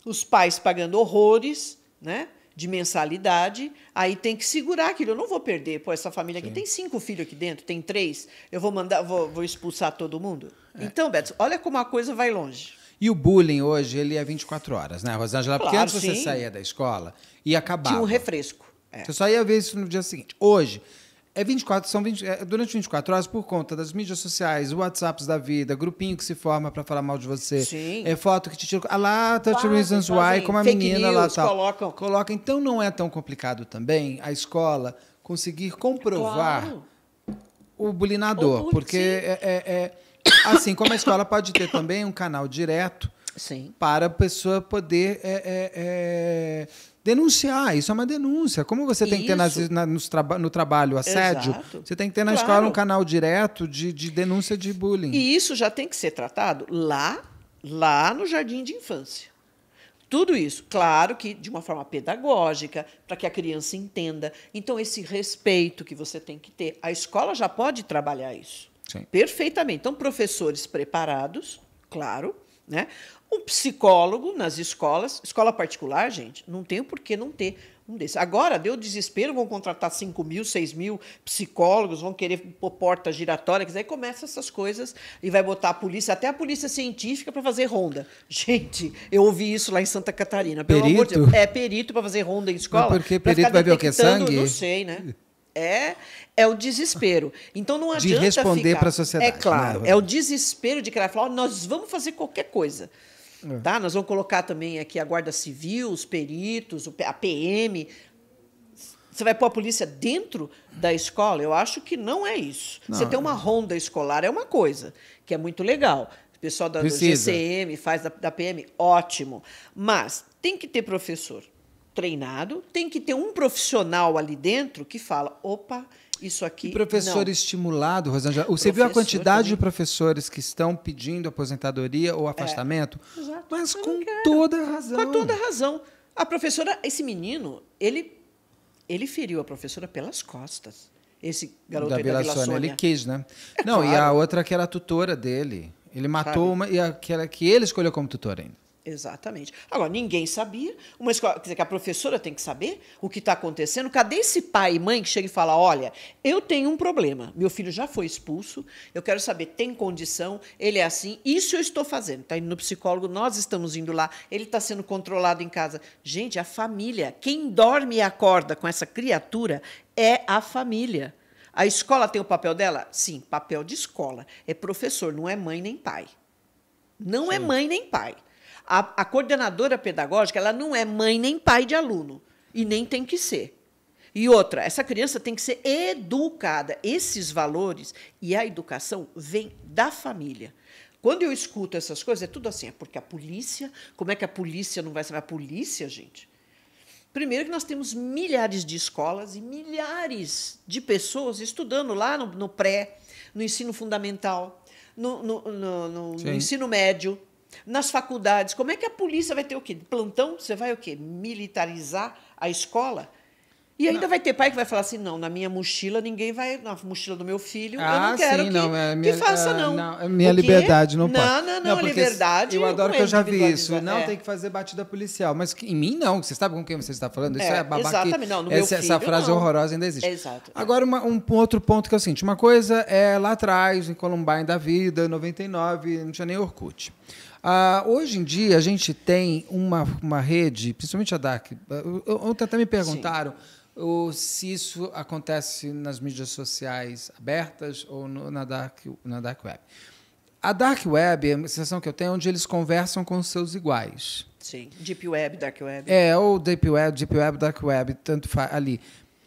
os pais pagando horrores, né? de mensalidade, aí tem que segurar aquilo. Eu não vou perder, pô, essa família Sim. aqui tem cinco filhos aqui dentro, tem três, eu vou mandar, vou, vou expulsar todo mundo. É. Então, Beto, olha como a coisa vai longe. E o bullying hoje, ele é 24 horas, né, Rosângela? Porque claro, antes sim. você saía da escola e acabava. Tinha um refresco. É. Você só ia ver isso no dia seguinte. Hoje, é 24, são 20, é, durante 24 horas por conta das mídias sociais, WhatsApps da vida, grupinho que se forma para falar mal de você. Sim. É foto que te tira. Ah lá, Touch Reasons Why, como a menina news, lá tal. Colocam. Coloca. Então não é tão complicado também a escola conseguir comprovar claro. o bulinador. Ou porque é, é, é, assim como a escola pode ter também um canal direto Sim. para a pessoa poder é, é, é, denunciar. Isso é uma denúncia. Como você tem isso. que ter nas, na, nos traba no trabalho assédio, Exato. você tem que ter na claro. escola um canal direto de, de denúncia de bullying. E isso já tem que ser tratado lá, lá no jardim de infância. Tudo isso, claro que de uma forma pedagógica, para que a criança entenda. Então, esse respeito que você tem que ter. A escola já pode trabalhar isso. Sim. Perfeitamente. Então, professores preparados, claro, né? Um psicólogo nas escolas, escola particular, gente, não tem por que não ter um desses. Agora, deu desespero, vão contratar 5 mil, 6 mil psicólogos, vão querer pôr porta giratória, aí começa essas coisas e vai botar a polícia, até a polícia científica, para fazer ronda. Gente, eu ouvi isso lá em Santa Catarina. Pelo perito? amor de Deus. É perito para fazer ronda em escola. Não, porque perito vai ver o que é sangue? Não sei, né? é é o desespero. Então não adianta de responder para a é sociedade. É claro, né? é o desespero de querer falar, nós vamos fazer qualquer coisa. É. Tá? Nós vamos colocar também aqui a Guarda Civil, os peritos, a PM. Você vai pôr a polícia dentro da escola? Eu acho que não é isso. Não, Você tem uma ronda escolar é uma coisa, que é muito legal. O pessoal da, do GCM faz da, da PM, ótimo. Mas tem que ter professor treinado, tem que ter um profissional ali dentro que fala, opa, isso aqui. E professor não. estimulado, Rosângela. Você professor viu a quantidade também. de professores que estão pedindo aposentadoria ou é. afastamento? É. Exato. Mas Eu com toda razão. Com toda razão. A professora, esse menino, ele, ele feriu a professora pelas costas. Esse garoto da, aí, Vila da Vila Sônia. Sônia. Ele quis, né? É não, claro. e a outra que era a tutora dele. Ele matou Sabe? uma e aquela que ele escolheu como tutora ainda. Exatamente. Agora, ninguém sabia. Uma escola, quer dizer, que a professora tem que saber o que está acontecendo. Cadê esse pai e mãe que chega e fala: olha, eu tenho um problema, meu filho já foi expulso, eu quero saber, tem condição, ele é assim, isso eu estou fazendo. Está indo no psicólogo, nós estamos indo lá, ele está sendo controlado em casa. Gente, a família, quem dorme e acorda com essa criatura é a família. A escola tem o papel dela? Sim, papel de escola. É professor, não é mãe nem pai. Não é Sim. é mãe nem pai. A, a coordenadora pedagógica ela não é mãe nem pai de aluno, e nem tem que ser. E outra, essa criança tem que ser educada. Esses valores e a educação vem da família. Quando eu escuto essas coisas, é tudo assim, é porque a polícia, como é que a polícia não vai saber? A polícia, gente. Primeiro que nós temos milhares de escolas e milhares de pessoas estudando lá no, no pré, no ensino fundamental, no, no, no ensino médio, nas faculdades, como é que a polícia vai ter o quê? Plantão? Você vai o quê? Militarizar a escola? E ainda não. vai ter pai que vai falar assim: não, na minha mochila ninguém vai, na mochila do meu filho, ah, eu não ah, quero sim, que, não, é minha, que faça, ah, não. não é minha liberdade não, pode. Não, não, não, liberdade. Eu adoro que eu já vi isso. Não, é. tem que fazer batida policial. Mas em mim, não. Você sabe com quem você está falando? Isso é, é babaca. Exatamente, não, no essa, meu filho, essa frase horrorosa ainda existe. Exato. É. Agora, uma, um outro ponto que é o seguinte: uma coisa é lá atrás, em Columbine da vida, 99, não tinha nem Orkut. Ah, hoje em dia, a gente tem uma, uma rede, principalmente a DAC. Ontem até me perguntaram se isso acontece nas mídias sociais abertas ou no, na, dark, na dark web. A dark web, a sensação que eu tenho é onde eles conversam com seus iguais. Sim, deep web, dark web. É, ou deep web, deep web, dark web, tanto faz ali.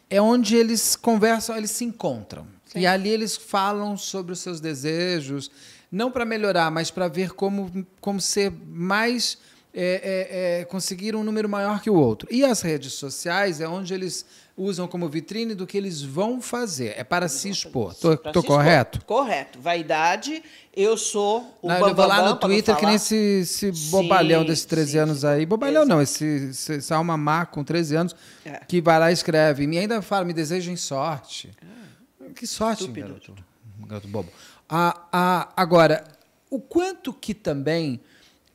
É onde eles conversam, eles se encontram. Sim. E ali eles falam sobre os seus desejos, não para melhorar, mas para ver como, como ser mais. É, é, é, conseguir um número maior que o outro. E as redes sociais é onde eles usam como vitrine do que eles vão fazer. É para se expor. Tô, tô se correto? Expor. Correto. Vaidade, eu sou o não, Eu vou lá no Twitter que nem esse, esse bobalhão sim, desses 13 sim, anos aí. Bobalhão não, esse, esse, essa alma má com 13 anos é. que vai lá e escreve. E ainda fala, me desejem sorte. Ah, que sorte, Estúpido. garoto. Garoto bobo. A, a, agora, o quanto que também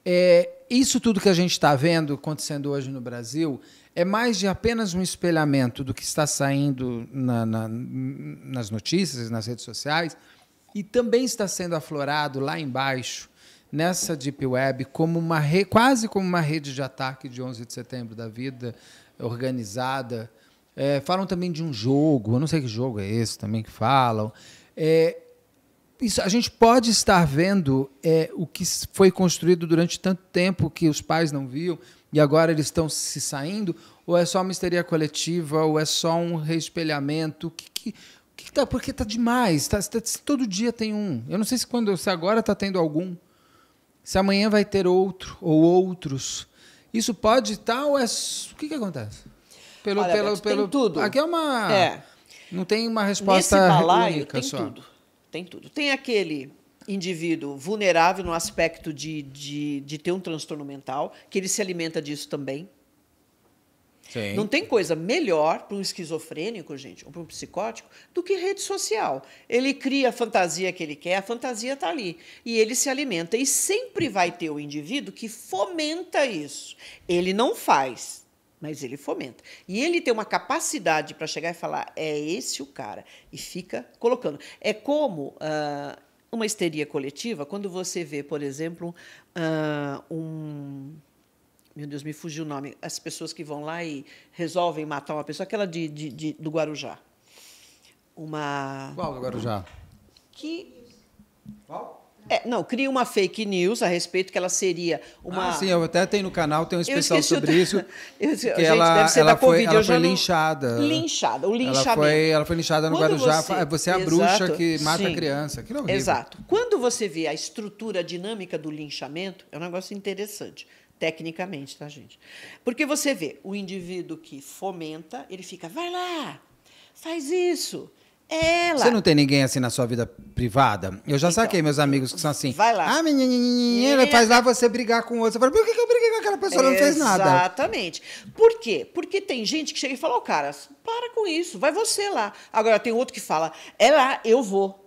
é, isso tudo que a gente está vendo acontecendo hoje no Brasil é mais de apenas um espelhamento do que está saindo na, na, nas notícias, nas redes sociais, e também está sendo aflorado lá embaixo, nessa Deep Web, como uma re, quase como uma rede de ataque de 11 de setembro da vida organizada. É, falam também de um jogo, eu não sei que jogo é esse também que falam. É, isso, a gente pode estar vendo é, o que foi construído durante tanto tempo que os pais não viam e agora eles estão se saindo? Ou é só uma histeria coletiva? Ou é só um reespelhamento? Que, que, que tá, porque tá demais. Tá, tá, todo dia tem um. Eu não sei se quando se agora está tendo algum, se amanhã vai ter outro ou outros. Isso pode estar tá ou é o que que acontece? Pelo Olha, pelo Beto, pelo tudo. Aqui é uma. É. Não tem uma resposta Nesse balaio, única tem só. Tudo tem tudo. Tem aquele indivíduo vulnerável no aspecto de, de, de ter um transtorno mental, que ele se alimenta disso também. Sim. Não tem coisa melhor para um esquizofrênico, gente, ou para um psicótico, do que rede social. Ele cria a fantasia que ele quer, a fantasia está ali. E ele se alimenta. E sempre vai ter o indivíduo que fomenta isso. Ele não faz, mas ele fomenta. E ele tem uma capacidade para chegar e falar: é esse o cara, e fica colocando. É como uh, uma histeria coletiva, quando você vê, por exemplo, uh, um. Meu Deus, me fugiu o nome. As pessoas que vão lá e resolvem matar uma pessoa, aquela de, de, de do Guarujá. Uma. Qual do Guarujá? Que. Qual? É, não, cria uma fake news a respeito que ela seria uma. Ah, sim, eu até tenho no canal, tem um especial sobre o... isso. eu, que gente, ela, ela, foi, COVID, ela foi não... linchada. Linchada, o linchamento. Ela foi, ela foi linchada no Quando Guarujá. Você, você é a exato, bruxa que mata sim. a criança. horrível. Exato. Quando você vê a estrutura dinâmica do linchamento, é um negócio interessante. Tecnicamente, tá, gente? Porque você vê o indivíduo que fomenta, ele fica, vai lá, faz isso, ela. Você não tem ninguém assim na sua vida privada? Eu já então, saquei meus amigos que são assim. Vai lá. Ah, menininha, faz lá você brigar com outro. Você fala, por que, eu briguei com aquela pessoa? Ela não fez nada. Exatamente. Por quê? Porque tem gente que chega e fala, ô, oh, cara, para com isso, vai você lá. Agora tem outro que fala, é lá, eu vou.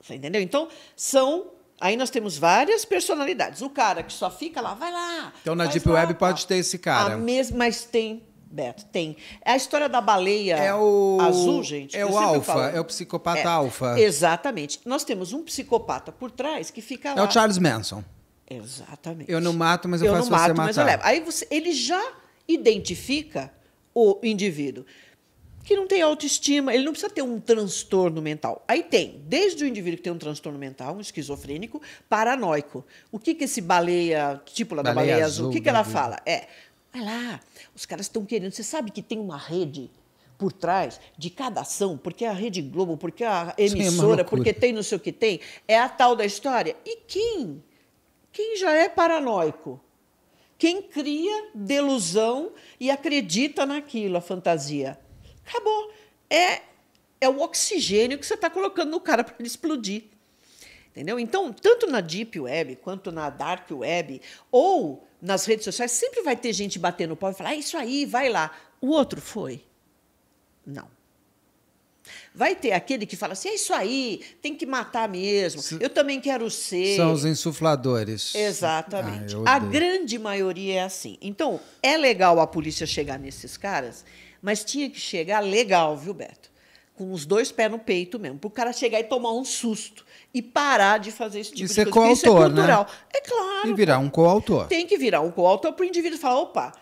Você entendeu? Então, são Aí nós temos várias personalidades. O cara que só fica lá, vai lá. Então na Deep lá, Web pode ter esse cara. Mes... mas tem Beto, tem. É a história da baleia é o... azul, gente. É o alfa, é o psicopata é. alfa. Exatamente. Nós temos um psicopata por trás que fica lá. É o Charles Manson. Exatamente. Eu não mato, mas eu, eu faço não mato, você matar. Mas eu levo. Aí você, ele já identifica o indivíduo que não tem autoestima, ele não precisa ter um transtorno mental. Aí tem, desde o indivíduo que tem um transtorno mental, um esquizofrênico, paranoico. O que que esse baleia, tipo lá da baleia, baleia azul, azul, o que que ela né, fala? É, Vai lá, os caras estão querendo. Você sabe que tem uma rede por trás de cada ação, porque a Rede Globo, porque a é emissora, é porque tem não sei o que tem, é a tal da história. E quem? Quem já é paranoico? Quem cria delusão e acredita naquilo, a fantasia? Acabou. É, é o oxigênio que você está colocando no cara para ele explodir. Entendeu? Então, tanto na Deep Web quanto na Dark Web, ou nas redes sociais, sempre vai ter gente batendo o pau e falar: ah, isso aí, vai lá. O outro foi. Não. Vai ter aquele que fala assim: é isso aí, tem que matar mesmo. Eu também quero ser. São os insufladores. Exatamente. Ah, a grande maioria é assim. Então, é legal a polícia chegar nesses caras, mas tinha que chegar legal, viu, Beto? com os dois pés no peito mesmo, para o cara chegar e tomar um susto e parar de fazer esse tipo e de ser é coisa. Isso é né? cultural. Né? É claro. E virar um coautor. Tem que virar um coautor para o indivíduo falar, opa,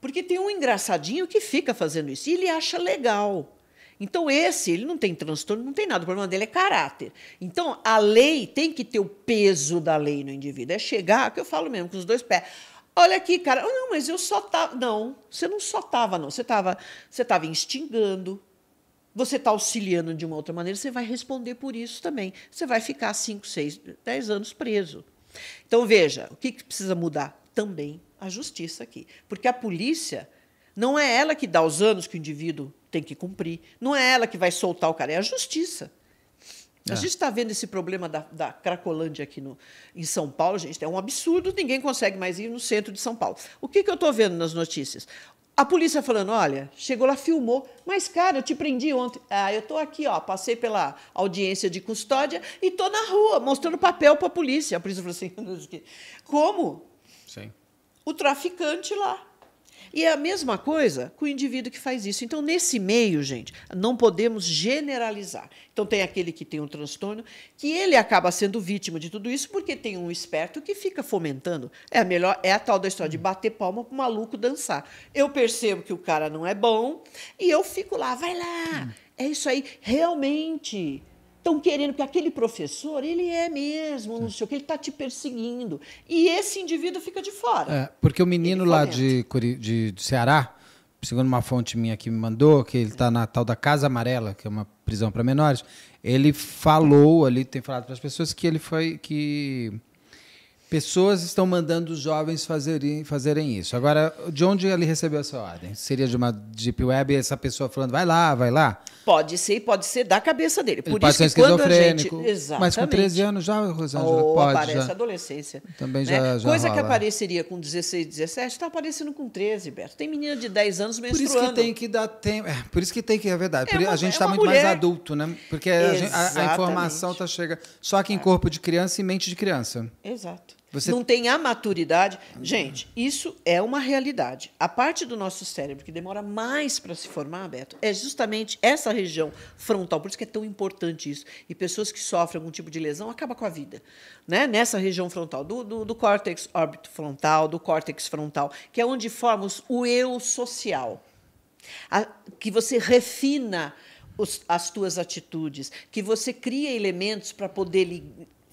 porque tem um engraçadinho que fica fazendo isso e ele acha legal. Então, esse, ele não tem transtorno, não tem nada. O problema dele é caráter. Então, a lei tem que ter o peso da lei no indivíduo. É chegar, que eu falo mesmo, com os dois pés. Olha aqui, cara. Oh, não, mas eu só tava. Não, você não só tava, não. Você tava, você tava instigando, você está auxiliando de uma outra maneira, você vai responder por isso também. Você vai ficar 5, 6, 10 anos preso. Então, veja, o que, que precisa mudar? Também a justiça aqui. Porque a polícia não é ela que dá os anos que o indivíduo tem que cumprir, não é ela que vai soltar o cara, é a justiça. A é. gente está vendo esse problema da, da Cracolândia aqui no, em São Paulo, gente. É um absurdo, ninguém consegue mais ir no centro de São Paulo. O que, que eu estou vendo nas notícias? A polícia falando, olha, chegou lá, filmou, mas cara, eu te prendi ontem. Ah, eu tô aqui, ó, passei pela audiência de custódia e tô na rua mostrando papel para a polícia. A polícia falou assim, como? Sim. O traficante lá. E é a mesma coisa com o indivíduo que faz isso. Então, nesse meio, gente, não podemos generalizar. Então, tem aquele que tem um transtorno, que ele acaba sendo vítima de tudo isso, porque tem um esperto que fica fomentando. É a, melhor, é a tal da história de bater palma para o maluco dançar. Eu percebo que o cara não é bom e eu fico lá, vai lá. É isso aí, realmente estão querendo, porque aquele professor, ele é mesmo, não sei o que, ele está te perseguindo. E esse indivíduo fica de fora. É, porque o menino lá de, de, de Ceará, segundo uma fonte minha que me mandou, que ele está na tal da Casa Amarela, que é uma prisão para menores, ele falou ali, tem falado para as pessoas que ele foi que Pessoas estão mandando os jovens fazerem, fazerem isso. Agora, de onde ele recebeu essa ordem? Seria de uma deep web essa pessoa falando, vai lá, vai lá? Pode ser, pode ser da cabeça dele. Por ele pode ser esquizofrênico. Gente... Mas com 13 anos já, Rosângela, Ou pode. aparece já. adolescência. Também né? já, já Coisa rola. que apareceria com 16, 17, está aparecendo com 13, Berto. Tem menina de 10 anos menstruando. Por isso que tem que dar tempo. É, por isso que tem que, é verdade. É uma, a gente está é tá muito mulher. mais adulto, né? Porque a, a, a informação tá chega. Só que em é. corpo de criança e mente de criança. Exato. Você... Não tem a maturidade. Gente, isso é uma realidade. A parte do nosso cérebro que demora mais para se formar, Beto, é justamente essa região frontal. Por isso que é tão importante isso. E pessoas que sofrem algum tipo de lesão acabam com a vida. Né? Nessa região frontal, do, do, do córtex órbito frontal, do córtex frontal, que é onde formos o eu social. A, que você refina as tuas atitudes, que você cria elementos para poder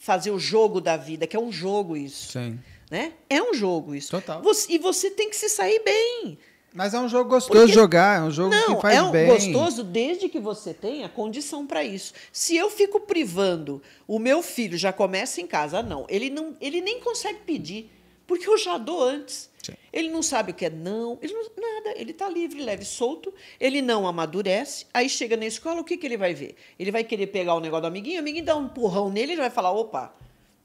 fazer o jogo da vida, que é um jogo isso. Sim. Né? É um jogo isso. Total. Você, e você tem que se sair bem. Mas é um jogo gostoso Porque... jogar, é um jogo não, que faz é um bem. gostoso desde que você tenha condição para isso. Se eu fico privando, o meu filho já começa em casa, não, ele não, ele nem consegue pedir, porque eu já dou antes. Ele não sabe o que é não, ele não nada, ele está livre, leve, solto, ele não amadurece, aí chega na escola, o que, que ele vai ver? Ele vai querer pegar o negócio do amiguinho, o amiguinho dá um empurrão nele, ele vai falar, opa,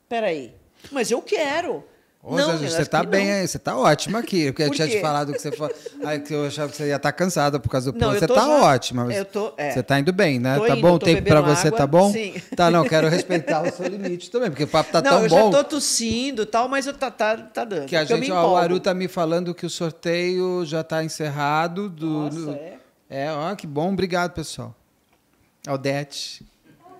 peraí, mas eu quero. Ô, não, você tá bem aí, você tá ótima aqui. Porque Por eu tinha te falado que você foi, aí, que eu achava que você ia estar tá cansada por causa do plano. Você tá já, ótima. Eu tô, é, Você tá indo bem, né? Tô tá indo, bom o tempo para você, tá bom? Sim. Tá, não, quero respeitar o seu limite também, porque o papo tá não, tão bom. bom. Eu já tô tossindo e tal, mas eu tá, tá, tá dando. Que a gente, ó, o Aru tá me falando que o sorteio já tá encerrado. Do, Nossa, do, é. É, ó, que bom. Obrigado, pessoal. Aldete,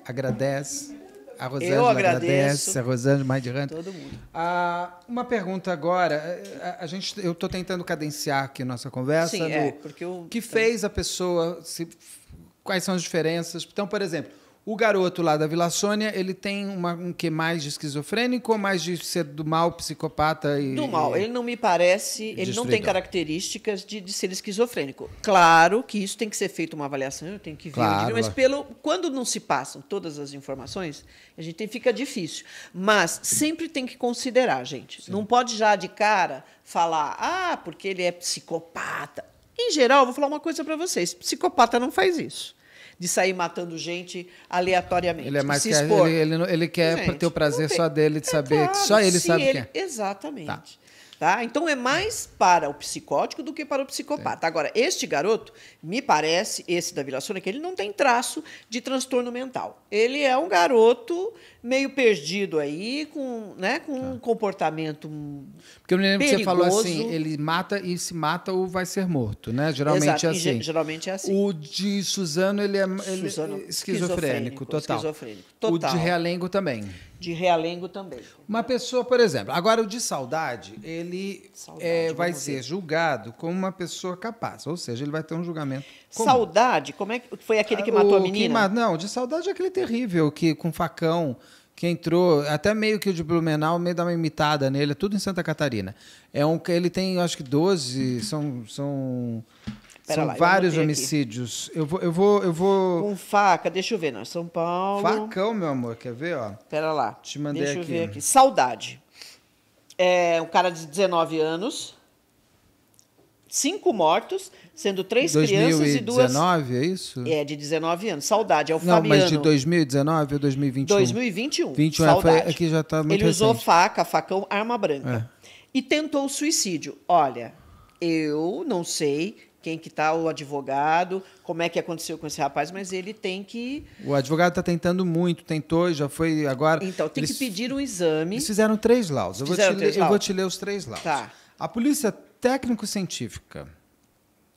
agradece. A Rosângela Eu agradeço. agradece, a Rosângela Mindhunter. Todo mundo. Ah, uma pergunta agora. Eh, eh, a, gente, eu estou tentando cadenciar aqui nossa conversa. Sim, do, é, porque o que fez a pessoa, se, quais são as diferenças. Então, por exemplo, o garoto lá da Vila Sônia, ele tem uma, um que mais de esquizofrênico ou mais de ser do mal, psicopata e. Do mal. Ele não me parece, ele destruidor. não tem características de, de, ser esquizofrênico. Claro que isso tem que ser feito uma avaliação, eu tenho que ver, claro. mas pelo, quando não se passam todas as informações, a gente fica difícil. Mas sempre tem que considerar, gente. Sim. Não pode já de cara falar, ah, porque ele é psicopata. Em geral, vou falar uma coisa para vocês: psicopata não faz isso de sair matando gente aleatoriamente. Ele é mais que ele, ele, ele, quer gente, ter o prazer só dele de é saber, claro, que só ele sabe ele, quem é. Exatamente. Tá. Tá? Então é mais para o psicótico do que para o psicopata. Sim. Agora, este garoto, me parece, esse da Vila Sônia, que ele não tem traço de transtorno mental. Ele é um garoto meio perdido aí, com, né, com tá. um comportamento. Porque eu me lembro perigoso. que você falou assim: ele mata e se mata ou vai ser morto, né? Geralmente Exato. é assim. E, geralmente é assim. O de Suzano, ele é ele é Suzano, esquizofrênico, esquizofrênico, total. esquizofrênico, total. O de Realengo também de Realengo também. Uma pessoa, por exemplo, agora o de saudade, ele saudade, é, vai ser julgado como uma pessoa capaz, ou seja, ele vai ter um julgamento. Comum. Saudade, como é que foi aquele que matou o, a menina? Que, não, de saudade é aquele terrível que com facão que entrou, até meio que o de Blumenau, meio dá uma imitada nele, é tudo em Santa Catarina. É um ele tem, acho que 12, são são Pera São lá, vários homicídios. Eu vou, eu vou, eu vou. Com faca, deixa eu ver, não São Paulo. Facão, meu amor, quer ver, ó? Pera lá. Te mandei deixa aqui. eu ver aqui. Saudade. É um cara de 19 anos. Cinco mortos, sendo três 2019, crianças e duas. 2019, é isso? É, de 19 anos. Saudade, é o Não, Fabiano. Não, mas de 2019 ou 2021? 2021. 21, Saudade. aqui já tá muito Ele recente. usou faca, facão, arma branca. É. E tentou suicídio. Olha, eu não sei quem que está o advogado, como é que aconteceu com esse rapaz, mas ele tem que. O advogado está tentando muito, tentou, já foi agora. Então, tem eles, que pedir um exame. Eles fizeram três laudos. Eu, vou te, três ler, laudos. vou te ler os três laudos. Tá. A polícia técnico-científica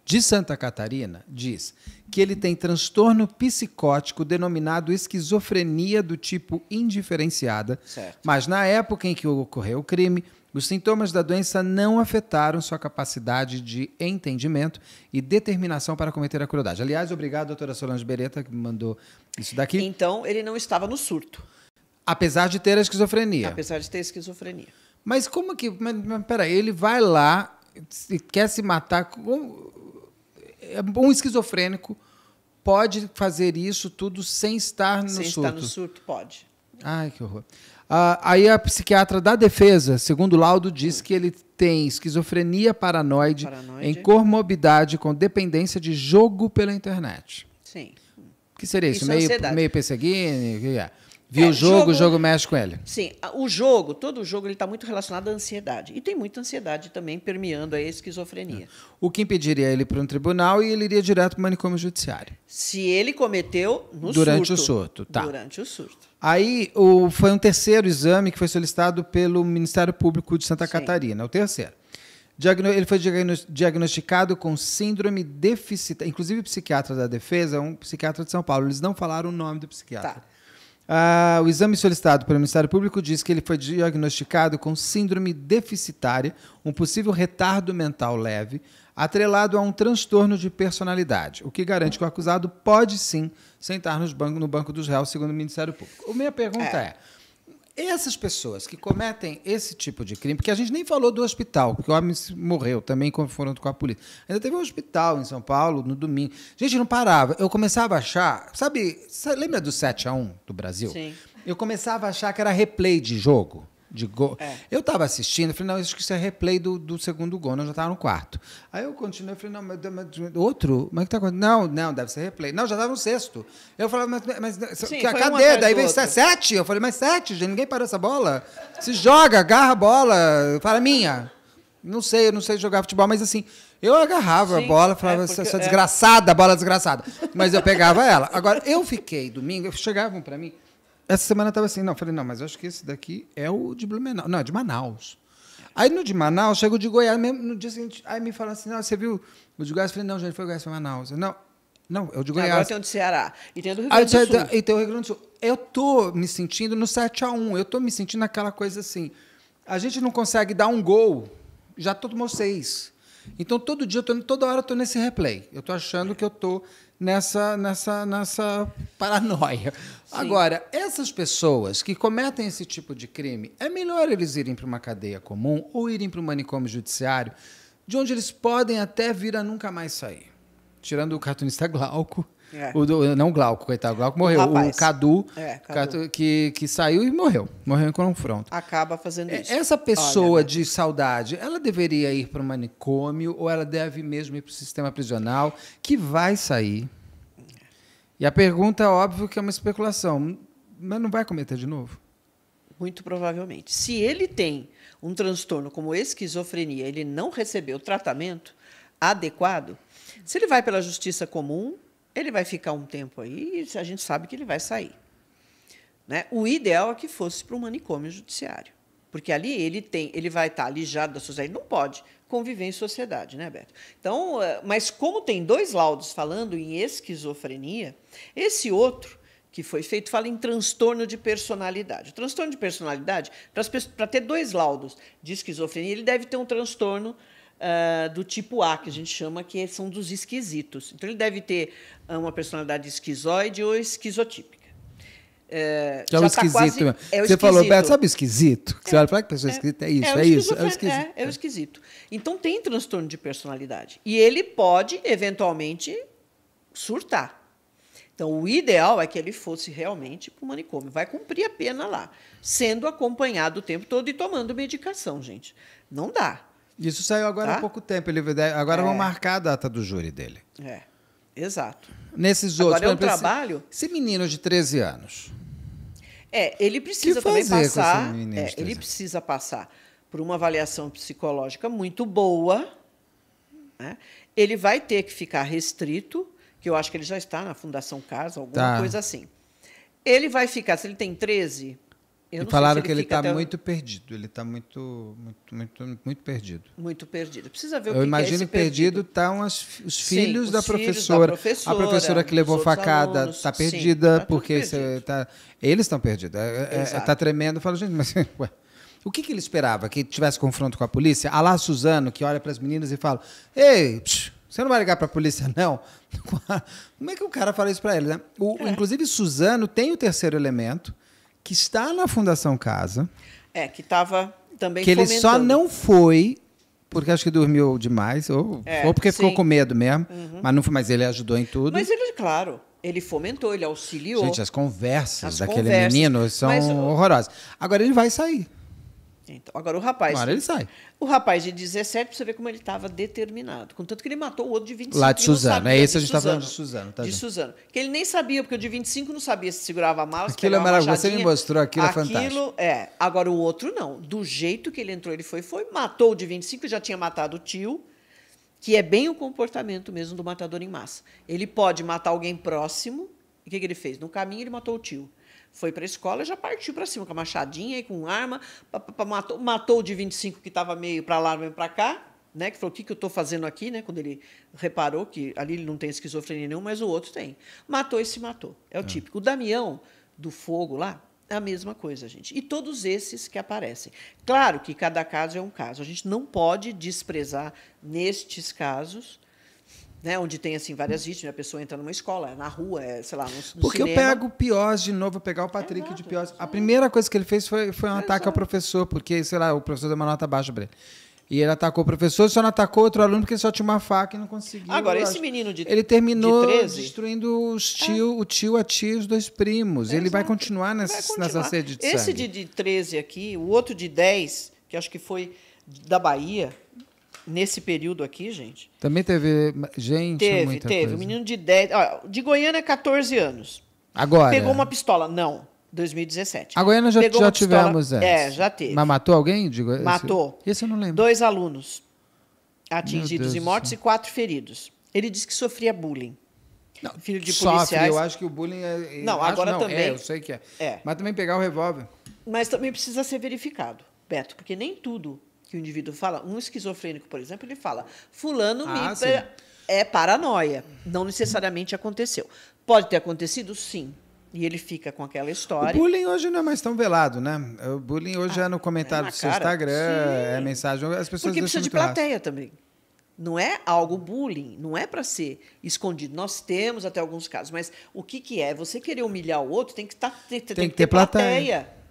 de Santa Catarina diz que ele tem transtorno psicótico denominado esquizofrenia do tipo indiferenciada, certo. mas na época em que ocorreu o crime, os sintomas da doença não afetaram sua capacidade de entendimento e determinação para cometer a crueldade. Aliás, obrigado, doutora Solange Beretta, que me mandou isso daqui. Então, ele não estava no surto. Apesar de ter a esquizofrenia. Apesar de ter esquizofrenia. Mas como que. Mas, mas, peraí, ele vai lá e quer se matar. Um, um esquizofrênico pode fazer isso tudo sem estar no sem surto. Sem estar no surto, pode. Ai, que horror. Ah, aí a psiquiatra da defesa, segundo o laudo, diz que ele tem esquizofrenia paranoide, paranoide. em comorbidade com dependência de jogo pela internet. Sim. O que seria isso? isso é meio, ansiedade. meio é? É, Viu é, o jogo, jogo, o jogo mexe com ele. Sim, o jogo, todo o jogo, ele está muito relacionado à ansiedade. E tem muita ansiedade também permeando a esquizofrenia. O que impediria ele para um tribunal e ele iria direto para o manicômio judiciário? Se ele cometeu no Durante surto. o surto, tá. Durante o surto. Aí o, foi um terceiro exame que foi solicitado pelo Ministério Público de Santa Sim. Catarina, o terceiro. Diagno ele foi diagnosticado com síndrome deficitária. Inclusive, o psiquiatra da defesa um psiquiatra de São Paulo. Eles não falaram o nome do psiquiatra. Tá. Ah, o exame solicitado pelo Ministério Público diz que ele foi diagnosticado com síndrome deficitária, um possível retardo mental leve, atrelado a um transtorno de personalidade, o que garante que o acusado pode sim sentar banco, no banco dos réus, segundo o Ministério Público. A minha pergunta é. é. essas pessoas que cometem esse tipo de crime, porque a gente nem falou do hospital, porque o homem morreu também confrontando com a polícia. Ainda teve um hospital em São Paulo no domingo. Gente, não parava. Eu começava a achar, sabe, lembra do 7 a 1 do Brasil? Sim. Eu começava a achar que era replay de jogo de gol. É. Eu estava assistindo, falei, não, acho que isso é replay do, do segundo gol, não, né, já estava no quarto. Aí eu continuei, falei, não, mas, mas outro? Mas é que tá acontecendo? Não, não, deve ser replay. Não, já estava no sexto. Eu falei, mas, mas Sim, cadê? Um Daí vem sete? Eu falei, mas sete, gente, ninguém parou essa bola. Se joga, agarra a bola, para minha. Não sei, eu não sei jogar futebol, mas assim, eu agarrava Sim, a bola, falava, é essa, é. desgraçada, bola desgraçada. Mas eu pegava ela. Agora, eu fiquei domingo, chegavam para mim essa semana estava assim, não, falei, não, mas eu acho que esse daqui é o de Blumenau. Não, é de Manaus. Aí no de Manaus, chega o de Goiás, mesmo no dia seguinte, aí me fala assim, não, você viu o de Goiás? Eu falei, não, gente, foi o Goiás, foi Manaus. Eu, não, não, é o de tá, Goiás. Agora tem o de Ceará e tem o do Rio Grande do Sul. E tem o Rio Grande do Sul. Eu tô me sentindo no 7x1, eu tô me sentindo aquela coisa assim, a gente não consegue dar um gol, já tomou seis. Então todo dia, eu tô, toda hora eu tô nesse replay. Eu tô achando que eu tô nessa, nessa, nessa paranoia. Sim. Agora, essas pessoas que cometem esse tipo de crime, é melhor eles irem para uma cadeia comum ou irem para um manicômio judiciário, de onde eles podem até vir a nunca mais sair. Tirando o cartunista Glauco, é. O do, não o Glauco, coitado. O Glauco morreu. O, o Cadu, é, Cadu. que, que saiu e morreu. Morreu em confronto. Acaba fazendo é, isso. Essa pessoa Olha, de saudade, ela deveria ir para o manicômio ou ela deve mesmo ir para o sistema prisional, que vai sair. E a pergunta, óbvio, que é uma especulação. Mas não vai cometer de novo? Muito provavelmente. Se ele tem um transtorno como esquizofrenia, ele não recebeu tratamento adequado, se ele vai pela justiça comum, ele vai ficar um tempo aí e a gente sabe que ele vai sair. Né? O ideal é que fosse para o manicômio judiciário, porque ali ele tem, ele vai estar alijado da sociedade, não pode conviver em sociedade, né, Beto? Então, eh, mas como tem dois laudos falando em esquizofrenia, esse outro que foi feito fala em transtorno de personalidade. O transtorno de personalidade, para ter dois laudos de esquizofrenia, ele deve ter um transtorno Uh, do tipo A, que a gente chama que são dos esquisitos. Então, ele deve ter ah, uma personalidade esquizoide ou esquizotípica. É, já já o tá quase, é, o tá esquisito. É você falou, Beto, sabe o esquisito? É, você olha, para ah, que pessoa é. esquisita é isso, é, isso, é, é o esquisito. É, o esquisito. Então, tem transtorno de personalidade. E ele pode, eventualmente, surtar. Então, o ideal é que ele fosse realmente para o manicômio. Vai cumprir a pena lá, sendo acompanhado o tempo todo e tomando medicação, gente. Não dá. Isso saiu agora tá? há pouco tempo. Ele, agora é. vão marcar a data do júri dele. É, exato. Nesses outros. Agora é um exemplo, trabalho. Esse, esse menino de 13 anos. É, ele precisa também passar. É, ele precisa passar por uma avaliação psicológica muito boa. Né? Ele vai ter que ficar restrito, que eu acho que ele já está na Fundação Casa, alguma tá. coisa assim. Ele vai ficar, se ele tem 13, eu e falaram ele que ele está até... muito perdido. Ele está muito, muito, muito, muito perdido. Muito perdido. Precisa ver Eu o que Eu imagino que é perdido estão tá os filhos, da, os professora. filhos da professora. A professora que levou facada está perdida, sim, tá porque tá... eles estão perdidos. Está é, é, é tá tremendo. Fala, gente, mas ué, o que, que, ele esperava? Que tivesse confronto com a polícia? A lá Suzano, que olha para as meninas e fala: Ei, psh, você não vai ligar para a polícia, não? Como é que o cara fala isso para ele? Né? O, é. Inclusive, Suzano tem o terceiro elemento que está na Fundação Casa. É, que estava também. Que ele só não foi porque acho que dormiu demais, ou, é, ou porque sim. ficou com medo mesmo. Uhum. Mas, não, mas ele ajudou em tudo. Mas ele, claro, ele fomentou, ele auxiliou. Gente, as conversas as daquele conversas, menino são mas, horrorosas. Agora ele vai sair. Então, agora o rapaz. Agora ele sai. O rapaz de 17, pra você ver como ele estava determinado. Contanto que ele matou o outro de 25. Lá de Suzano. É esse a gente está falando de Suzano. Tá de Suzano. Que ele nem sabia, porque o de 25 não sabia se segurava a mala. Aquilo é maravilhoso. Você me mostrou aquilo, é aquilo é fantástico. Aquilo é. Agora o outro não. Do jeito que ele entrou, ele foi, foi. Matou o de 25, já tinha matado o tio, que é bem o comportamento mesmo do matador em massa. Ele pode matar alguém próximo. E o que, que ele fez? No caminho, ele matou o tio. Foi para a escola e já partiu para cima, com a machadinha e com arma. Pra, pra, matou, matou o de 25 que estava meio para lá, meio para cá. Né, que falou, o que, que eu estou fazendo aqui? Né, quando ele reparou que ali ele não tem esquizofrenia nenhuma, mas o outro tem. Matou e se matou. É o é. típico. O Damião, do fogo lá, é a mesma coisa, gente. E todos esses que aparecem. Claro que cada caso é um caso. A gente não pode desprezar, nestes casos, né, onde tem assim várias vítimas, a pessoa entra numa escola, é na rua, é, sei lá, no, no Porque cinema. eu pego o Piós de novo, pegar o Patrick Exato, de Piós. A primeira coisa que ele fez foi, foi um Exato. ataque ao professor, porque, sei lá, o professor deu uma nota baixa para ele. E ele atacou o professor, só não atacou outro aluno porque ele só tinha uma faca e não conseguiu. Agora, esse menino de Ele terminou de 13, destruindo os é. tio, é. o tio, a tia e os dois primos. É, ele vai continuar, nessa, vai continuar. nessa sede de Esse de, de 13 aqui, o outro de 10, que acho que foi da Bahia, nesse período aqui, gente. Também teve gente. Teve, teve. Coisa. Um menino de 10. de Goiânia, 14 anos. Agora. Pegou uma pistola. Não. 2017. A Goiânia já, já tivemos essa. É, já teve. Mas matou alguém? De Goiânia? Matou. Isso eu não lembro. Dois alunos atingidos e mortos e quatro feridos. Ele disse que sofria bullying. Não, Filho de sofre, policiais. eu acho que o bullying é. é não, agora não, é, também. É, eu sei que é. é. Mas também pegar o revólver. Mas também precisa ser verificado, Beto, porque nem tudo que o indivíduo fala. Um esquizofrênico, por exemplo, ele fala: Fulano ah, me. É paranoia. Não necessariamente aconteceu. Pode ter acontecido? Sim. E ele fica com aquela história. O bullying hoje não é mais tão velado, né? O bullying hoje ah, é no comentário é do seu cara. Instagram, Sim. é mensagem. As pessoas Porque precisa de plateia raço. também. Não é algo bullying, não é para ser escondido. Nós temos até alguns casos, mas o que, que é? Você querer humilhar o outro tem que, tá, ter, tem, tem que ter, plateia. plateia.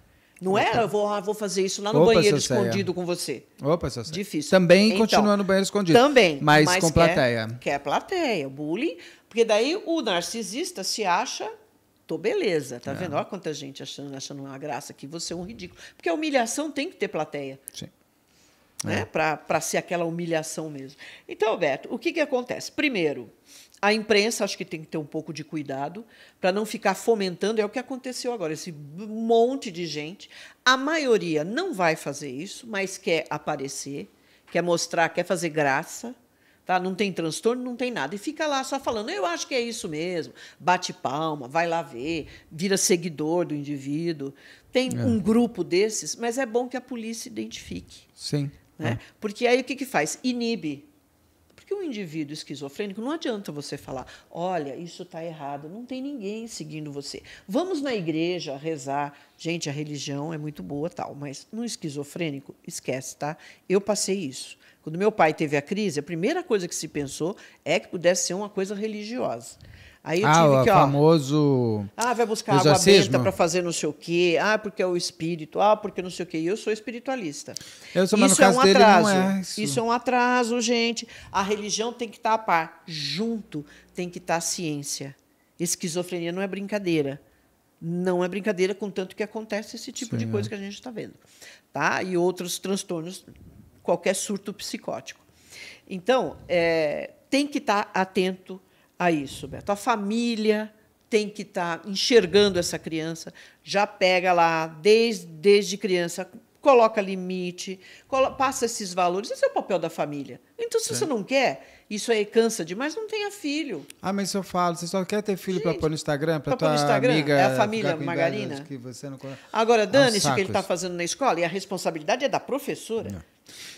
Não era, é, ah, eu vou, ah, vou fazer isso lá no Opa, banheiro escondido com você. Opa, seu Difícil. Também então, continua no banheiro escondido. Também. Mas, mas com quer, plateia. Quer plateia, bullying. Porque daí o narcisista se acha tô beleza, tá é. vendo? Olha quanta gente achando, achando uma graça aqui, você é um ridículo. Porque a humilhação tem que ter plateia. Sim. Né? É. Para ser aquela humilhação mesmo. Então, Alberto, o que, que acontece? Primeiro, a imprensa acho que tem que ter um pouco de cuidado para não ficar fomentando, é o que aconteceu agora, esse monte de gente. A maioria não vai fazer isso, mas quer aparecer, quer mostrar, quer fazer graça tá? Não tem transtorno, não tem nada. E fica lá só falando, eu acho que é isso mesmo. Bate palma, vai lá ver, vira seguidor do indivíduo. Tem é. um grupo desses, mas é bom que a polícia identifique. Sim. Né? É. Porque aí o que, que faz? Inibe que um indivíduo esquizofrênico não adianta você falar, olha, isso está errado, não tem ninguém seguindo você. Vamos na igreja rezar. Gente, a religião é muito boa, tal, mas no esquizofrênico, esquece, tá? Eu passei isso. Quando meu pai teve a crise, a primeira coisa que se pensou é que pudesse ser uma coisa religiosa. Aí eu ah, tive que, ó, famoso. Ah, vai buscar água benta para fazer não sei o quê. Ah, porque é o espírito. Ah, porque não sei o quê. eu sou espiritualista. Eu sou, isso é um atraso. É isso. isso. é um atraso, gente. A religião tem que estar tá a par. Junto tem que estar tá a ciência. Esquizofrenia não é brincadeira. Não é brincadeira, contanto que acontece esse tipo Sim, de coisa é. que a gente está vendo. Tá? E outros transtornos, qualquer surto psicótico. Então, é, tem que estar tá atento a isso, Beto. A família tem que estar tá enxergando essa criança, já pega lá desde, desde criança, coloca limite, passa esses valores. Esse é o papel da família. Então, se Sim. você não quer, isso aí cansa demais, não tenha filho. Ah, mas eu falo, você só quer ter filho para pôr no Instagram, para tua Instagram, amiga... É a família Margarina. Que você não... Agora, é dane-se o que ele está fazendo na escola, e a responsabilidade é da professora. Não. É.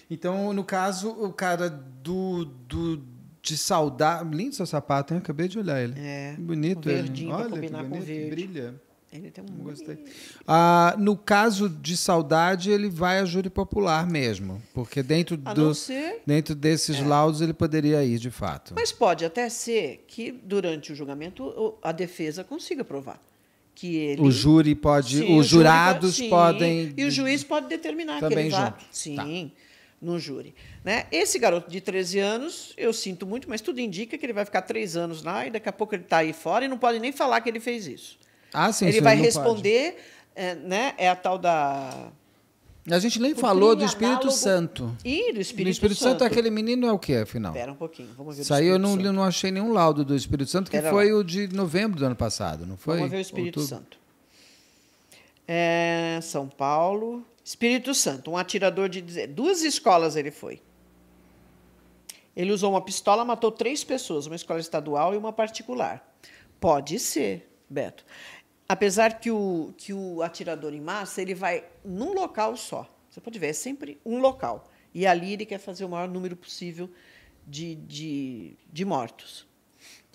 Então, no caso, o cara do, do de saudar. Lindo seu sapato, hein? Acabei de olhar ele. É. Bonito verdinho ele. Olha, combinar que bonito, com verde. brilha. Ele tem um Gostei. Ah, no caso de saudade, ele vai a júri popular mesmo. Porque dentro, do, dentro desses é. laudos ele poderia ir, de fato. Mas pode até ser que, durante o julgamento, a defesa consiga provar. Que ele... O júri pode. Sim, os jurados júri pode, podem. E o juiz pode determinar também que ele vá. Tá. Sim. Tá no júri. Né? Esse garoto de 13 anos, eu sinto muito, mas tudo indica que ele vai ficar três anos lá e daqui a pouco ele está aí fora e não pode nem falar que ele fez isso. Ah, sim, ele sim, vai responder, é, né? É a tal da. A gente nem o falou do Espírito análogo... Santo. E do Espírito, do Espírito Santo. Santo. aquele menino é o que, afinal? Espera um pouquinho, vamos ver. Isso aí eu não, eu não achei nenhum laudo do Espírito Santo, que Pera foi lá. o de novembro do ano passado, não foi? Vamos ver o Espírito Outubro. Santo. É, São Paulo, Espírito Santo, um atirador de duas escolas ele foi. Ele usou uma pistola, matou três pessoas, uma escola estadual e uma particular. Pode ser, Beto. Apesar que o, que o atirador em massa, ele vai num local só. Você pode ver, é sempre um local. E ali ele quer fazer o maior número possível de, de, de mortos.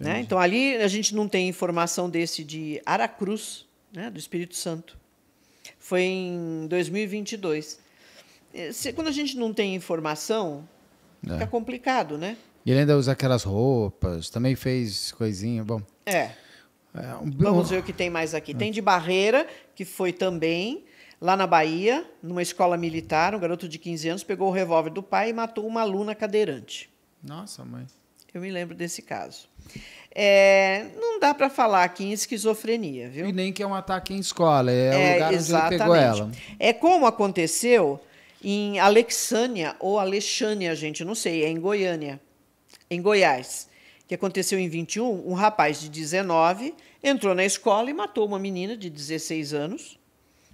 Né? Então, ali a gente não tem informação desse de Aracruz, né? do Espírito Santo. Foi em 2022. Eh, se, quando a gente não tem informação, é. fica complicado, né? E ele ainda usa aquelas roupas, também fez coisinha, bom. É. é um... Vamos ver o que tem mais aqui. É. Tem de Barreira, que foi também lá na Bahia, numa escola militar, um garoto de 15 anos pegou o revólver do pai e matou uma aluna cadeirante. Nossa, mãe. Eu me lembro desse caso. É, não dá para falar aqui em esquizofrenia, viu? E nem que é um ataque em escola, é, é o lugar exatamente. onde ele pegou ela. É como aconteceu em Alexânia ou Alexânia, gente, não sei, é em Goiânia, em Goiás, que aconteceu em 21, um rapaz de 19 entrou na escola e matou uma menina de 16 anos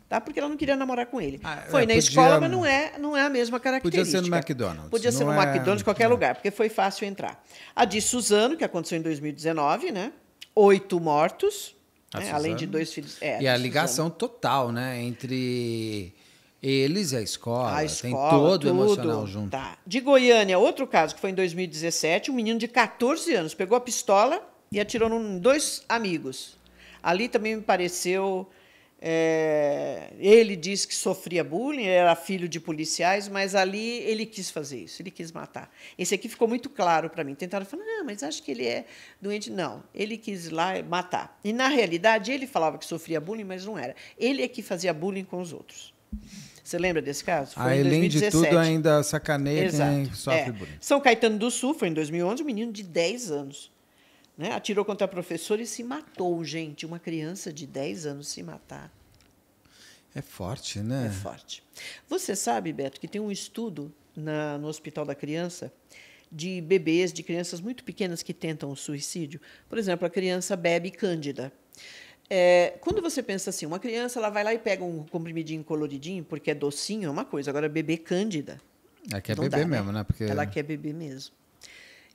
tá? Porque ela não queria namorar com ele. Ah, é, foi na podia, escola, mas não é, não é a mesma característica. Podia ser no McDonald's. Podia ser no é, McDonald's, qualquer é. lugar, porque foi fácil entrar. A de Suzano, que aconteceu em 2019, né? Oito mortos, né? além de dois filhos. É, e a, a ligação Suzano. total, né? Entre eles e a escola. A escola Tem todo tudo. emocional junto. Tá. De Goiânia, outro caso que foi em 2017, um menino de 14 anos pegou a pistola e atirou em dois amigos. Ali também me pareceu é, ele disse que sofria bullying, era filho de policiais, mas ali ele quis fazer isso, ele quis matar. Esse aqui ficou muito claro para mim. Tentaram falar, ah, mas acho que ele é doente. Não, ele quis ir lá matar. E na realidade ele falava que sofria bullying, mas não era. Ele é que fazia bullying com os outros. Você lembra desse caso? Foi Além em 2017. de tudo, ainda sacaneia Exato. quem sofre é. bullying. São Caetano do Sul, foi em 2011, um menino de 10 anos né? Atirou contra a professora e se matou, gente. Uma criança de 10 anos se matar. É forte, né? É forte. Você sabe, Beto, que tem um estudo na, no Hospital da Criança de bebês, de crianças muito pequenas que tentam o suicídio. Por exemplo, a criança bebe cândida. É, quando você pensa assim, uma criança ela vai lá e pega um comprimidinho coloridinho porque é docinho, é uma coisa. Agora, beber cândida. Ela é quer é beber dá, né? mesmo, né? né? Porque... Ela quer beber mesmo.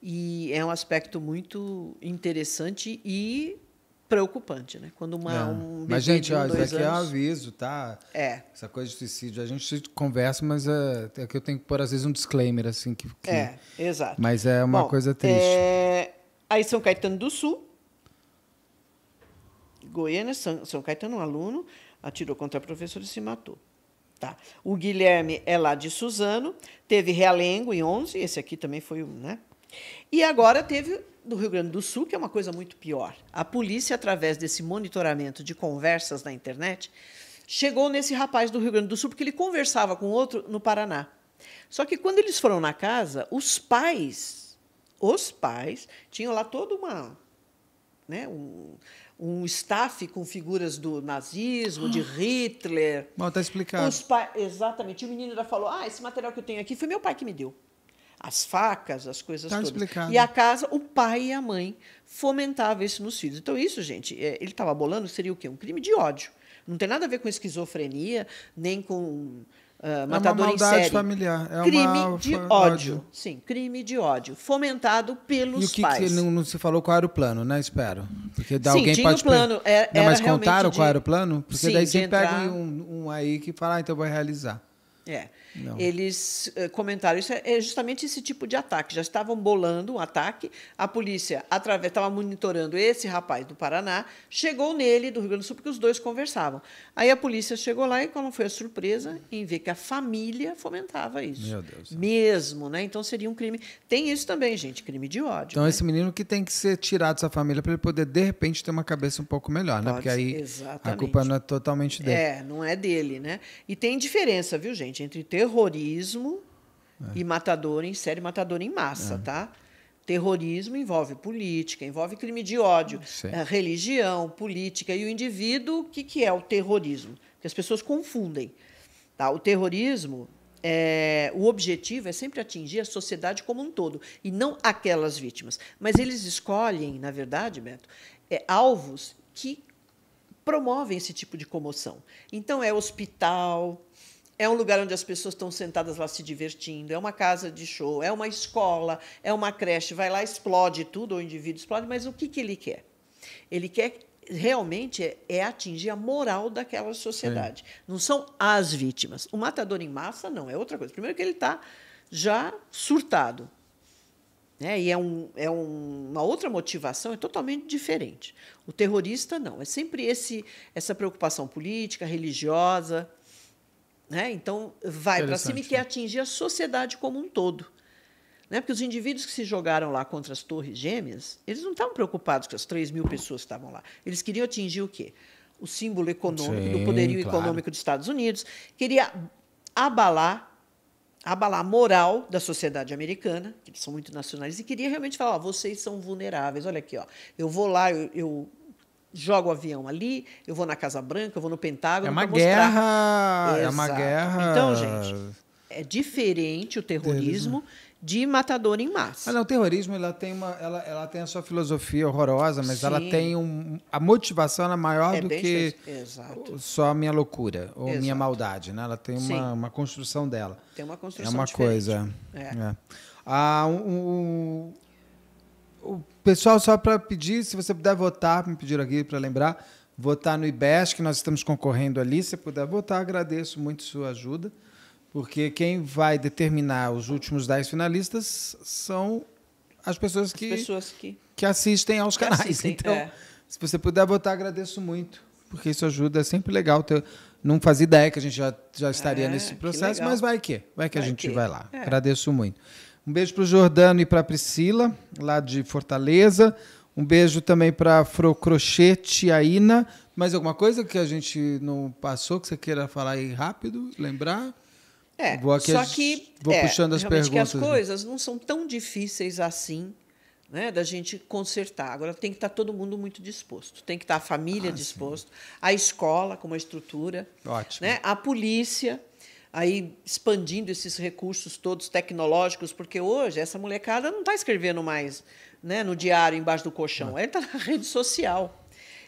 E é um aspecto muito interessante e preocupante, né? Quando uma é. um mas gente, ó, isso aqui é anos... é um aviso, tá? É. Essa coisa de suicídio, a gente conversa, mas é, é que eu tenho que pôr às vezes um disclaimer assim que, que... É, exato. Mas é uma Bom, coisa triste. É... Aí São Caetano do Sul, Goiânia, São, São Caetano, um aluno atirou contra a professora e se matou. Tá. O Guilherme é lá de Suzano, teve Realengo em 11, esse aqui também foi um, né? E agora teve do Rio Grande do Sul, que é uma coisa muito pior. A polícia, através desse monitoramento de conversas na internet, chegou nesse rapaz do Rio Grande do Sul, porque ele conversava com outro no Paraná. Só que quando eles foram na casa, os pais, os pais, tinham lá todo uma. Né, um, um staff com figuras do nazismo, de Hitler. Bom, tá explicado. Os pais, Exatamente. E o menino ainda falou: Ah, esse material que eu tenho aqui foi meu pai que me deu as facas, as coisas tá todas. Explicado. E a casa, o pai e a mãe fomentavam isso nos filhos. Então, isso, gente, é, ele estava bolando, seria o quê? Um crime de ódio. Não tem nada a ver com esquizofrenia, nem com uh, ah, matador é uma em série. familiar. É crime uma... de ódio. ódio. Sim, crime de ódio. Fomentado pelos e o que pais. Que não, não, se falou qual era o plano, né? Espero. Porque Sim, alguém tinha pode. O plano, era, é, não, mas contaram de... era o plano? Porque Sim, daí você entrar... pega um, um, aí que fala, ah, então eu vou realizar. É. Eles eh, comentaram isso é, é justamente esse tipo de ataque. Já estavam bolando um ataque. A polícia estava monitorando esse rapaz do Paraná, chegou nele do Rio Grande do Sul porque os dois conversavam. Aí a polícia chegou lá e qual foi a surpresa em ver que a família fomentava isso. Meu Deus. Mesmo, né? Então seria um crime. Tem isso também, gente, crime de ódio. Então né? esse menino que tem que ser tirado dessa família para ele poder de repente ter uma cabeça um pouco melhor, né? Pode, né? Porque aí exatamente. a culpa não é totalmente dele. É, não é dele, né? E tem diferença, viu, gente, entre ter terrorismo é. e matador em série, matador em massa, é. tá? Terrorismo envolve política, envolve crime de ódio, eh, religião, política. E o indivíduo, o que, que é o terrorismo? Porque as pessoas confundem. Tá? O terrorismo, é, o objetivo é sempre atingir a sociedade como um todo, e não aquelas vítimas. Mas eles escolhem, na verdade, Beto, é, alvos que promovem esse tipo de comoção. Então, é hospital, é um lugar onde as pessoas estão sentadas lá se divertindo, é uma casa de show, é uma escola, é uma creche, vai lá, explode tudo, o indivíduo explode, mas o que, que ele quer? Ele quer realmente é, atingir a moral daquela sociedade. Não são as vítimas. O matador em massa, não, é outra coisa. Primeiro que ele está já surtado. Né? E é, um, é um, uma outra motivação, é totalmente diferente. O terrorista, não. É sempre esse, essa preocupação política, religiosa. Né? Então, vai para cima e quer né? atingir a sociedade como um todo. Né? Porque os indivíduos que se jogaram lá contra as torres gêmeas, eles não estavam preocupados com as 3 mil pessoas que estavam lá. Eles queriam atingir o quê? O símbolo econômico, Sim, do poderio claro. econômico dos Estados Unidos. Queria abalar abalar a moral da sociedade americana, que eles são muito nacionalistas, e queria realmente falar, vocês são vulneráveis, olha aqui, ó, eu vou lá, eu, eu jogo o avião ali, eu vou na Casa Branca, eu vou no Pentágono. É uma guerra. É uma guerra. Então, gente, é diferente o terrorismo. terrorismo. de matador em massa. Mas não, o terrorismo ela tem uma, ela, ela tem a sua filosofia horrorosa, mas Sim. ela tem um, a motivação é maior é do que só a minha loucura ou Exato. minha maldade, né? Ela tem uma, uma construção dela. Tem uma construção. É uma diferente. coisa. É. é. Ah, um, um o pessoal, só para pedir, se você puder votar, me pediram aqui para lembrar, votar no IBES, que nós estamos concorrendo ali. Se você puder votar, agradeço muito sua ajuda, porque quem vai determinar os últimos 10 finalistas são as pessoas que, pessoas que, que, assistem aos que canais. Assistem, então, é. se você puder votar, agradeço muito, porque isso ajuda. É sempre legal ter. Não fazia ideia que a gente já, já estaria é, nesse processo, mas vai que. Vai que vai a gente que. vai lá. É. Agradeço muito. Um beijo para o Jordano e para a Priscila, lá de Fortaleza. Um beijo também para Fro Crochete, a Ina. Mais alguma coisa que a gente não passou, que você queira falar aí rápido, lembrar? É, vou aqui, só que vou é, puxando as perguntas. Que as coisas não são tão difíceis assim né, da gente consertar. Agora tem que estar tá todo mundo muito disposto, tem que estar tá a família ah, disposta, a escola com uma estrutura, Ótimo. Né, a polícia, aí expandindo esses recursos todos tecnológicos, porque hoje essa molecada não está escrevendo mais né, no diário embaixo do colchão, ela está na rede social.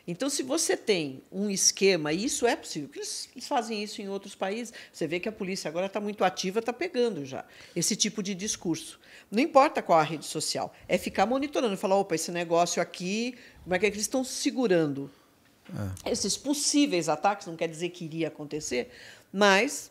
Então, se você tem um esquema, e isso é possível, porque eles, fazem isso em outros países, você vê que a polícia agora está muito ativa, está pegando já esse tipo de discurso. Não importa qual a rede social, é ficar monitorando, falar, opa, esse negócio aqui, como é que, é eles estão segurando? É. Esses possíveis ataques, não quer dizer que iria acontecer, mas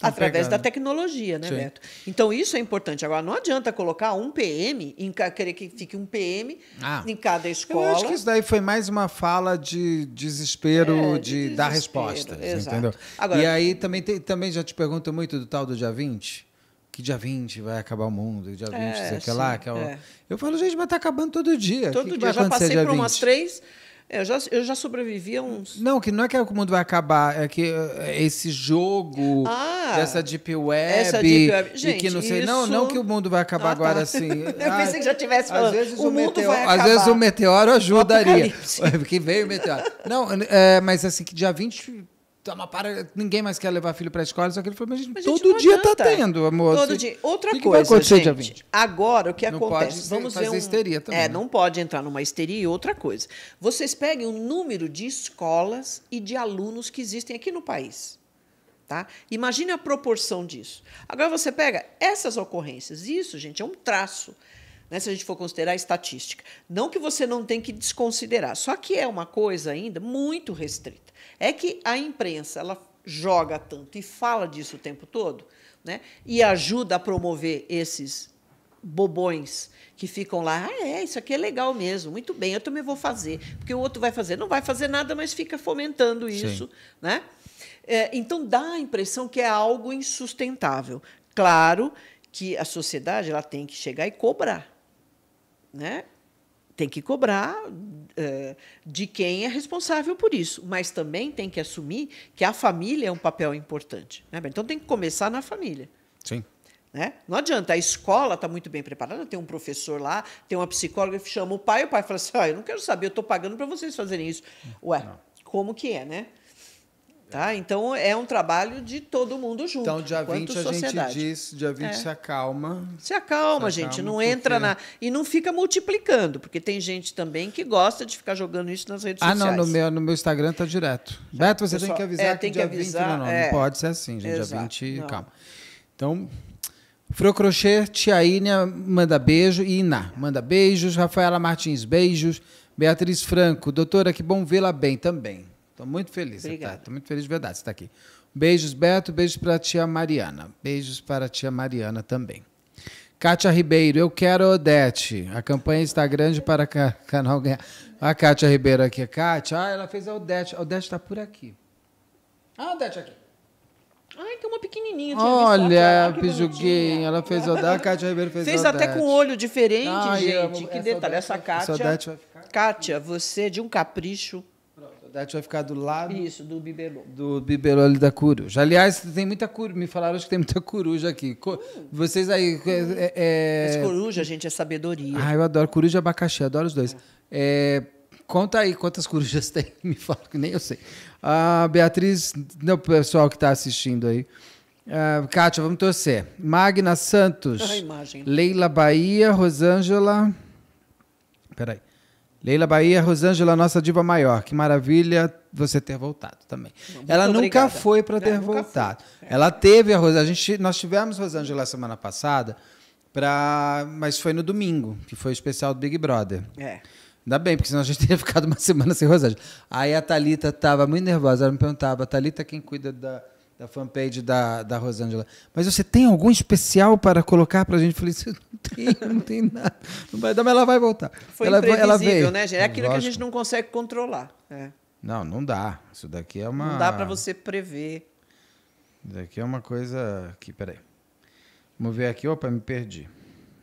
Tá Através da tecnologia, né, Sim. Beto? Então, isso é importante. Agora, não adianta colocar um PM, em, querer que fique um PM ah. em cada escola. Eu acho que isso daí foi mais uma fala de desespero, é, de, de desespero, dar respostas, exato. entendeu? Agora, e aí, também, também já te pergunta muito do tal do dia 20, que dia 20 vai acabar o mundo, dia 20, é, sei que lá. Que é o... é. Eu falo, gente, mas tá acabando todo dia. Todo que dia. Que já passei por umas três é, eu já, eu já sobrevivi a uns. Não, que não é que o mundo vai acabar, é que é, esse jogo, ah, essa deep web, essa deep web. Gente, que não sei, isso... não, não que o mundo vai acabar ah, tá. agora tá. assim. Eu ah, pensei que já tivesse falando. Às vezes o, o meteoro, às vezes o meteoro ajudaria, porque veio o meteoro. Não, é, mas assim que dia 20 tá uma para ninguém mais quer levar filho para a escola, só que ele falou, mas, mas todo dia está tá tendo, amor. Todo assim, dia. Outra que coisa, que gente, agora o que não acontece? Pode Vamos fazer ver um, histeria também. É, né? não pode entrar numa histeria e outra coisa. Vocês peguem o número de escolas e de alunos que existem aqui no país. Tá? Imagine a proporção disso. Agora você pega essas ocorrências. Isso, gente, é um traço né, se a gente for considerar a estatística. Não que você não tem que desconsiderar, só que é uma coisa ainda muito restrita. É que a imprensa ela joga tanto e fala disso o tempo todo, né, e ajuda a promover esses bobões que ficam lá, ah, é, isso aqui é legal mesmo, muito bem, eu também vou fazer, porque o outro vai fazer, não vai fazer nada, mas fica fomentando isso, né? É, então dá a impressão que é algo insustentável. Claro que a sociedade ela tem que chegar e cobrar, né? Tem que cobrar eh, de quem é responsável por isso, mas também tem que assumir que a família é um papel importante. Né? Então tem que começar na família. Sim. Né? Não adianta, a escola está muito bem preparada, tem um professor lá, tem uma psicóloga que chama o pai, o pai fala assim: ah, eu não quero saber, eu estou pagando para vocês fazerem isso. Hum, Ué, não. como que é, né? É. Tá? Então é um trabalho de todo mundo junto. Então, dia 20 a sociedade. gente diz, dia 20 é. se acalma. Se acalma, se gente. Acalma, não porque... entra na. E não fica multiplicando, porque tem gente também que gosta de ficar jogando isso nas redes ah, sociais. Ah, não, no meu, no meu Instagram tá direto. Beto, você Pessoal, é, tem que avisar é, tem que, que avisar, 20, não, não, é. não, pode ser assim, gente. Exato, dia 20, não. calma. Então. Fro Crochê, Tia Ínea, manda beijo. Ina Iná, manda beijos. Rafaela Martins, beijos. Beatriz Franco, doutora, que bom vê-la bem também. Estou muito feliz. Tá, Obrigada. Estou muito feliz de verdade você estar tá aqui. Beijos, Beto. Beijos para a tia Mariana. Beijos para a tia Mariana também. Kátia Ribeiro, eu quero Odete. A campanha está grande para o canal ganhar. A Kátia Ribeiro aqui. Kátia, ah, ela fez a Odete. A Odete está por aqui. Ah, Odete aqui. Ai, tem uma pequenininha. Olha, pijuguinha. Ela fez a Odete. a Kátia Ribeiro fez, fez até com olho diferente, Ai, gente. Amo, que essa detalhe. Essa Kátia... Essa Odete vai ficar... Kátia, você é de um capricho gente vai ficar do lado. Isso, do Bibelô. Do Bibelô ali da coruja. Aliás, tem muita coruja. Me falaram que tem muita coruja aqui. Co hum. vocês aí. Hum. É, é... Mas coruja, gente, é sabedoria. Ah, eu adoro coruja e abacaxi, adoro os dois. É. é conta aí quantas corujas tem, me fala, que nem eu sei. A Beatriz, não, pessoal que está assistindo aí. Ah, Kátia, vamos torcer. Magna Santos. Ah, Leila Bahia, Rosângela. Peraí. Leila Bahia, Rosângela, nossa diva maior. Que maravilha você ter voltado também. Muito ela nunca foi para ter voltado. Ela teve a Rosângela. nós tivemos Rosângela semana passada, pra, mas foi no domingo, que foi o especial do Big Brother. É. Ainda bem, porque senão a gente teria ficado uma semana sem Rosângela. Aí a Thalita estava muito nervosa. Ela me perguntava, Thalita, quem cuida da da fanpage da, da Rosângela. Mas você tem algum especial para colocar para a gente? Eu falei assim, não tem, não tem nada. Não vai dar, mas ela vai voltar. Foi ela, imprevisível, ela veio. né, gente? É aquilo Lógico. que a gente não consegue controlar. É. Não, não dá. Isso daqui é uma... Não dá para você prever. Isso daqui é uma coisa... Aqui, peraí. Vamos ver aqui. Opa, me perdi.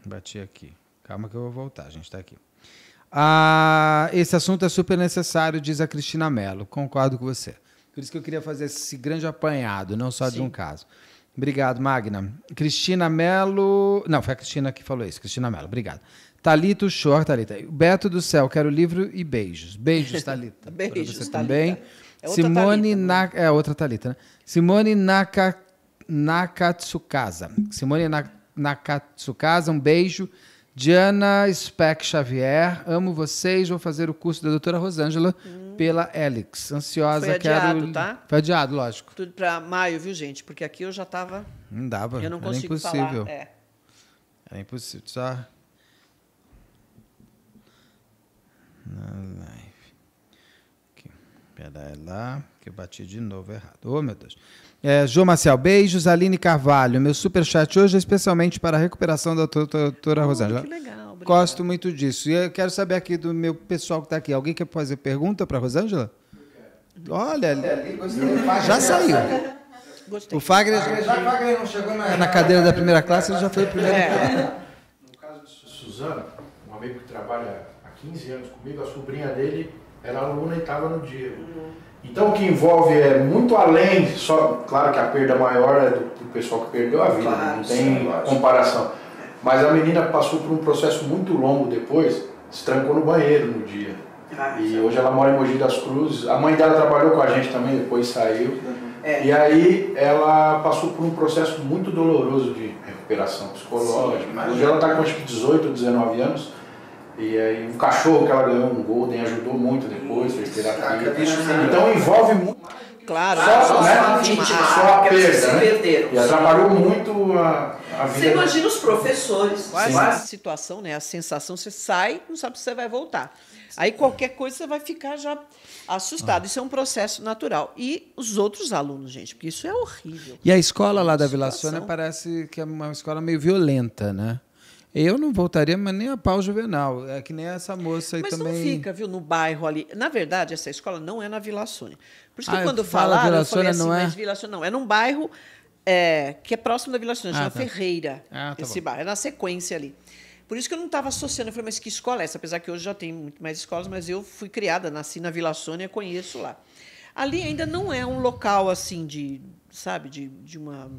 Bati aqui. Calma que eu vou voltar. A gente está aqui. Ah, esse assunto é super necessário, diz a Cristina Mello. Concordo com você. Por isso que eu queria fazer esse grande apanhado, não só Sim. de um caso. Obrigado, Magna. Cristina Melo. Não, foi a Cristina que falou isso. Cristina Melo, obrigado. Talito Shore, Talita. Beto do Céu, quero livro e beijos. Beijos, Talita. beijos, você Thalita. também. É Simone Thalita, né? Na... É outra Talita, né? Simone Naka... Nakatsukasa. Simone Na... Nakatsukasa, um beijo. Diana Speck Xavier, amo vocês. Vou fazer o curso da doutora Rosângela hum pela Elix. Ansiosa, Foi adiado, quero... tá? Foi adiado, lógico. Tudo para maio, viu, gente? Porque aqui eu já estava... Não dava. Eu não consigo Era impossível. falar. É. Era impossível. Só... Na live. Aqui. Pera lá, que eu bati de novo errado. Ô, oh, meu Deus. É, João Marcel, beijos. Aline Carvalho, meu superchat hoje é especialmente para a recuperação da doutora oh, Rosângela. Que legal. Obrigado. Gosto muito disso. E eu quero saber aqui do meu pessoal que está aqui. Alguém quer fazer pergunta para a Rosângela? Olha, ali, já saiu. Gostei. O Fagner, já, Fagner não chegou na, na cadeira da primeira classe, ele já foi o primeiro. É. No caso de Suzana, um amigo que trabalha há 15 anos comigo, a sobrinha dele era aluna e estava no dia. Uhum. Então o que envolve é muito além, só, claro que a perda maior é do, do pessoal que perdeu a vida, né? claro, não tem sim, comparação. Mas a menina passou por um processo muito longo depois, se trancou no banheiro no dia. Ah, e é hoje ela mora em Mogi das Cruzes. A mãe dela trabalhou com a gente também, depois saiu. Uhum. É. E aí ela passou por um processo muito doloroso de recuperação psicológica. Sim, hoje ela está com acho que 18 19 anos. E aí um cachorro que ela ganhou um golden ajudou muito depois, fez terapia. Então envolve muito. Claro, só, só, né? só a perda. Né? E atrapalhou muito a você é imagina os professores. Quase a situação, né? A sensação, você sai, não sabe se você vai voltar. Aí qualquer coisa você vai ficar já assustado. Ah. Isso é um processo natural. E os outros alunos, gente, porque isso é horrível. E a escola lá da é Vila Sônia parece que é uma escola meio violenta, né? Eu não voltaria, mas nem a pau juvenal. É que nem essa moça aí mas também. Mas não fica, viu, no bairro ali. Na verdade, essa escola não é na Vila Sônia. Por isso que ah, quando fala falaram, Vila eu falei Sônia assim, não é? Vila Sônia não. É num bairro é, que é próximo da Vila Sônia, ah, tá. Ferreira, ah, tá esse bom. É na sequência ali. Por isso que eu não estava associando. Eu falei, mas que escola é essa? Apesar que hoje já tem muito mais escolas, mas eu fui criada, nasci na Vila Sônia, conheço lá. Ali ainda não é um local assim de, sabe, de, de uma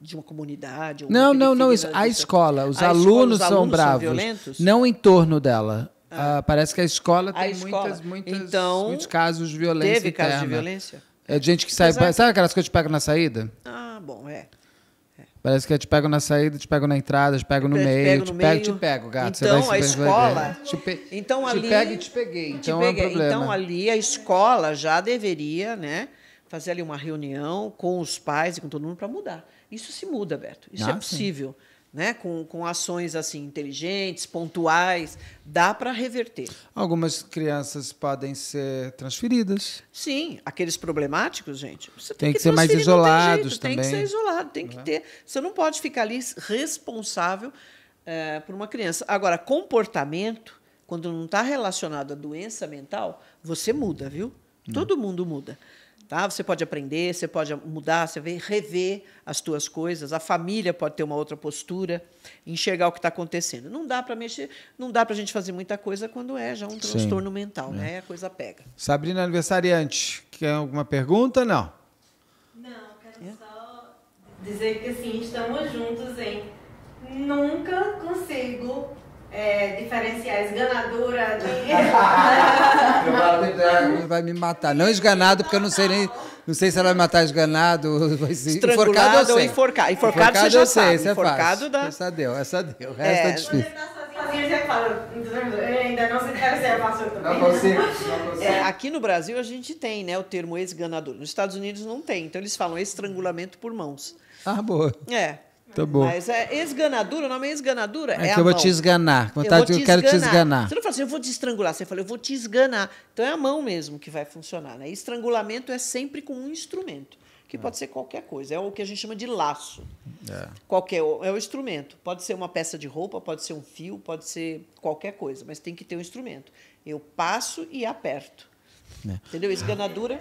de uma comunidade. Uma não, não, não. Isso. A escola, os, a alunos, os alunos são bravos. São violentos? não em torno dela. Ah. Ah, parece que a escola a tem escola. Muitas, muitas, então, muitos casos de violência. Teve casos de violência? É de gente que sai. É sabe aquelas coisas que te pegam na saída? Ah, bom, é. é. Parece que te pegam na saída, te pegam na entrada, te pegam no meio, pego te, no pego, meio. te pego, te pego, gato. Então, Você vai a escola. Te pe... Então ali. Te pego e te peguei. Então, peguei. É um então ali a escola já deveria, né? Fazer ali uma reunião com os pais e com todo mundo para mudar. Isso se muda, Beto. Isso ah, é possível. Sim né, com, com ações assim inteligentes, pontuais, dá para reverter. Algumas crianças podem ser transferidas. Sim, aqueles problemáticos, gente. Você tem, tem que, que ser mais isolados tem também. Tem que ser isolado, tem que é? ter. Você não pode ficar ali responsável é, por uma criança. Agora, comportamento, quando não está relacionado à doença mental, você muda, viu? Hum. Todo mundo muda. Tá? Você pode aprender, você pode mudar, você vê, rever as suas coisas. A família pode ter uma outra postura, enxergar o que está acontecendo. Não dá para mexer, não dá para a gente fazer muita coisa quando é já um transtorno mental, é. né? A coisa pega. Sabrina aniversariante, quer alguma pergunta? Não. Não, quero é? só dizer que assim estamos juntos, hein? Nunca consigo é, diferenciais, ganadura, de... É vai me matar. Não esganado, porque eu não sei nem. Não sei se ela vai matar esganado. Vai se... Enforcado sei. ou enforcado. Enforcado, enforcado você eu sei, sabe. Isso é enforcado é da... Essa deu, essa deu. O resto é, é difícil. Tá sozinha, você fala, eu ainda não sei se é fácil também. Não consigo, não consigo. É, aqui no Brasil a gente tem né, o termo ex-ganador. Nos Estados Unidos não tem, então eles falam estrangulamento por mãos. Ah, boa. É. Tá bom. Mas é esganadura, o nome é esganadura. É, é que eu vou mão. te esganar. Com eu, eu quero esganar. te esganar. Você não fala assim, eu vou te estrangular. Você fala, eu vou te esganar. Então é a mão mesmo que vai funcionar. Né? Estrangulamento é sempre com um instrumento, que é. pode ser qualquer coisa. É o que a gente chama de laço. É. Qualquer, é o instrumento. Pode ser uma peça de roupa, pode ser um fio, pode ser qualquer coisa, mas tem que ter um instrumento. Eu passo e aperto. É. Entendeu? Esganadura.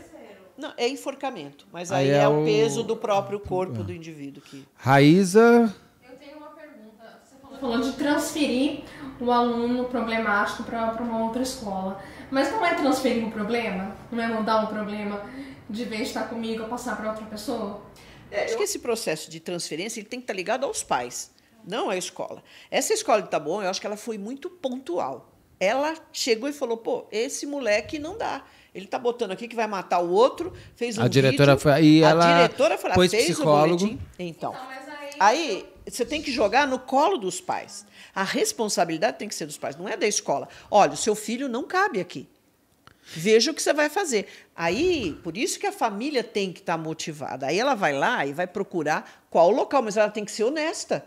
Não, é enforcamento, mas aí, aí é, é, o peso do próprio corpo é. do indivíduo. Que... Raíza? Eu tenho uma pergunta. Você falou, de transferir o aluno problemático para uma outra escola. Mas não é transferir o um problema? Não é mudar o um problema de vez estar comigo a passar para outra pessoa? É, Acho que esse processo de transferência ele tem que estar tá ligado aos pais, não à escola. Essa escola de Taboão, tá eu acho que ela foi muito pontual. Ela chegou e falou: pô, esse moleque não dá. Ele tá botando aqui que vai matar o outro, fez um A diretora vídeo, foi aí, a ela diretora foi, foi fez psicólogo. o boletim. Então, aí, aí você tem que jogar no colo dos pais. A responsabilidade tem que ser dos pais, não é da escola. Olha, o seu filho não cabe aqui. Veja o que você vai fazer. Aí, por isso que a família tem que estar tá motivada. Aí ela vai lá e vai procurar qual o local, mas ela tem que ser honesta.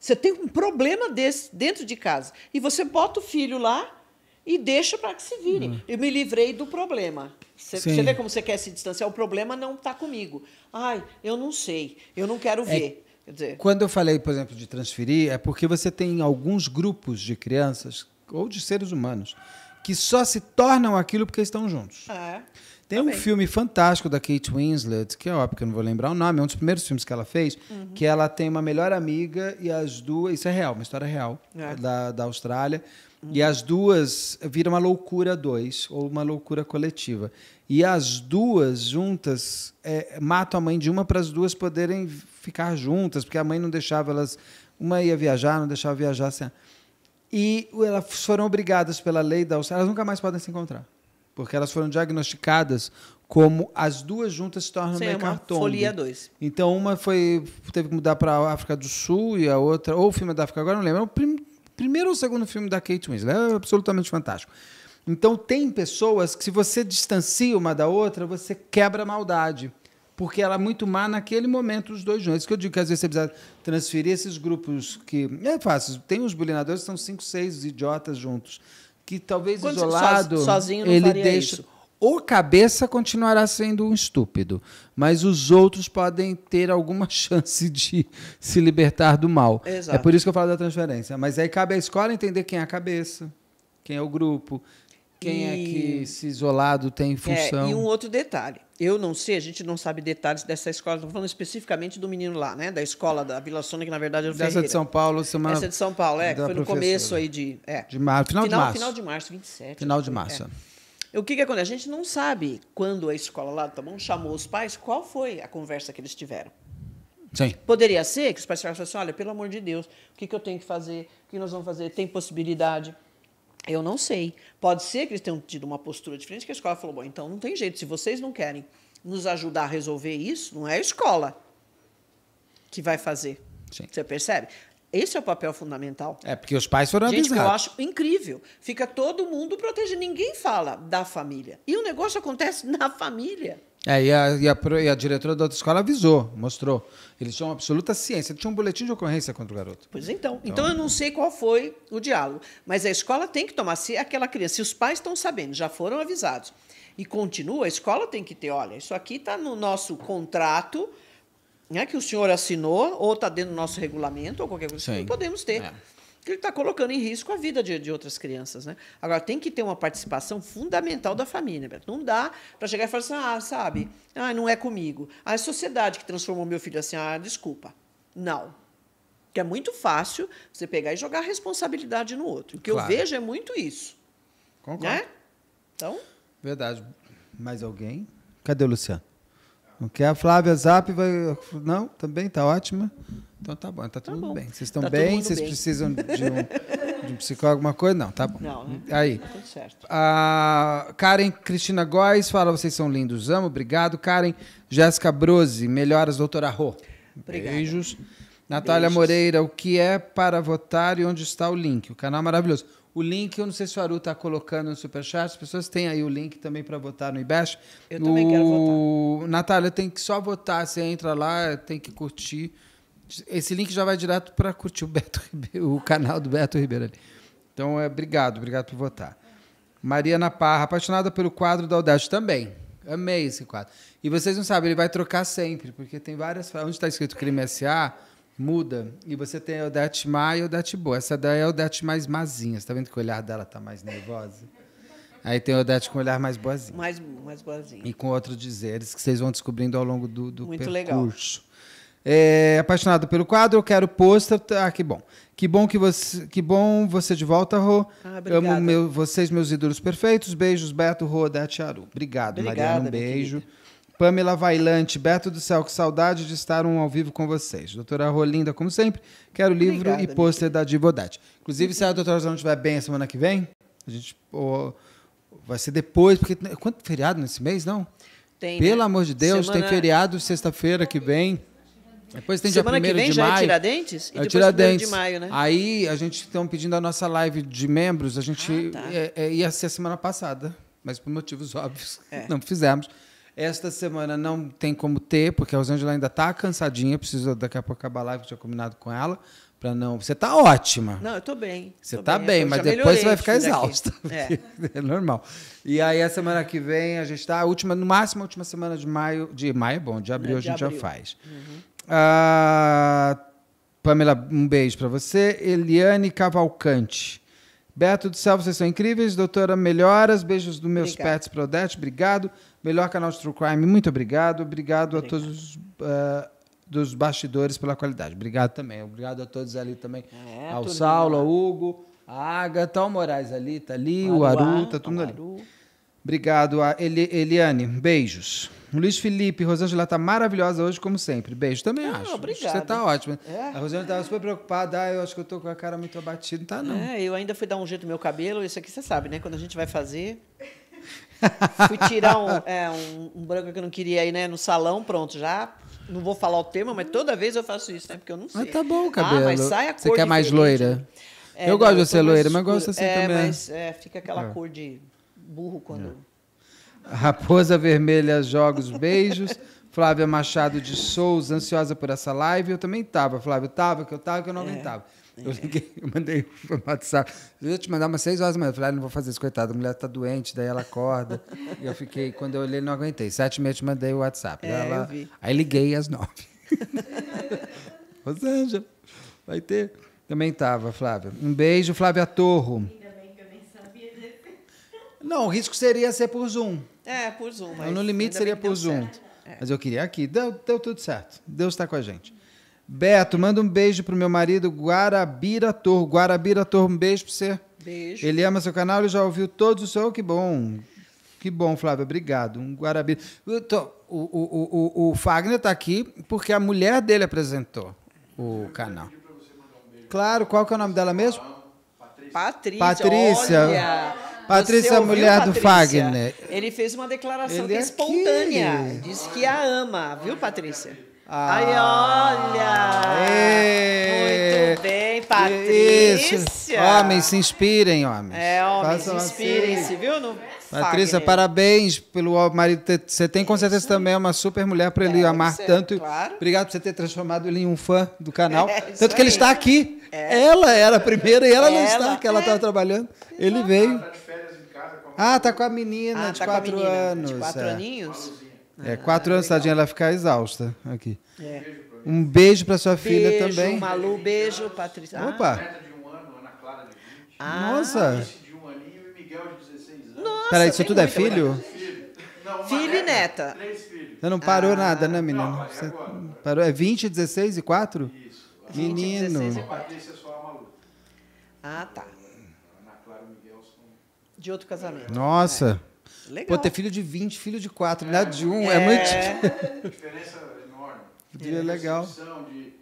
Você tem um problema desse dentro de casa e você bota o filho lá e deixa para que se virem. Uhum. Eu me livrei do problema. Você vê como você quer se distanciar? O problema não está comigo. Ai, eu não sei, eu não quero é ver. quer dizer, quando eu falei, por exemplo, de transferir, é porque você tem alguns grupos de crianças ou de seres humanos que só se tornam aquilo porque estão juntos. É, tem um filme fantástico da Kate Winslet, que é óbvio que eu não vou lembrar o nome, é um dos primeiros filmes que ela fez, uhum. que ela tem uma melhor amiga e as duas. Isso é real, uma história real é. da, da Austrália e as duas viram uma loucura dois, ou uma loucura coletiva. E as duas juntas é, matam a mãe de uma para as duas poderem ficar juntas, porque a mãe não deixava elas. Uma ia viajar, não deixava viajar. Assim, e elas foram obrigadas pela lei da Austrália, elas nunca mais podem se encontrar. Porque elas foram diagnosticadas como as duas juntas se tornam Sim, é Uma folia dois. Então uma foi teve que mudar para a África do Sul e a outra ou o filme da África agora não lembro. É primeiro ou segundo filme da Kate Winslet. É absolutamente fantástico. Então, tem pessoas que, se você distancia uma da outra, você quebra a maldade. Porque ela é muito má naquele momento, os dois juntos. É isso que eu digo que às vezes você precisa transferir esses grupos que. É fácil, tem os bulinadores que são cinco, seis idiotas juntos. Que talvez Quando isolado. Sozinho não ele deixa. Isso o cabeça continuará sendo um estúpido, mas os outros podem ter alguma chance de se libertar do mal. É Exato. É por isso que eu falo da transferência. Mas aí cabe à escola entender quem é a cabeça, quem é o grupo, quem e... é que se isolado tem função. É, e um outro detalhe. Eu não sei, a gente não sabe detalhes dessa escola. Estou falando especificamente do menino lá, né? Da escola da Vila Sônia, que na verdade eu o Dessa de São Paulo, semana. Essa de São Paulo, é, foi no professora. começo aí de. É. De março, final, final de março. Final de março, 27. Final de março. É. é. O que, que acontece? A gente não sabe quando a escola lá do Tamão chamou os pais, qual foi a conversa que eles tiveram. Sim. Poderia ser que os pais falassem assim, olha, pelo amor de Deus, o que, que eu tenho que fazer? O que nós vamos fazer? Tem possibilidade? Eu não sei. Pode ser que eles tenham tido uma postura diferente, que a escola falou, bom, então não tem jeito, se vocês não querem nos ajudar a resolver isso, não é a escola que vai fazer. Sim. Você percebe? Esse é o papel fundamental. É, porque os pais foram Gente, que eu acho incrível. Fica todo mundo protegido. Ninguém fala da família. E o negócio acontece na família. É, e a, e a, e a diretora da escola avisou, mostrou. Eles tinham absoluta ciência. Tinha um boletim de ocorrência contra o garoto. Pois então. Então, então eu não sei qual foi o diálogo. Mas a escola tem que tomar. Se aquela criança, se os pais estão sabendo, já foram avisados e continua, a escola tem que ter, olha, isso aqui está no nosso contrato né, que o senhor assinou, ou está dentro do nosso regulamento, ou qualquer coisa não assim, podemos ter. É. Que ele está colocando em risco a vida de, de outras crianças. Né? Agora, tem que ter uma participação fundamental da família. Não dá para chegar e falar assim, ah, sabe, ah, não é comigo. Ah, é a sociedade que transformou meu filho assim, ah, desculpa. Não, que é muito fácil você pegar e jogar a responsabilidade no outro. O que claro. eu vejo é muito isso. Concordo. Né? Então. Verdade. Mais alguém? Cadê o Luciano? Porque a Flávia Zap vai. Não, também está ótima. Então tá bom, tá, tá tudo tá bom. bem. Vocês estão tá bem? Vocês bem. precisam de um, de um psicólogo, alguma coisa? Não, tá bom. Não, né? Aí. Tá tudo certo. A Karen Cristina Góes fala: vocês são lindos, amo, obrigado. Karen Jéssica Brose, melhoras, doutora Rô. Beijos. Natália Beijos. Moreira, o que é para votar e onde está o link? O canal é maravilhoso. O link, eu não sei se o Aru está colocando no Superchat, as pessoas têm aí o link também para votar no IBEST. Eu o... também quero votar. Natália, tem que só votar, você entra lá, tem que curtir. Esse link já vai direto para curtir o, Beto Ribeiro, o canal do Beto Ribeiro ali. Então, é, obrigado, obrigado por votar. Maria Naparra Parra, apaixonada pelo quadro da Audacity também. Amei esse quadro. E vocês não sabem, ele vai trocar sempre, porque tem várias. Onde está escrito Crime S.A., muda e você tem a Odete má e a Odete boa. Essa daí é a Odete mais mazinha. Você está vendo que o olhar dela tá mais nervosa? Aí tem a Odete com o olhar mais boazinho. Mais, mais boazinho. E com outros dizeres que vocês vão descobrindo ao longo do, do Muito percurso. Legal. É, apaixonado pelo quadro, eu quero pôster. Tá, ah, que bom. Que bom que você, que bom você de volta, Rô. Ah, Amo meu, vocês, meus ídolos perfeitos. Beijos, Beto, Rô, Odete Aru. Obrigado, obrigada, Mariana. Um beijo. Querida. Pamela Vailante, Beto do Céu, que saudade de estar um ao vivo com vocês. Doutora Rolinda, como sempre, quero o livro Obrigada, e pôster da Divodade. Inclusive, se a doutora não estiver bem a semana que vem, a gente ou, vai ser depois, porque quanto feriado nesse mês, não? Tem, Pelo né? amor de Deus, semana... tem feriado sexta-feira que vem. Depois tem Semana dia 1 que vem de já é maio. é Tiradentes? E é Tiradentes. De maio, né? Aí a gente estão pedindo a nossa live de membros. A gente ah, tá. ia, é, é, ia ser a semana passada, mas por motivos óbvios é. não fizemos. Esta semana não tem como ter, porque a Rosângela ainda está cansadinha, preciso daqui a pouco acabar a live, tinha combinado com ela. Pra não. Você está ótima. Não, eu estou bem. Você está bem, bem mas depois você vai ficar exausta. É. é. normal. E aí a semana que vem a gente está última, no máximo a última semana de maio, de maio é bom, de abril é, de a gente abril. já faz. Uhum. Ah, Pamela, um beijo para você. Eliane Cavalcante. Beto do Céu, vocês são incríveis. Doutora, melhoras. Beijos dos meus Obrigada. pets para Odete. Obrigado. Melhor canal de True Crime, muito obrigado. Obrigado, obrigado. a todos uh, dos bastidores pela qualidade. Obrigado também. Obrigado a todos ali também. É, ao Saulo, ao Hugo, a Agatha, tá o Moraes ali, tá ali, o, o Aru, tá tudo ali. Obrigado a Eli Eliane. Beijos. Luiz Felipe, Rosângela tá maravilhosa hoje, como sempre. Beijo também, não, ah, acho. Obrigado. Você tá ótima. É. A Rosângela tava super preocupada. Ah, eu acho que eu tô com a cara muito abatida. Não tá, não. É, eu ainda fui dar um jeito no meu cabelo. Isso aqui você sabe, né? Quando a gente vai fazer. Fui tirar um, é, um, um branco que eu não queria ir, né? No salão, pronto, já não vou falar o tema, mas toda vez eu faço isso, né? Porque eu não ah, sei. Mas tá bom, cabelo. Ah, mas sai a Você quer mais loira? Né? É, eu gosto de ser loira, mas gosto assim é, também. Mas, é, fica aquela é. cor de burro quando. É. Raposa Vermelha joga os beijos. Flávia Machado de Souza, ansiosa por essa live. Eu também tava, Flávia. Eu tava, que eu tava, que eu não é. aguentava. Eu liguei, eu mandei o WhatsApp. Eu ia te mandar umas 6 horas da manhã. Eu falei, ah, não vou fazer isso, coitado. A mulher tá doente, daí ela acorda. e eu fiquei, quando eu olhei, não aguentei. Sete meses te mandei o WhatsApp. É, ela, Aí liguei às nove. Rosângela, vai ter. Também tava, Flávia. Um beijo, Flávia Torro. Ainda bem que eu nem sabia Não, o risco seria ser por Zoom. É, por Zoom. Então, mas no limite seria por Zoom. É. Mas eu queria aqui. Deu, deu tudo certo. Deus está com a gente. Beto, manda um beijo pro meu marido Guarabira Tor. Guarabira Tor, um beijo pra você. Beijo. Ele ama seu canal, ele já ouviu todos os seus. Oh, que bom. Que bom, Flávio. Obrigado. Um Guarabira. Tô, o, o, o, o Fagner tá aqui porque a mulher dele apresentou o canal. claro, qual que é o nome dela mesmo? Patrícia. Patrícia. Olha. Patrícia, ouviu, mulher Patrícia? do Fagner. Ele fez uma declaração é, é espontânea. Aqui. Diz que a ama, viu, Patrícia? Ah, Ai, olha! É, muito bem, Patrícia! Isso. Homens, se inspirem, homens. É, homens, assim. inspirem-se, viu? No Patrícia, Fagner. parabéns pelo marido. Você tem com certeza também uma super mulher para ele é, amar tanto. Claro. Obrigado por você ter transformado ele em um fã do canal. É, tanto que ele está aqui. É. Ela era a primeira e ela, ela é. não está, porque ela estava trabalhando. Ele veio. Ah, tá, ah tá com a menina ah, de tá quatro menina, anos. De quatro é. aninhos? É, quatro anos, tadinha, ela ficar exausta aqui. É. Um beijo para sua beijo, filha também. Malu, beijo, Patrícia. Ah. Opa. Ah. Nossa. Ah. Nossa. Peraí, isso tudo é filho? Não, filho neta, e neta. Você não parou ah. nada, né, menino? Não, Você parou. É 20, 16 e 4? Isso. Menino. 20, e 4. É ah, tá. De outro casamento. Nossa. É. Legal. Pô, ter filho de 20, filho de 4, é. né? De 1, um, é, é muito. É, diferença é enorme. É, é legal. De...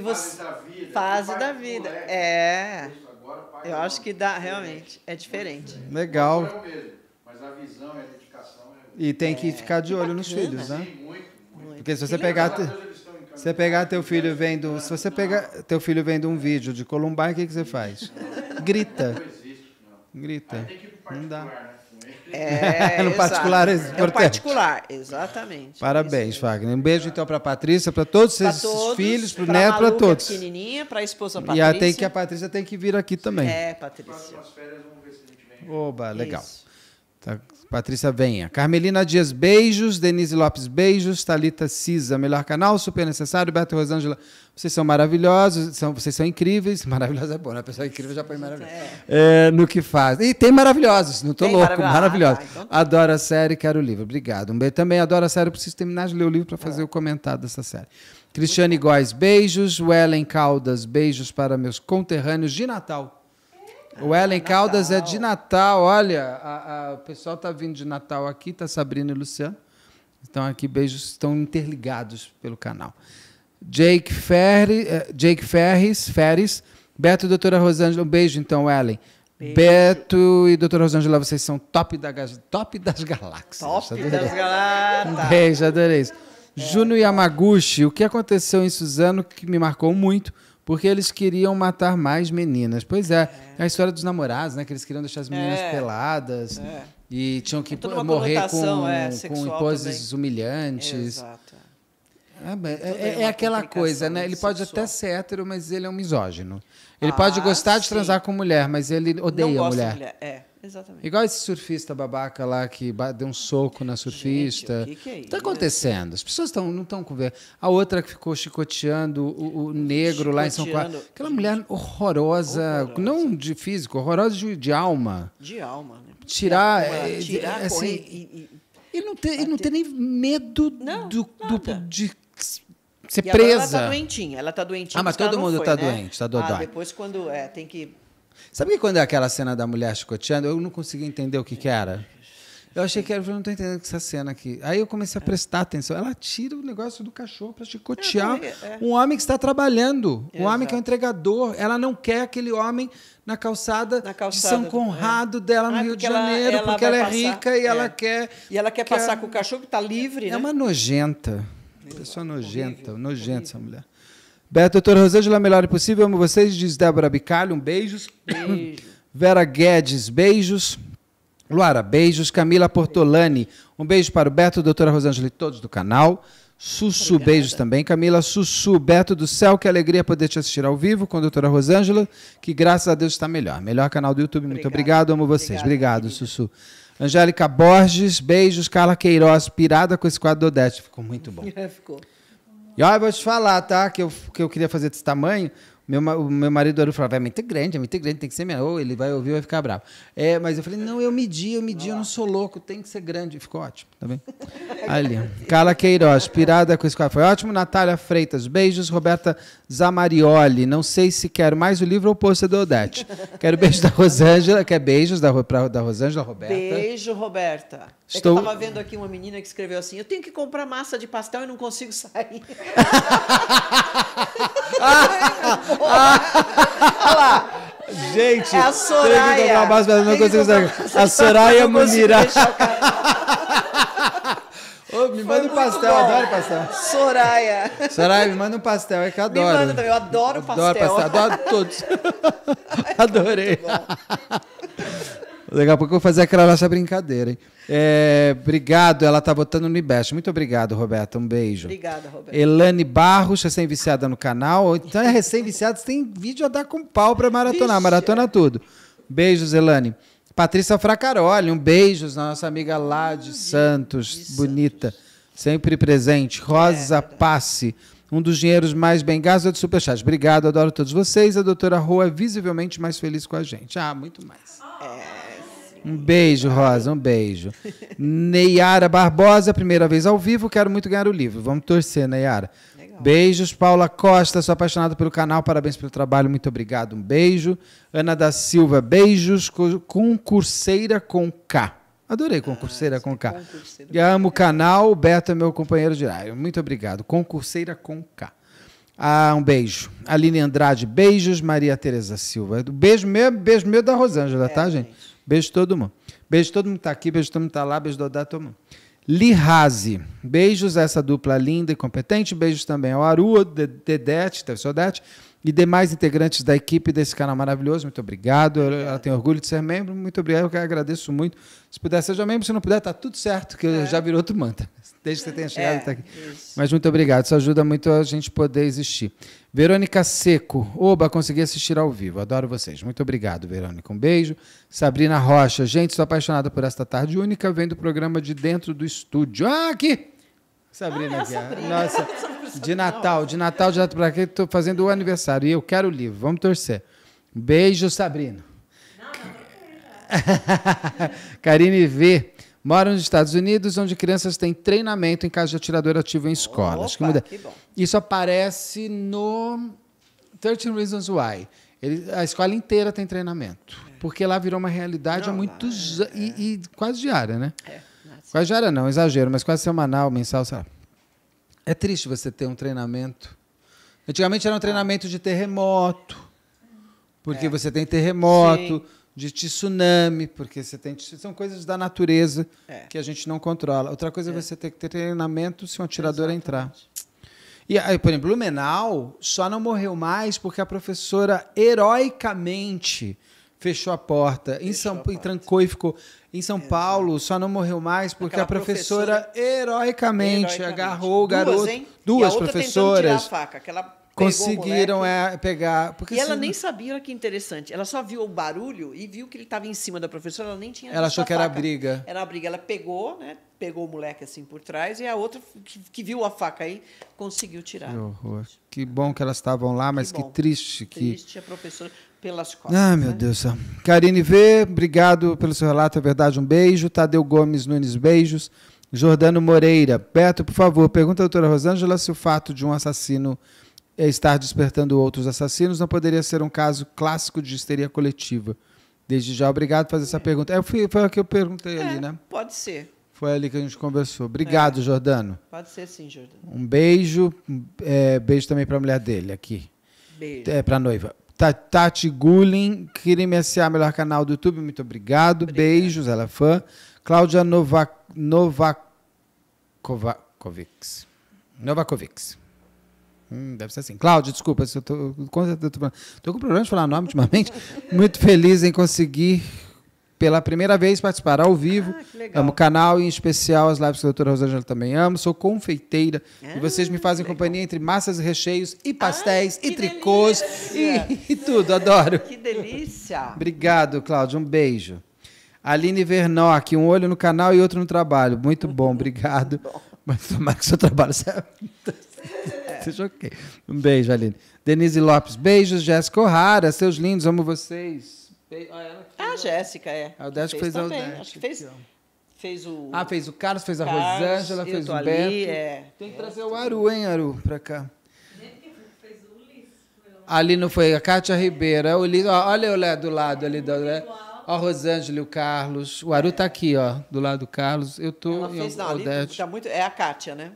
você... Fase da vida. Fase da vida. Moleque, é. Eu acho que dá, realmente. É diferente. diferente. Legal. É mesmo, mas a visão e a dedicação é. E tem que ficar de olho nos filhos, né? Sim, muito, muito. Porque se você pegar. Te... Se você pegar teu filho vendo, se você pegar teu filho vendo um vídeo de Columbine, o que, que você faz? Grita. Não existe, não. Grita. Não dá. É, no particular, é particular, exatamente. Parabéns, Wagner. Um beijo então para a Patrícia, para todos pra esses todos, filhos, para o neto, para todos. pequenininha, para a esposa Patrícia. E tem que a Patrícia tem que vir aqui também. É, Patrícia. Próximas férias, vamos ver se a gente vem. Oba, legal. Isso. Tá Patrícia Venha. Carmelina Dias, beijos. Denise Lopes, beijos. Talita Cisa, melhor canal, super necessário. Beto Rosângela, vocês são maravilhosos, são, vocês são incríveis. Maravilhosa é bom, né? A pessoa incrível já põe maravilhosa. É. É, no que faz. E tem maravilhosos, não tô tem louco, maravilhosos. Ah, tá, então. Tá. Adoro a série, quero o livro. Obrigado. Um beijo também, adoro a série. Eu preciso terminar de ler o livro para fazer é. o comentário dessa série. Cristiane Góes, beijos. Wellen Caldas, beijos para meus conterrâneos de Natal. O Ellen ah, Caldas é de Natal, olha. A, a, o pessoal está vindo de Natal aqui, tá Sabrina e Luciano. Estão aqui, beijos, estão interligados pelo canal. Jake, Ferri, eh, Jake Ferris, Ferris, Beto e doutora Rosângela, um beijo então, Ellen. Beijo. Beto e doutora Rosângela, vocês são top, da, top das galáxias. Top adorei. das galáxias. Um beijo, adorei isso. É. Juno Yamaguchi, o que aconteceu em Suzano que me marcou muito porque eles queriam matar mais meninas. Pois é, é. a história dos namorados, né? Que eles queriam deixar as meninas é. peladas é. e tinham é que morrer com, é, com poses também. humilhantes. Exato. Ah, é, é, é aquela coisa, né? Ele pode até ser hétero, mas ele é um misógino. Ele ah, pode gostar sim. de transar com mulher, mas ele odeia Não gosta mulher. De mulher. É. Exatamente. Igual esse surfista babaca lá que deu um soco na surfista. Gente, o que, que é tá isso? Tá acontecendo. As pessoas tão, não estão conversando. A outra que ficou chicoteando o, o negro chicoteando. lá em São Paulo. Aquela mulher horrorosa, horrorosa, não de físico, horrorosa de, de alma. De alma, né? Tirar. É, tirar, é, assim, e, e... Ele não tem, ele não tem nem medo não, do, do, de ser e presa. Ela tá doentinha, ela tá doentinha. Ah, mas todo mundo foi, tá né? doente, tá Ah, depois quando é, tem que Sabe que quando é aquela cena da mulher chicoteando, eu não conseguia entender o que, que era? Eu achei que era, eu não tô entendendo essa cena aqui. Aí eu comecei a é. prestar atenção. Ela tira o negócio do cachorro para chicotear é, é, é. um homem que está trabalhando, um homem que é um entregador. Ela não quer aquele homem na calçada, na calçada de São é. Conrado dela no ah, Rio de Janeiro, ela, ela porque ela é passar, rica e ela é. quer. E ela quer, quer... passar com o cachorro que está livre, É né? uma nojenta. Pessoa nojenta, horrível, nojenta horrível. essa mulher. Beto, doutora Rosângela, melhor é possível. Amo vocês. Diz Débora Bicalho, um beijos. Beijo. Vera Guedes, beijos. Luara, beijos. Camila Portolani, um beijo para o Beto, doutora Rosângela e todos do canal. Sussu, Obrigada. beijos também, Camila. Sussu, Beto do céu, que alegria poder te assistir ao vivo com a doutora Rosângela, que graças a Deus está melhor. Melhor canal do YouTube, Obrigada. muito obrigado, amo vocês. Obrigada, Obrigado, Sussu. Angélica Borges, beijos. Carla Queiroz, pirada com esse quadro do Odete, ficou muito bom. É, ficou. E olha, vou te falar, tá? Que eu, que eu queria fazer desse tamanho, meu, o meu marido era falava, é muito grande, é muito grande, tem que ser menor. Ou ele vai ouvir, vai ficar bravo. É, mas eu falei, não, eu medi, eu medi, eu não sou louco, tem que ser grande. Ficou ótimo, tá bem? Ali. Carla Queiroz, pirada com escola. Foi ótimo. Natália Freitas, beijos. Roberta Zamarioli, não sei se quero mais o livro ou o pôster do Odete. Quero beijo da Rosângela, quer beijos da, pra, da Rosângela, Roberta. Beijo, Roberta. É Estou... É eu tava vendo aqui uma menina que escreveu assim, eu tenho que comprar massa de pastel e não consigo sair. Olha lá. Gente, é a Soraya. não consigo A Soraya Munirá. me manda um pastel, bom. adoro pastel. Soraya. Soraya, me manda um pastel, é que eu adoro. Me manda também, eu adoro pastel. Adoro pastel, adoro todos. Adorei. Daqui a pouco eu vou fazer aquela nossa brincadeira, hein? É, obrigado, ela tá botando no Ibex. Muito obrigado, Roberta. Um beijo. Obrigada, Roberta. Elane Barros, recém-viciada no canal. Então, é recém-viciada, tem vídeo a dar com pau para maratonar. Vixe. Maratona tudo. Beijos, Elane. Patrícia Fracaroli, um beijo, nossa amiga lá ah, de, Santos, de bonita, Santos. sempre presente. Rosa é, Passe, um dos dinheiros mais bem gastos do Superchat. Obrigado, adoro todos vocês. A doutora Rua é visivelmente mais feliz com a gente. Ah, muito mais. É. Um beijo, Rosa, um beijo. Neiara Barbosa, primeira vez ao vivo, quero muito ganhar o livro. Vamos torcer, Neiara. Né, beijos, Paula Costa, sou apaixonada pelo canal, parabéns pelo trabalho, muito obrigado, um beijo. Ana da Silva, beijos, concurseira com K. Adorei ah, concurseira ah, com K. amo o canal, o Beto é meu companheiro de raio. Muito obrigado. Concurseira com K. Ah, um beijo. Aline Andrade, beijos. Maria Tereza Silva. Beijo meu, beijo meu da Rosângela, tá, é, tá, gente? gente. Beijo todo mundo. Beijo todo mundo que está aqui, beijo todo mundo que está lá, beijo todo mundo. Lirase, beijos a essa dupla linda e competente, beijos também ao Arua, Dedete, então Sodete e demais integrantes da equipe desse canal maravilhoso, muito obrigado, ela tem orgulho de ser membro, muito obrigado, eu agradeço muito. Se puder, seja membro, se não puder, tá tudo certo, que é. já virou outro manta, desde que você tenha chegado é, tá aqui. Isso. Mas muito obrigado, isso ajuda muito a gente poder existir. Verônica Seco, oba, consegui assistir ao vivo. Adoro vocês. Muito obrigado, Verônica. Um beijo. Sabrina Rocha, gente, sou apaixonada por esta tarde única, vem do programa de dentro do estúdio. Ah, aqui! Sabrina, ah, é aqui. Sabrina. Nossa, de Natal, de Natal, de Natal para estou fazendo o aniversário e eu quero o livro. Vamos torcer. Beijo, Sabrina. Não, não. Karine V. Moram nos Estados Unidos, onde crianças têm treinamento em caso de atirador ativo em escola. Opa, que muda. Que Isso aparece no 13 Reasons Why. Ele, a escola inteira tem treinamento. É. Porque lá virou uma realidade não, há muitos é, e, e, quase diária, né? É, quase diária não, exagero, mas quase semanal, mensal, sabe? É triste você ter um treinamento. Antigamente era um treinamento de terremoto. Porque é. você tem terremoto. Sim de tsunami, porque você tem são coisas da natureza é. que a gente não controla. Outra coisa é, é, você ter que ter treinamento se um atirador Exatamente. entrar. E aí, por exemplo, Blumenau só não morreu mais porque a professora heroicamente fechou a porta. Fechou em São porta. E trancou e ficou. Em São Paulo só não morreu mais porque a professora, professora heroicamente, heroicamente, agarrou o garoto. Duas, hein? duas e a outra professoras. Tirar a faca. Aquela Conseguiram é, pegar. Porque e ela assim, nem sabia, olha que interessante. Ela só viu o barulho e viu que ele estava em cima da professora, ela nem tinha. Ela achou que era briga. Era a briga. Ela pegou, né? Pegou o moleque assim por trás e a outra que, que viu a faca aí conseguiu tirar. Que horror. Que bom que elas estavam lá, mas que, que triste que. Triste a professora pelas costas. Ah, meu né? Deus. Karine V, obrigado pelo seu relato, é verdade. Um beijo. Tadeu Gomes Nunes, beijos. Jordano Moreira, Beto, por favor, pergunta à doutora Rosângela se o fato de um assassino é estar despertando outros assassinos não poderia ser um caso clássico de histeria coletiva? Desde já, obrigado por fazer essa é. pergunta. É, foi, foi a que eu perguntei é, ali, né? Pode ser. Foi ali que a gente conversou. Obrigado, é. Jordano. Pode ser sim, Jordano. Um beijo. É, beijo também para a mulher dele aqui. Beijo. É, para a noiva. Tati Gulin, Crime S.A., melhor canal do YouTube. Muito obrigado. obrigado. Beijos, ela é fã. Cláudia Novakovics. Novakovics. Hum, deve ser assim. Cláudio, desculpa, se eu estou. com problema de falar nome ultimamente. Muito feliz em conseguir pela primeira vez participar ao vivo. Ah, amo o canal e em especial as lives que a doutora Rosângela também amo. Sou confeiteira ah, e vocês me ah, fazem companhia entre massas e recheios e ah, pastéis ah, e tricôs e, e, tudo. Adoro. Que delícia. Obrigado, Cláudio. Um beijo. Aline Vernock, um olho no canal e outro no trabalho. Muito bom, obrigado. Muito bom. Mas tomara que seu trabalho seja... choquei. Um beijo, Aline. Denise Lopes, beijos, Jéssica Rara, seus lindos, amo vocês. Ah, é a Jéssica, é. A Odete fez, fez a Odete. Acho que fez. Fez o. Ah, fez o Carlos, fez a Carlos, Rosângela, fez o ali, Beto. É. Tem que é, trazer o Aru, hein, Aru, pra cá. Ali não foi a Kátia Ribeira. É o Ulisses, ó, olha eu lá do lado ali. do né? Ó, a Rosângela e o Carlos. O Aru tá aqui, ó, do lado do Carlos. Eu tô. Ela fez, o não, ali tá muito. É a Kátia, né?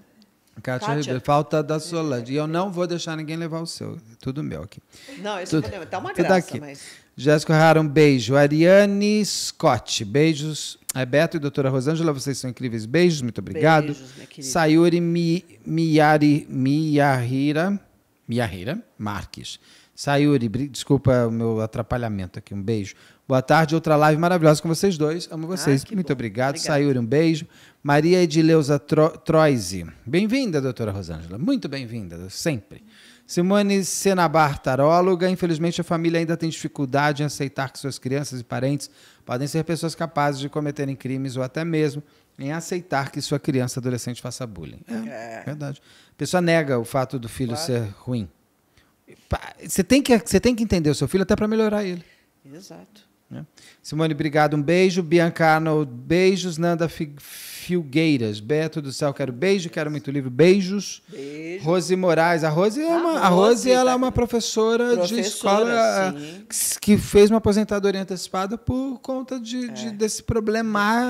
Tá, Kátia, Kátia. falta da Solange. E eu não vou deixar ninguém levar o seu. Tudo meu aqui. Não, isso tudo, não é tá uma graça, aqui. mas... Jéssica Rara, um beijo. Ariane Scott, beijos. É, Beto e doutora Rosângela, vocês são incríveis. Beijos, muito obrigado. Beijos, minha querida. Sayuri Mi, Miyari, Miyahira, Miyahira Marques. Sayuri, desculpa o meu atrapalhamento aqui, um beijo. Boa tarde, outra live maravilhosa com vocês dois. Amo vocês. Ah, Muito bom. obrigado. obrigado. Sayuri, um beijo. Maria Edileuza Tro Troisi. Bem-vinda, doutora Rosângela. Muito bem-vinda, sempre. Simone Senabar, taróloga. Infelizmente, a família ainda tem dificuldade em aceitar que suas crianças e parentes podem ser pessoas capazes de cometerem crimes ou até mesmo em aceitar que sua criança adolescente faça bullying. É, é. verdade. A pessoa nega o fato do filho claro. ser ruim. Você tem, que, você tem que entender o seu filho até para melhorar ele. Exato. Né? Simone, obrigado, um beijo. Bianca Arnold, beijos. Nanda Filgueiras, Beto do céu, quero beijo, quero muito livro, beijos. Beijo. Rose Moraes, a Rose, é uma, a Rose ela é tá uma professora, professora de escola ah, sim. que fez uma aposentadoria antecipada por conta de, é. de desse problemar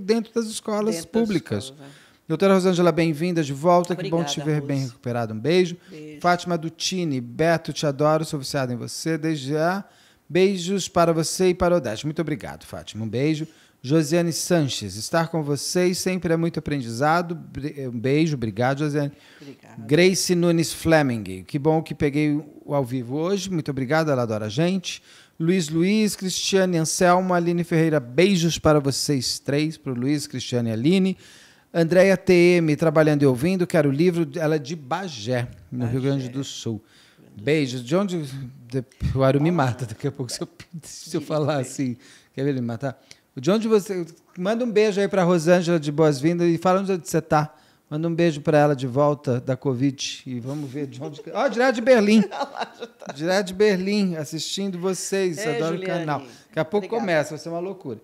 dentro das escolas dentro públicas. Das escolas, é. Doutora Rosângela, bem-vinda de volta. Obrigada, que bom te ver Rose. bem recuperado. Um beijo. beijo. Fátima Dutini, Beto, te adoro, sou viciada em você desde já. Beijos para você e para Odete. Muito obrigado, Fátima. Um beijo. Josiane Sanches, estar com vocês sempre é muito aprendizado. Eh, um beijo, obrigado, Josiane. Obrigada. Grace Nunes Fleming, que bom que peguei ao vivo hoje. Muito obrigado, ela adora a gente. Luiz Luiz, Cristiane Anselmo, Aline Ferreira, beijos para vocês três, para o Luiz, Cristiane e Aline. Andréia TM, trabalhando e ouvindo, quero o livro, ela é de Bagé, no Bagé. Rio Grande do Sul. Beijos. De onde o Aru me mata daqui a pouco se eu, se eu falar assim. Quer ver ele me matar? De onde você. Manda um beijo aí para Rosângela de boas-vindas e fala onde você está. Manda um beijo para ela de volta da Covid e vamos ver de onde. Ó, oh, direto de Berlim. Tá direto de Berlim, assistindo vocês. É, Adoro Juliane. o canal. Daqui a pouco Obrigada. começa, vai ser uma loucura.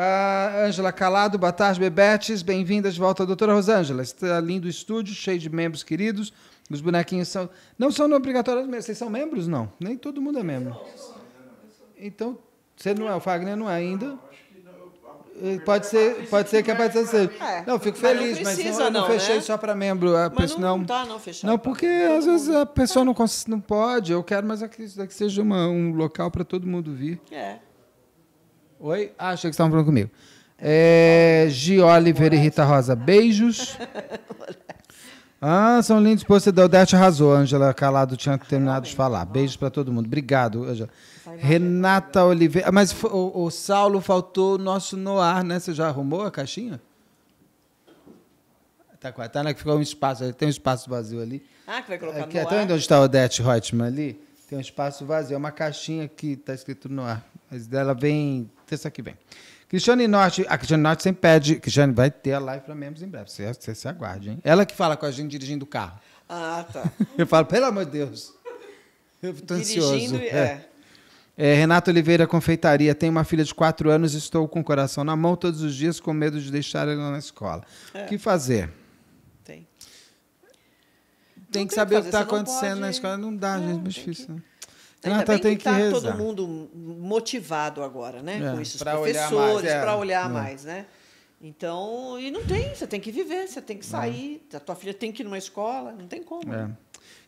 Ah, Ângela uh, Calado, boa tarde, Bebetes. Bem-vinda de volta, doutora Rosângela. Está lindo o estúdio, cheio de membros queridos. Os bonequinhos são. Não são obrigatórios Vocês são membros? Não. Nem todo mundo é membro. Então, você não é, o Fagner não é ainda. Eh, pode ser, pode ser que apareça assim. É, não, fico feliz, mas não, precisa, mas não, não né? fechei né? só para membro. A é, mas pessoa, não, não tá não fechado. Não, porque tá às vezes a pessoa não, não pode. Eu quero, mas que isso que seja uma, um local para todo mundo vir. É. Oi? Ah, achei que estava falando comigo. É, Oliveira Oliver e Rita Rosa, beijos. Ah, são lindos. Pô, você deu Odete arrasou, Angela Calado tinha terminado de falar. Beijos para todo mundo. Obrigado, Angela. Renata Oliveira. Mas o, o, Saulo faltou o nosso noar, né? Você já arrumou a caixinha? Tá com a Tana, tá, né, que ficou um espaço. Tem um espaço vazio ali. Ah, que vai colocar o no ar. Até onde está o Odete Reutemann ali? Tem um espaço vazio. É uma caixinha que está escrito no ar. Mas dela vem terça que vem. Cristiane Norte, a Cristiane Norte sempre pede. Cristiane vai ter a live para membros em breve. Você, você se aguarde, hein? Ela que fala com a gente dirigindo o carro. Ah, tá. Eu falo, pelo amor de Deus. Eu tô ansioso. Dirigindo, é. é. é Renato Oliveira, confeitaria. Tenho uma filha de quatro anos estou com o coração na mão todos os dias com medo de deixar ela na escola. É. O que fazer? Tem. Tem que, saber o que está acontecendo pode... na escola. Não dá, não, gente, é muito difícil. Que... Né? Ainda bem tem que está todo mundo motivado agora, né? É. Com esses pra professores, para é. olhar é. mais, né? Então, e não tem, você tem que viver, você tem que é. sair, é. a tua filha tem que ir numa escola, não tem como. É.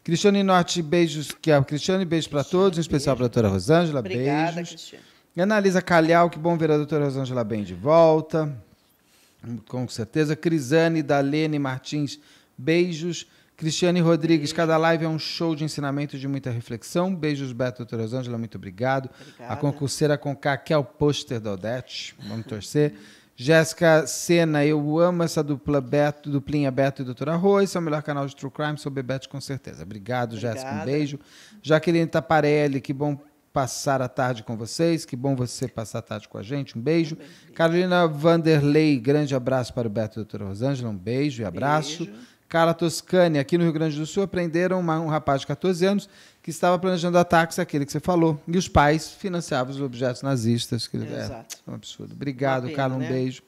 Cristiane Norte, beijos, que a é Cristiane, beijos para todos, em especial para a doutora Rosângela, Obrigada, beijos. Cristiane. Analisa Calhau, que bom ver a doutora Rosângela bem de volta. Com certeza. Crisane, Dalene Martins, beijos. Cristiane Rodrigues, cada live é um show de ensinamento de muita reflexão. Beijos, Beto Doutora Rosângela, muito obrigado. Obrigada. A concurseira com K, que é o pôster da Odete. Vamos torcer. Jéssica Sena, eu amo essa dupla Beto, duplinha Beto e Doutora Arroz, seu é melhor canal de True Crime sou Beto, com certeza. Obrigado, Jéssica, um beijo. Jaqueline Taparelli, que bom passar a tarde com vocês, que bom você passar a tarde com a gente, um beijo. Carolina Vanderlei, grande abraço para o Beto e Doutora Rosângela, um beijo e abraço. Beijo. Carla Toscani, aqui no Rio Grande do Sul, prenderam uma, um rapaz de 14 anos que estava planejando ataques aquele que você falou. E os pais financiavam os objetos nazistas. Que, é, Exato. É, é um absurdo. Obrigado, pena, Carla. Um né? beijo.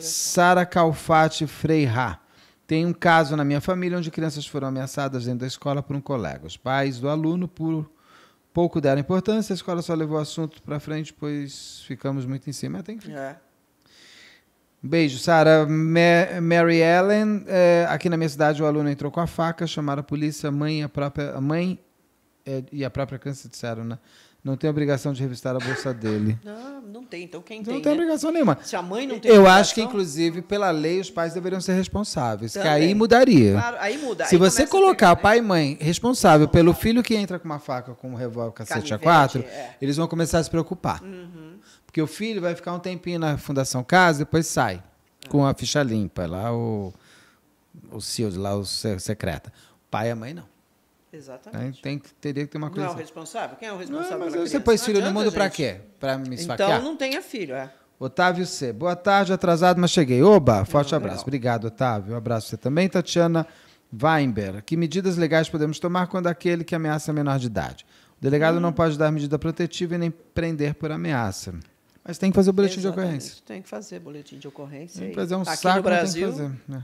Sara Calfate Freira. Tem um caso na minha família onde crianças foram ameaçadas dentro da escola por um colega. Os pais do aluno, por pouco deram importância, a escola só levou o assunto para frente, pois ficamos muito em cima. tem que É beijo, Sara. Ma Mary Ellen, é, aqui na minha cidade o aluno entrou com a faca, chamaram a polícia, a mãe, a própria a mãe é, e a própria câncer disseram, né? Não tem obrigação de revistar a bolsa dele. Não, ah, não tem. Então quem não tem? Não tem né? obrigação nenhuma. Se a mãe não tem. Eu obrigação... acho que inclusive pela lei os pais deveriam ser responsáveis. Também. Que aí mudaria. Claro, aí muda. Se aí você colocar pegar, pai e mãe responsável pelo filho que entra com uma faca com um revólver cacete a quatro, é. eles vão começar a se preocupar. Uhum. Porque o filho vai ficar um tempinho na Fundação Casa, depois sai com a ficha limpa, lá o, o CIOS, lá o secreta. Pai e a mãe não. Exatamente. Tem, que, teria que ter uma coisa. Não é o assim. responsável? Quem é o responsável? Não, mas você põe filho no mundo para quê? Para me então, esfaquear? Então não tenha filho, é. Otávio C. Boa tarde, atrasado, mas cheguei. Oba, forte não, abraço. Não. Obrigado, Otávio. Um abraço você também, Tatiana Weinberg. Que medidas legais podemos tomar quando aquele que ameaça é menor de idade? O delegado hum. não pode dar medida protetiva e nem prender por ameaça. Mas tem que fazer o boletim Exatamente. de ocorrência. Tem que fazer boletim de ocorrência. Tem que fazer um tá Aqui saco no Brasil. Tem né?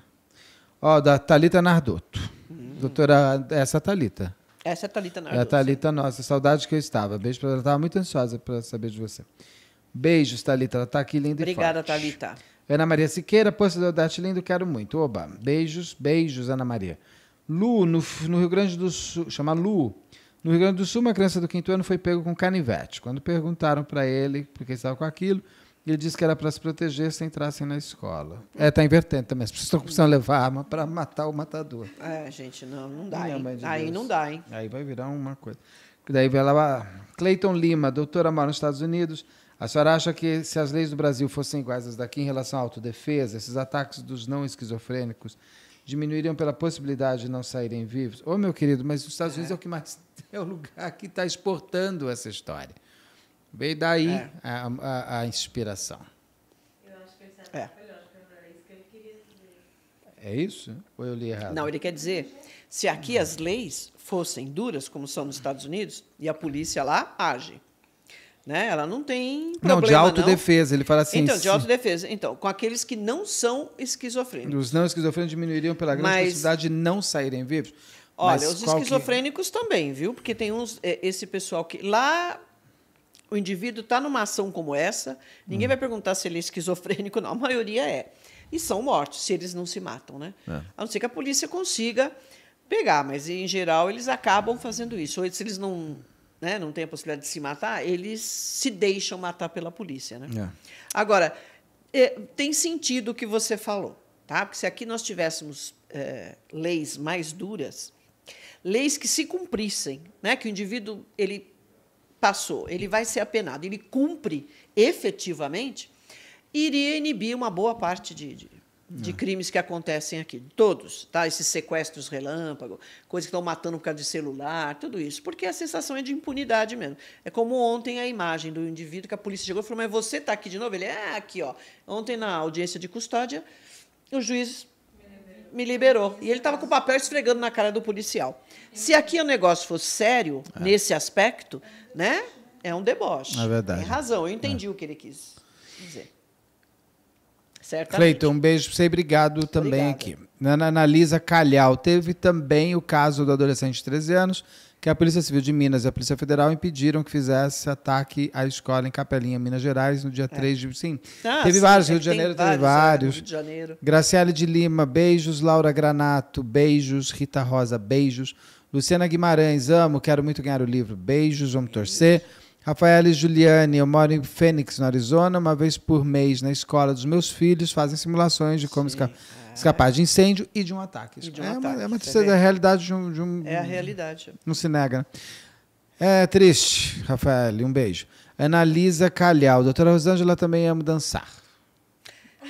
Ó, da Thalita Nardotto. Hum. Doutora, essa é a Thalita. Essa é a Thalita Nardotto. É a Thalita nossa. Saudade que eu estava. Beijo para ela. Estava muito ansiosa para saber de você. Beijos, Thalita. Ela está aqui linda Obrigada, e forte. Obrigada, Thalita. Ana Maria Siqueira, Poço da Date Lindo, quero muito. Oba. Beijos, beijos, Ana Maria. Lu, no, no Rio Grande do Sul, chama Lu, no Rio Grande do Sul, uma criança do quinto ano foi pego com canivete. Quando perguntaram para ele por que estava com aquilo, ele disse que era para se proteger se entrassem na escola. É, está invertendo também. As pessoas estão precisando levar arma para matar o matador. É, gente, não, não dá. hein? De aí Deus. não dá, hein? Aí vai virar uma coisa. Daí vai lá. Cleiton Lima, doutora mora nos Estados Unidos. A senhora acha que se as leis do Brasil fossem iguais às daqui em relação à autodefesa, esses ataques dos não esquizofrênicos diminuiriam pela possibilidade de não saírem vivos. Ô, oh, meu querido, mas os Estados é. Unidos é o que mais é o lugar que está exportando essa história. Veio daí é. a, a, a, inspiração. Eu acho que ele sabe é. era é isso que ele queria dizer. É isso? Ou eu li errado? Não, ele quer dizer, se aqui as leis fossem duras, como são nos Estados Unidos, e a polícia lá age. Né? Ela não tem problema, Não, de autodefesa. Não. Ele fala assim... Então, de autodefesa. Então, com aqueles que não são esquizofrênicos. Os não esquizofrênicos diminuiriam pela grande Mas... possibilidade de não saírem vivos? Olha, Mas os esquizofrênicos que... também, viu? Porque tem uns, é, esse pessoal que... Lá o indivíduo está numa ação como essa, ninguém hum. vai perguntar se ele é esquizofrênico, não. A maioria é. E são mortos, se eles não se matam, né? É. A não ser que a polícia consiga pegar, mas em geral eles acabam fazendo isso. Ou se eles não né, não tem a possibilidade de se matar, eles se deixam matar pela polícia. Né? É. Agora, é, tem sentido o que você falou, tá? porque se aqui nós tivéssemos é, leis mais duras, leis que se cumprissem, né, que o indivíduo ele passou, ele vai ser apenado, ele cumpre efetivamente, iria inibir uma boa parte de, de, de crimes que acontecem aqui, todos, tá? Esses sequestros relâmpago, coisas que estão matando por causa de celular, tudo isso, porque a sensação é de impunidade mesmo. É como ontem a imagem do indivíduo que a polícia chegou e falou: "Mas você está aqui de novo?" Ele: "É, ah, aqui, ó. Ontem na audiência de custódia, o juiz me liberou. E ele estava com o papel esfregando na cara do policial. Se aqui o negócio fosse sério, é. nesse aspecto, né? É um deboche. É verdade. Tem razão, eu entendi é. o que ele quis dizer. Certamente. Cleiton, um beijo para você e obrigado também Obrigada. aqui. Ana Analisa Calhau. Teve também o caso do adolescente de 13 anos, que a Polícia Civil de Minas e a Polícia Federal impediram que fizesse ataque à escola em Capelinha, Minas Gerais, no dia é. 3 de. Sim. Ah, teve sim, vários, é Rio de Janeiro teve vários. É, vários. Rio de Janeiro. Graciele de Lima, beijos. Laura Granato, beijos. Rita Rosa, beijos. Luciana Guimarães, amo, quero muito ganhar o livro. Beijos, vamos beijos. torcer. Rafael e Juliane, eu moro em Phoenix, no Arizona, uma vez por mês na escola dos meus filhos, fazem simulações de como esca é. escapar de incêndio e de um ataque. De um é, ataque, uma, é uma tristeza, é a realidade de um, de um, É a realidade. Não se nega. Né? É triste, Rafael, um beijo. Analisa Calhau, doutora Rosângela também amo dançar.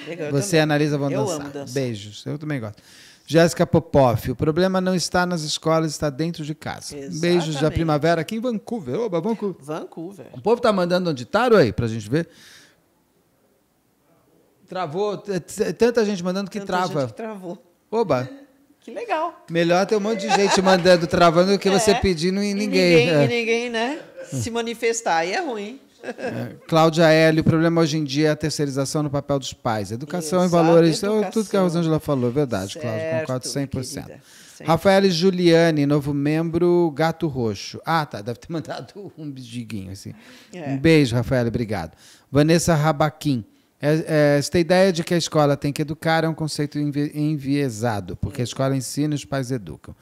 Legal, Você também. analisa, vão eu amo dançar. Beijos, eu também gosto. Jéssica Popoff, o problema não está nas escolas, está dentro de casa. Exatamente. Beijos da primavera aqui em Vancouver. Oba, Vancouver. Vancouver. O povo tá mandando um ditado aí para a gente ver. Travou, tanta gente mandando que tanta trava. Gente que travou. Oba. Que legal. Melhor ter um monte de gente mandando travando do que é. você pedindo e ninguém. E ninguém, é. e ninguém, né? Se manifestar. Aí é ruim. É, Cláudia Hélio, o problema hoje em dia é a terceirização no papel dos pais. Educação Exato, e valores, educação. É tudo que a Rosângela falou, verdade, certo, Cláudio, concordo 100%. Querida. Sempre. Rafael Giuliani, novo membro, Gato Roxo. Ah, tá, deve ter mandado um bidiguinho assim. É. Um beijo, Rafael, obrigado. Vanessa Rabaquim. É, é, esta ideia de que a escola tem que educar é um conceito enviesado, porque a hum. escola ensina e os pais educam.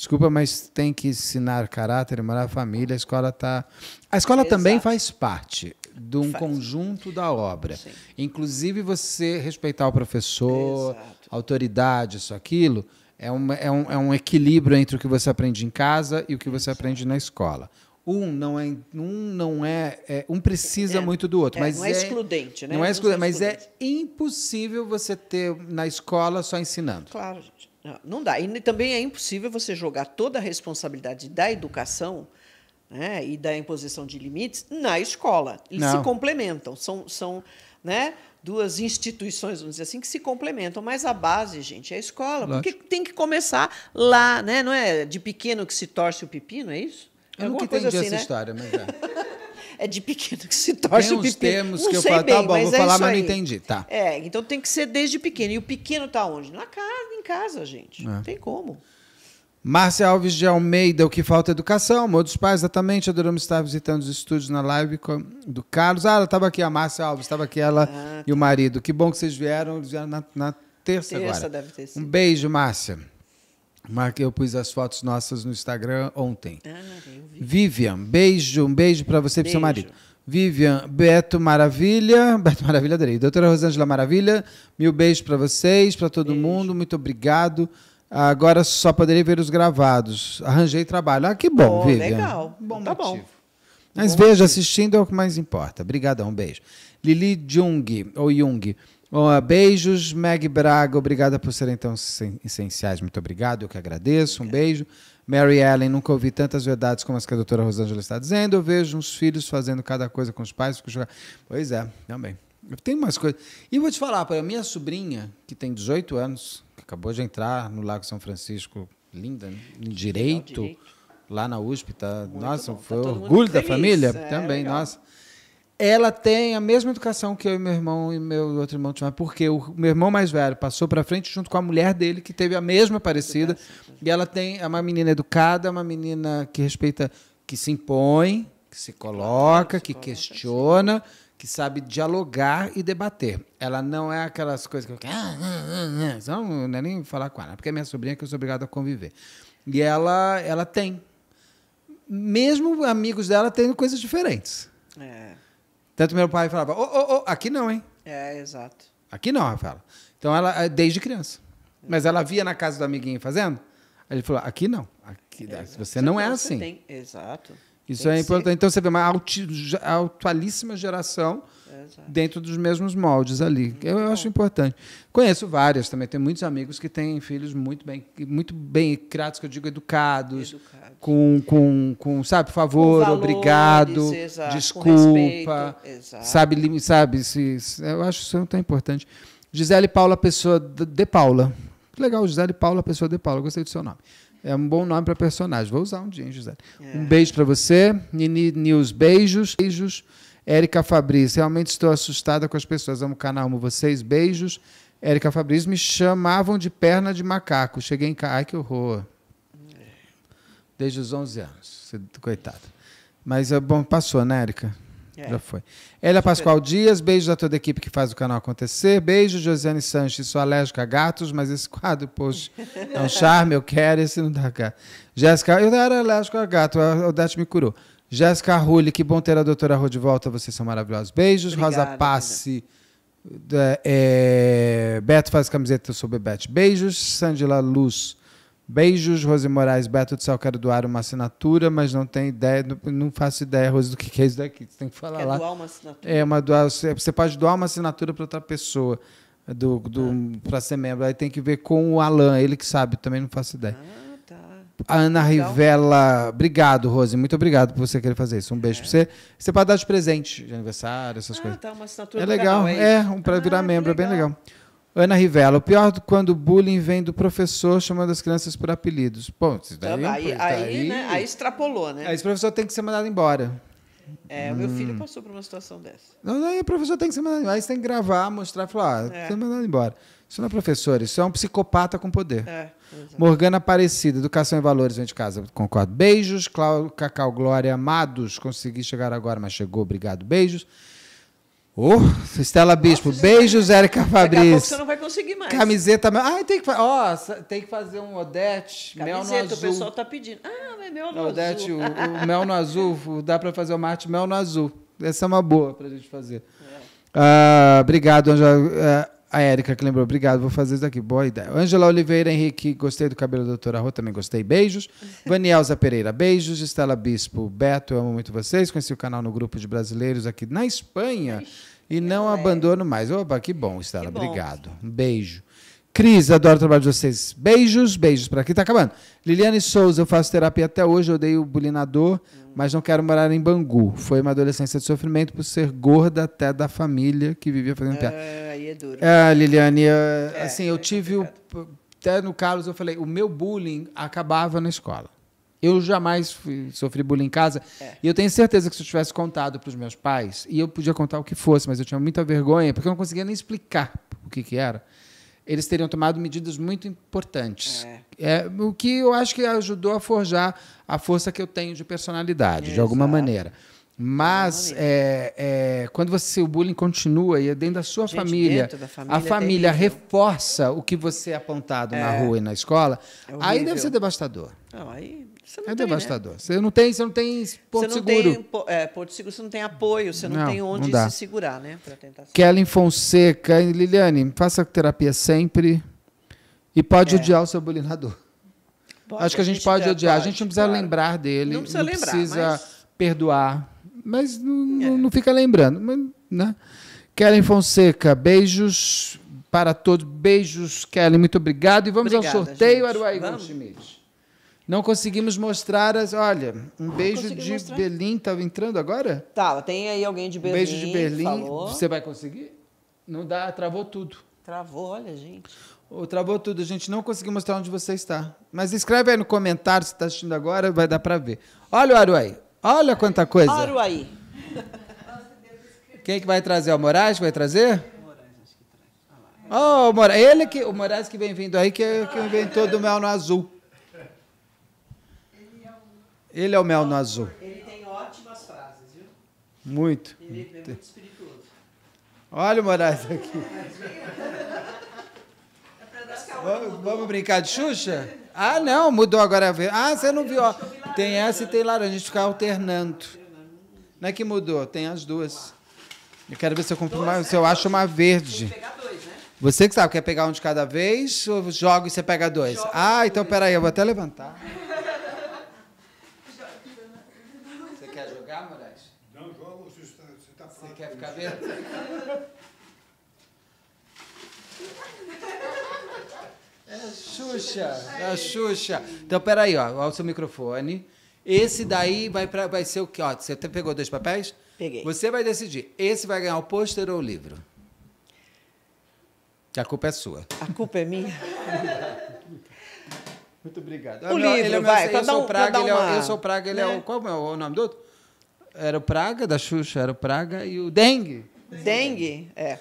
Desculpa, mas tem que ensinar caráter, morar família. A escola está. A escola Exato. também faz parte de um faz. conjunto da obra. Sim. Inclusive você respeitar o professor, Exato. autoridade, isso, aquilo. É, uma, é, um, é um equilíbrio entre o que você aprende em casa e o que você Exato. aprende na escola um não é um não é, é um precisa é, muito do outro, é, mas não é, é excludente, né? Não é excludente, excludente, mas é impossível você ter na escola só ensinando. Claro, gente. Não dá. E também é impossível você jogar toda a responsabilidade da educação né, e da imposição de limites na escola. Eles Não. se complementam. São, são né, duas instituições, vamos dizer assim, que se complementam. Mas a base, gente, é a escola. Lógico. Porque tem que começar lá, né? Não é de pequeno que se torce o pepino, é isso? Eu é nunca entendi assim, essa né? história, mas é. é de pequeno que se torce tem uns pequeno. termos não que eu falo, bem, tá bom, vou é falar, mas não entendi, tá. É, então tem que ser desde pequeno. E o pequeno tá onde? Na casa, em casa, gente. É. Não tem como. Márcia Alves de Almeida, o que falta educação. Amor dos pais, exatamente. Adoramos estar visitando os estúdios na live do Carlos. Ah, ela estava aqui, a Márcia Alves, estava aqui ela ah, e o tá. marido. Que bom que vocês vieram, eles vieram na, na terça, terça agora. Deve ter sido. Um beijo, Márcia. Marquei, eu pus as fotos nossas no Instagram ontem. Ah, Vivian, beijo, um beijo para você e para seu marido. Vivian, Beto Maravilha, Beto Maravilha, adorei. Doutora Rosângela Maravilha, mil beijos para vocês, para todo beijo. mundo, muito obrigado. Agora só poderei ver os gravados. Arranjei trabalho. Ah, que bom, oh, Vivian. Legal, bom tá motivo. Bom. Mas bom veja, motivo. assistindo é o que mais importa. Obrigadão, um beijo. Lili Jung, ou Jung, Bom, ah, beijos, Meg Braga, obrigada por serem tão essenciais. Muito obrigado, eu que agradeço. Um beijo. Mary Ellen, nunca ouvi tantas verdades como as que a doutora Rosângela está dizendo. Eu vejo uns filhos fazendo cada coisa com os pais. Pois é, também. Tem umas coisas. E vou te falar, para minha sobrinha, que tem 18 anos, que acabou de entrar no Lago São Francisco, linda, né? em direito, direito, lá na USP, tá? nossa, bom. foi tá orgulho da família é, também, legal. nossa ela tem a mesma educação que eu e meu irmão e meu outro irmão tinha porque o meu irmão mais velho passou para frente junto com a mulher dele que teve a mesma parecida, e ela tem é uma menina educada, uma menina que respeita, que se impõe, que se coloca, que questiona, que sabe dialogar e debater. Ela não é aquelas coisas que eu ah, ah, ah, não é nem falar com ela, porque é minha sobrinha que eu sou obrigado a conviver. E ela ela tem mesmo amigos dela tendo coisas diferentes. É. Tanto meu pai falava, ô, ô, ô, aqui não, hein? É, exato. Aqui não, Rafaela. Então ela, é, desde criança. Mas ela via na casa do amiguinho fazendo, aí ele falou, aqui não. Aqui, você, você não é assim. Tem. Exato. Isso tem é importante. Ser. Então você vê uma atualíssima geração dentro dos mesmos moldes ali. Eu, eu acho importante. Conheço várias também. Tenho muitos amigos que têm filhos muito bem, muito bem criados, que eu digo educados, educados. Com, com, com, sabe, favor, com valores, obrigado, exato, desculpa, respeito, sabe, sabe, se, eu acho isso tão importante. Gisele Paula Pessoa de Paula. Legal, Gisele Paula Pessoa de Paula. Gostei do seu nome. É um bom nome para personagem. Vou usar um dia, hein, Gisele. É. Um beijo para você. Nini News, beijos. Beijos. Érica Fabrício, realmente estou assustada com as pessoas. Amo o canal, amo vocês. Beijos. Érica Fabrício, me chamavam de perna de macaco. Cheguei em casa. Ai, que horror. Desde os 11 anos. Coitada. Mas é bom, passou, né, Érica? É. Já foi. Ela Pascoal Dias, beijos a toda a equipe que faz o canal acontecer. Beijo, Josiane Sanches, sou alérgica a gatos, mas esse quadro, poxa, é um charme, eu quero, esse não dá cá. Jéssica, eu era alérgica a gato, a Odete me curou. Jéssica Rulli, que bom ter a doutora Rô de volta. Vocês são maravilhosos. Beijos. Obrigada, Rosa Passe. É, é, Beto faz camiseta sobre Beth. Beijos. Sandila Luz. Beijos, Rose Moraes. Beto do céu, quero doar uma assinatura, mas não tem ideia, não, faço ideia, Rose, do que, é isso daqui. Você tem que falar Quer lá. doar uma assinatura? É, uma você pode doar uma assinatura para outra pessoa do, do, ah. para ser membro. Aí tem que ver com o Alan, ele que sabe, também não faço ideia. Ah. A Ana Legal. Rivela, obrigado, Rose. Muito obrigado por você querer fazer isso. Um beijo é. pra você. Você pode dar de presente de aniversário, essas ah, coisas. Tá, uma assinatura é legal, canal, é, é um para ah, virar membro, é bem legal. Ana Rivela, o pior quando o bullying vem do professor chamando as crianças por apelidos. Bom, isso daí, tá, é aí, tá aí, aí, né? aí extrapolou, né? Aí o professor tem que ser mandado embora. É, hum. o meu filho hum. passou por uma situação dessa. Não, aí o professor tem que ser mandado embora. Aí você tem que gravar, mostrar e falar, ah, é. tem que ser mandado embora. Isso não é professor, isso é um psicopata com poder. É, Morgana Aparecida, Educação e Valores vem de casa. Concordo. Beijos. Clau, Cacau Glória Amados, consegui chegar agora, mas chegou. Obrigado. Beijos. Oh, Estela Bispo, Nossa, beijos, Érica Fabrício. Daqui você não vai conseguir mais. Camiseta. Ai, tem que, fa... oh, tem que fazer um Odete, Camiseta, tá ah, mel no azul. o pessoal tá pedindo. Ah, é mel no Odete, azul. Odete, o, mel no azul, dá para fazer o Marte mel no azul. Essa é uma boa para a gente fazer. É. Uh, obrigado, Angela. Uh, a Érica que lembrou, obrigado, vou fazer isso aqui. Boa ideia. Angela Oliveira Henrique, gostei do cabelo da doutora Rô, também gostei. Beijos. Vanielza Pereira, beijos. Estela Bispo, Beto, eu amo muito vocês. Conheci o canal no grupo de brasileiros aqui na Espanha. E não é. abandono mais. Opa, que bom, Estela. Que bom. Obrigado. Um beijo. Cris, adoro o trabalho de vocês. Beijos, beijos para aqui. Tá acabando. Liliane Souza, eu faço terapia até hoje, eu odeio bulinador, hum. mas não quero morar em Bangu. Foi uma adolescência de sofrimento por ser gorda até da família que vivia fazendo piada. Ah, aí é duro. É, Liliane, é, é assim, eu é tive. O, até no Carlos eu falei, o meu bullying acabava na escola. Eu jamais fui, sofri bullying em casa. É. E eu tenho certeza que se eu tivesse contado para os meus pais, e eu podia contar o que fosse, mas eu tinha muita vergonha, porque eu não conseguia nem explicar o que, que era eles teriam tomado medidas muito importantes. É. é. o que eu acho que ajudou a forjar a força que eu tenho de personalidade, de alguma maneira. Mas é, é, quando você o bullying continua e é dentro da sua Gente, família, da família, a família é reforça o que você é apontado na é. rua e na escola, é aí deve ser devastador. Não, aí você não é tem, né? devastador. Né? Você não tem, você não tem ponto você não seguro. Tem, é, seguro, você não tem apoio, você não, não tem onde não se segurar, né? Tentar... Kellen Fonseca, Liliane, faça terapia sempre e pode é. odiar o seu bullyingador Acho que a gente, a gente pode odiar. Pode, a gente não precisa claro. lembrar dele. Não precisa, não lembrar, precisa mas... perdoar mas não, é. não fica lembrando. Mas, né? Kellen Fonseca, beijos para todos. Beijos, Kellen, muito obrigado. E vamos Obrigada, ao sorteio, Aruay. Aruaí Schmidt. Não conseguimos mostrar as. Olha, um beijo de mostrar. Berlim. Estava tá entrando agora? Tá, tem aí alguém de Berlim. Beijo de Berlim. Falou. Você vai conseguir? Não dá, travou tudo. Travou, olha, gente. Oh, travou tudo, a gente não conseguiu mostrar onde você está. Mas escreve aí no comentário se está assistindo agora, vai dar para ver. Olha o Aruaí. Olha quanta coisa. aí. Quem que vai trazer? O Moraes que vai trazer? o Moraes. Ele que, o Moraes que vem vindo aí, que, é, que inventou do mel no azul. Ele é o mel no azul. Ele tem ótimas frases, viu? Muito. Ele é muito espirituoso. Olha o Moraes aqui. É vamos, vamos brincar de Xuxa? Ah, não, mudou agora. Ah, você não viu. Ó. Tem essa e tem laranja. A gente fica alternando. Não é que mudou, tem as duas. Eu quero ver se eu compro uma, se eu acho uma verde. Você que sabe, quer pegar um de cada vez ou joga e você pega dois? Ah, então peraí, eu vou até levantar. Você quer jogar, Moraes? Não, joga, você está. Você quer ficar vendo? Xuxa, da Xuxa. Então, peraí, ó, olha o seu microfone. Esse daí vai, pra, vai ser o que? Ó, você até pegou dois papéis? Peguei. Você vai decidir. Esse vai ganhar o pôster ou o livro? A culpa é sua. A culpa é minha? Muito obrigado. O livro, ele é vai. Meu, eu, sou um, Praga, é uma... é, eu sou Praga, ele é, né? é o... Qual é o nome do outro? Era o Praga, da Xuxa, era o Praga e o Dengue. Dengue, Dengue. é.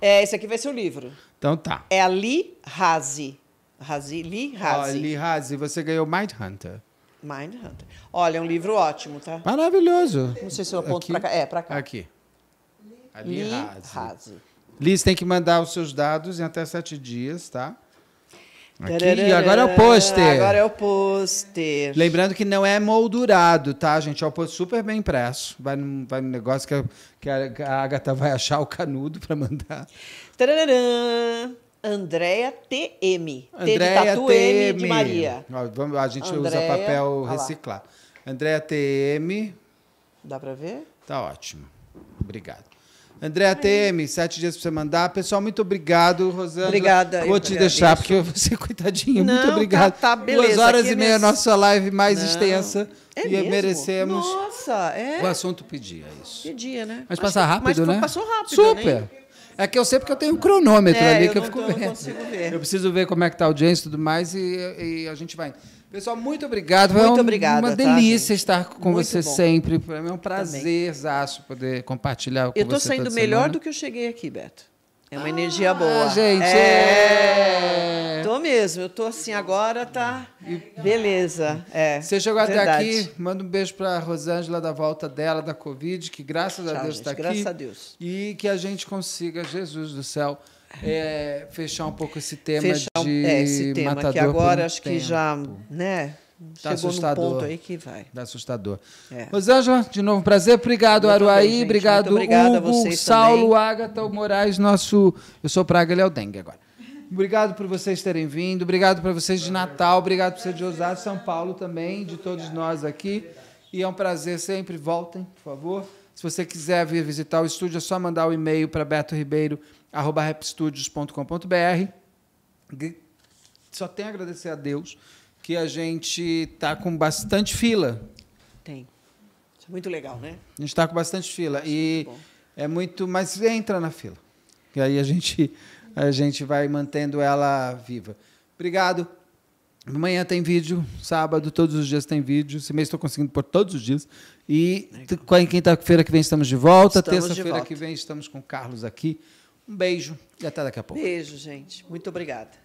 É, esse aqui vai ser o livro. Então tá. É a Li Razi. Razi, Li Razi. Oh, Li Razi, você ganhou Mind Hunter. Mind Hunter. Olha, é um livro ótimo, tá? Maravilhoso. Não sei se eu aponto para cá. É, para cá. Aqui. A Li, Razi. Razi. Liz tem que mandar os seus dados em até sete dias, tá? Aqui, agora é o pôster. Agora é o pôster. Lembrando que não é moldurado, tá, gente? É o pôster super bem impresso. Vai no, vai no negócio que a, que a Agatha vai achar o canudo para mandar. Tararã. Andréia TM. Andréia TM. M de Maria. Vamos, a gente Andrea, usa papel reciclar. Andréia TM. Dá para ver? Tá ótimo. Obrigado. Andréa TM, sete dias para você mandar. Pessoal, muito obrigado, Rosana. Obrigada. Vou te deixar, porque você, coitadinho, Não, muito tá, obrigado. Tá, tá beleza. Duas horas e meia, nossa live mais Não. extensa. É e mesmo? merecemos. Nossa, é. O assunto pedia isso. Pedia, né? Mas Acho passa rápido, mas né? Passou rápido. Super. Né? É que eu sei porque eu tenho um cronômetro é, ali que eu, eu fico tô, vendo. Eu consigo ver. Eu preciso ver como é que tá a audiência e tudo mais, e, e a gente vai. Pessoal, muito obrigado. Muito é um, obrigada. Uma tá, delícia estar com muito você bom. sempre. Para mim é um prazer poder compartilhar eu com você. Eu estou saindo melhor do que eu cheguei aqui, Beto. É uma ah, energia boa. gente. É. é. Tô mesmo. Eu tô assim agora, tá? E... Beleza. É. Você chegou verdade. até aqui. Manda um beijo pra Rosângela da volta dela, da Covid, que graças Tchau, a Deus gente, tá graças aqui. Graças a Deus. E que a gente consiga, Jesus do céu, é, fechar um pouco esse tema fechar, de é, esse tema, matador que agora acho que já, né? Tá Chegou assustador. ponto aí que vai. Tá assustador. É. é Rosângela, de novo, prazer. Obrigado, muito Aruaí. Bem, obrigado, Hugo, Saulo, também. Agatha, o Moraes, nosso... Eu sou Praga, ele é o Dengue agora. Obrigado por vocês terem vindo. Obrigado para vocês de Natal. Obrigado por vocês de Osasco, São Paulo também, de todos nós aqui. E é um prazer sempre. Voltem, por favor. Se você quiser vir visitar o estúdio, é só mandar o um e-mail para betoribeiro.com.br. Só tenho a agradecer a Deus que a gente está com bastante fila. Tem. Isso é muito legal, né? A gente está com bastante fila. Acho é e muito é muito. Mas entra na fila. E aí a gente, a gente vai mantendo ela viva. Obrigado. Amanhã tem vídeo, sábado, todos os dias tem vídeo. Esse mês estou conseguindo pôr todos os dias. E Legal. quinta-feira que vem estamos de volta. Terça-feira que vem estamos com o Carlos aqui. Um beijo e até daqui a pouco. Beijo, gente. Muito obrigada.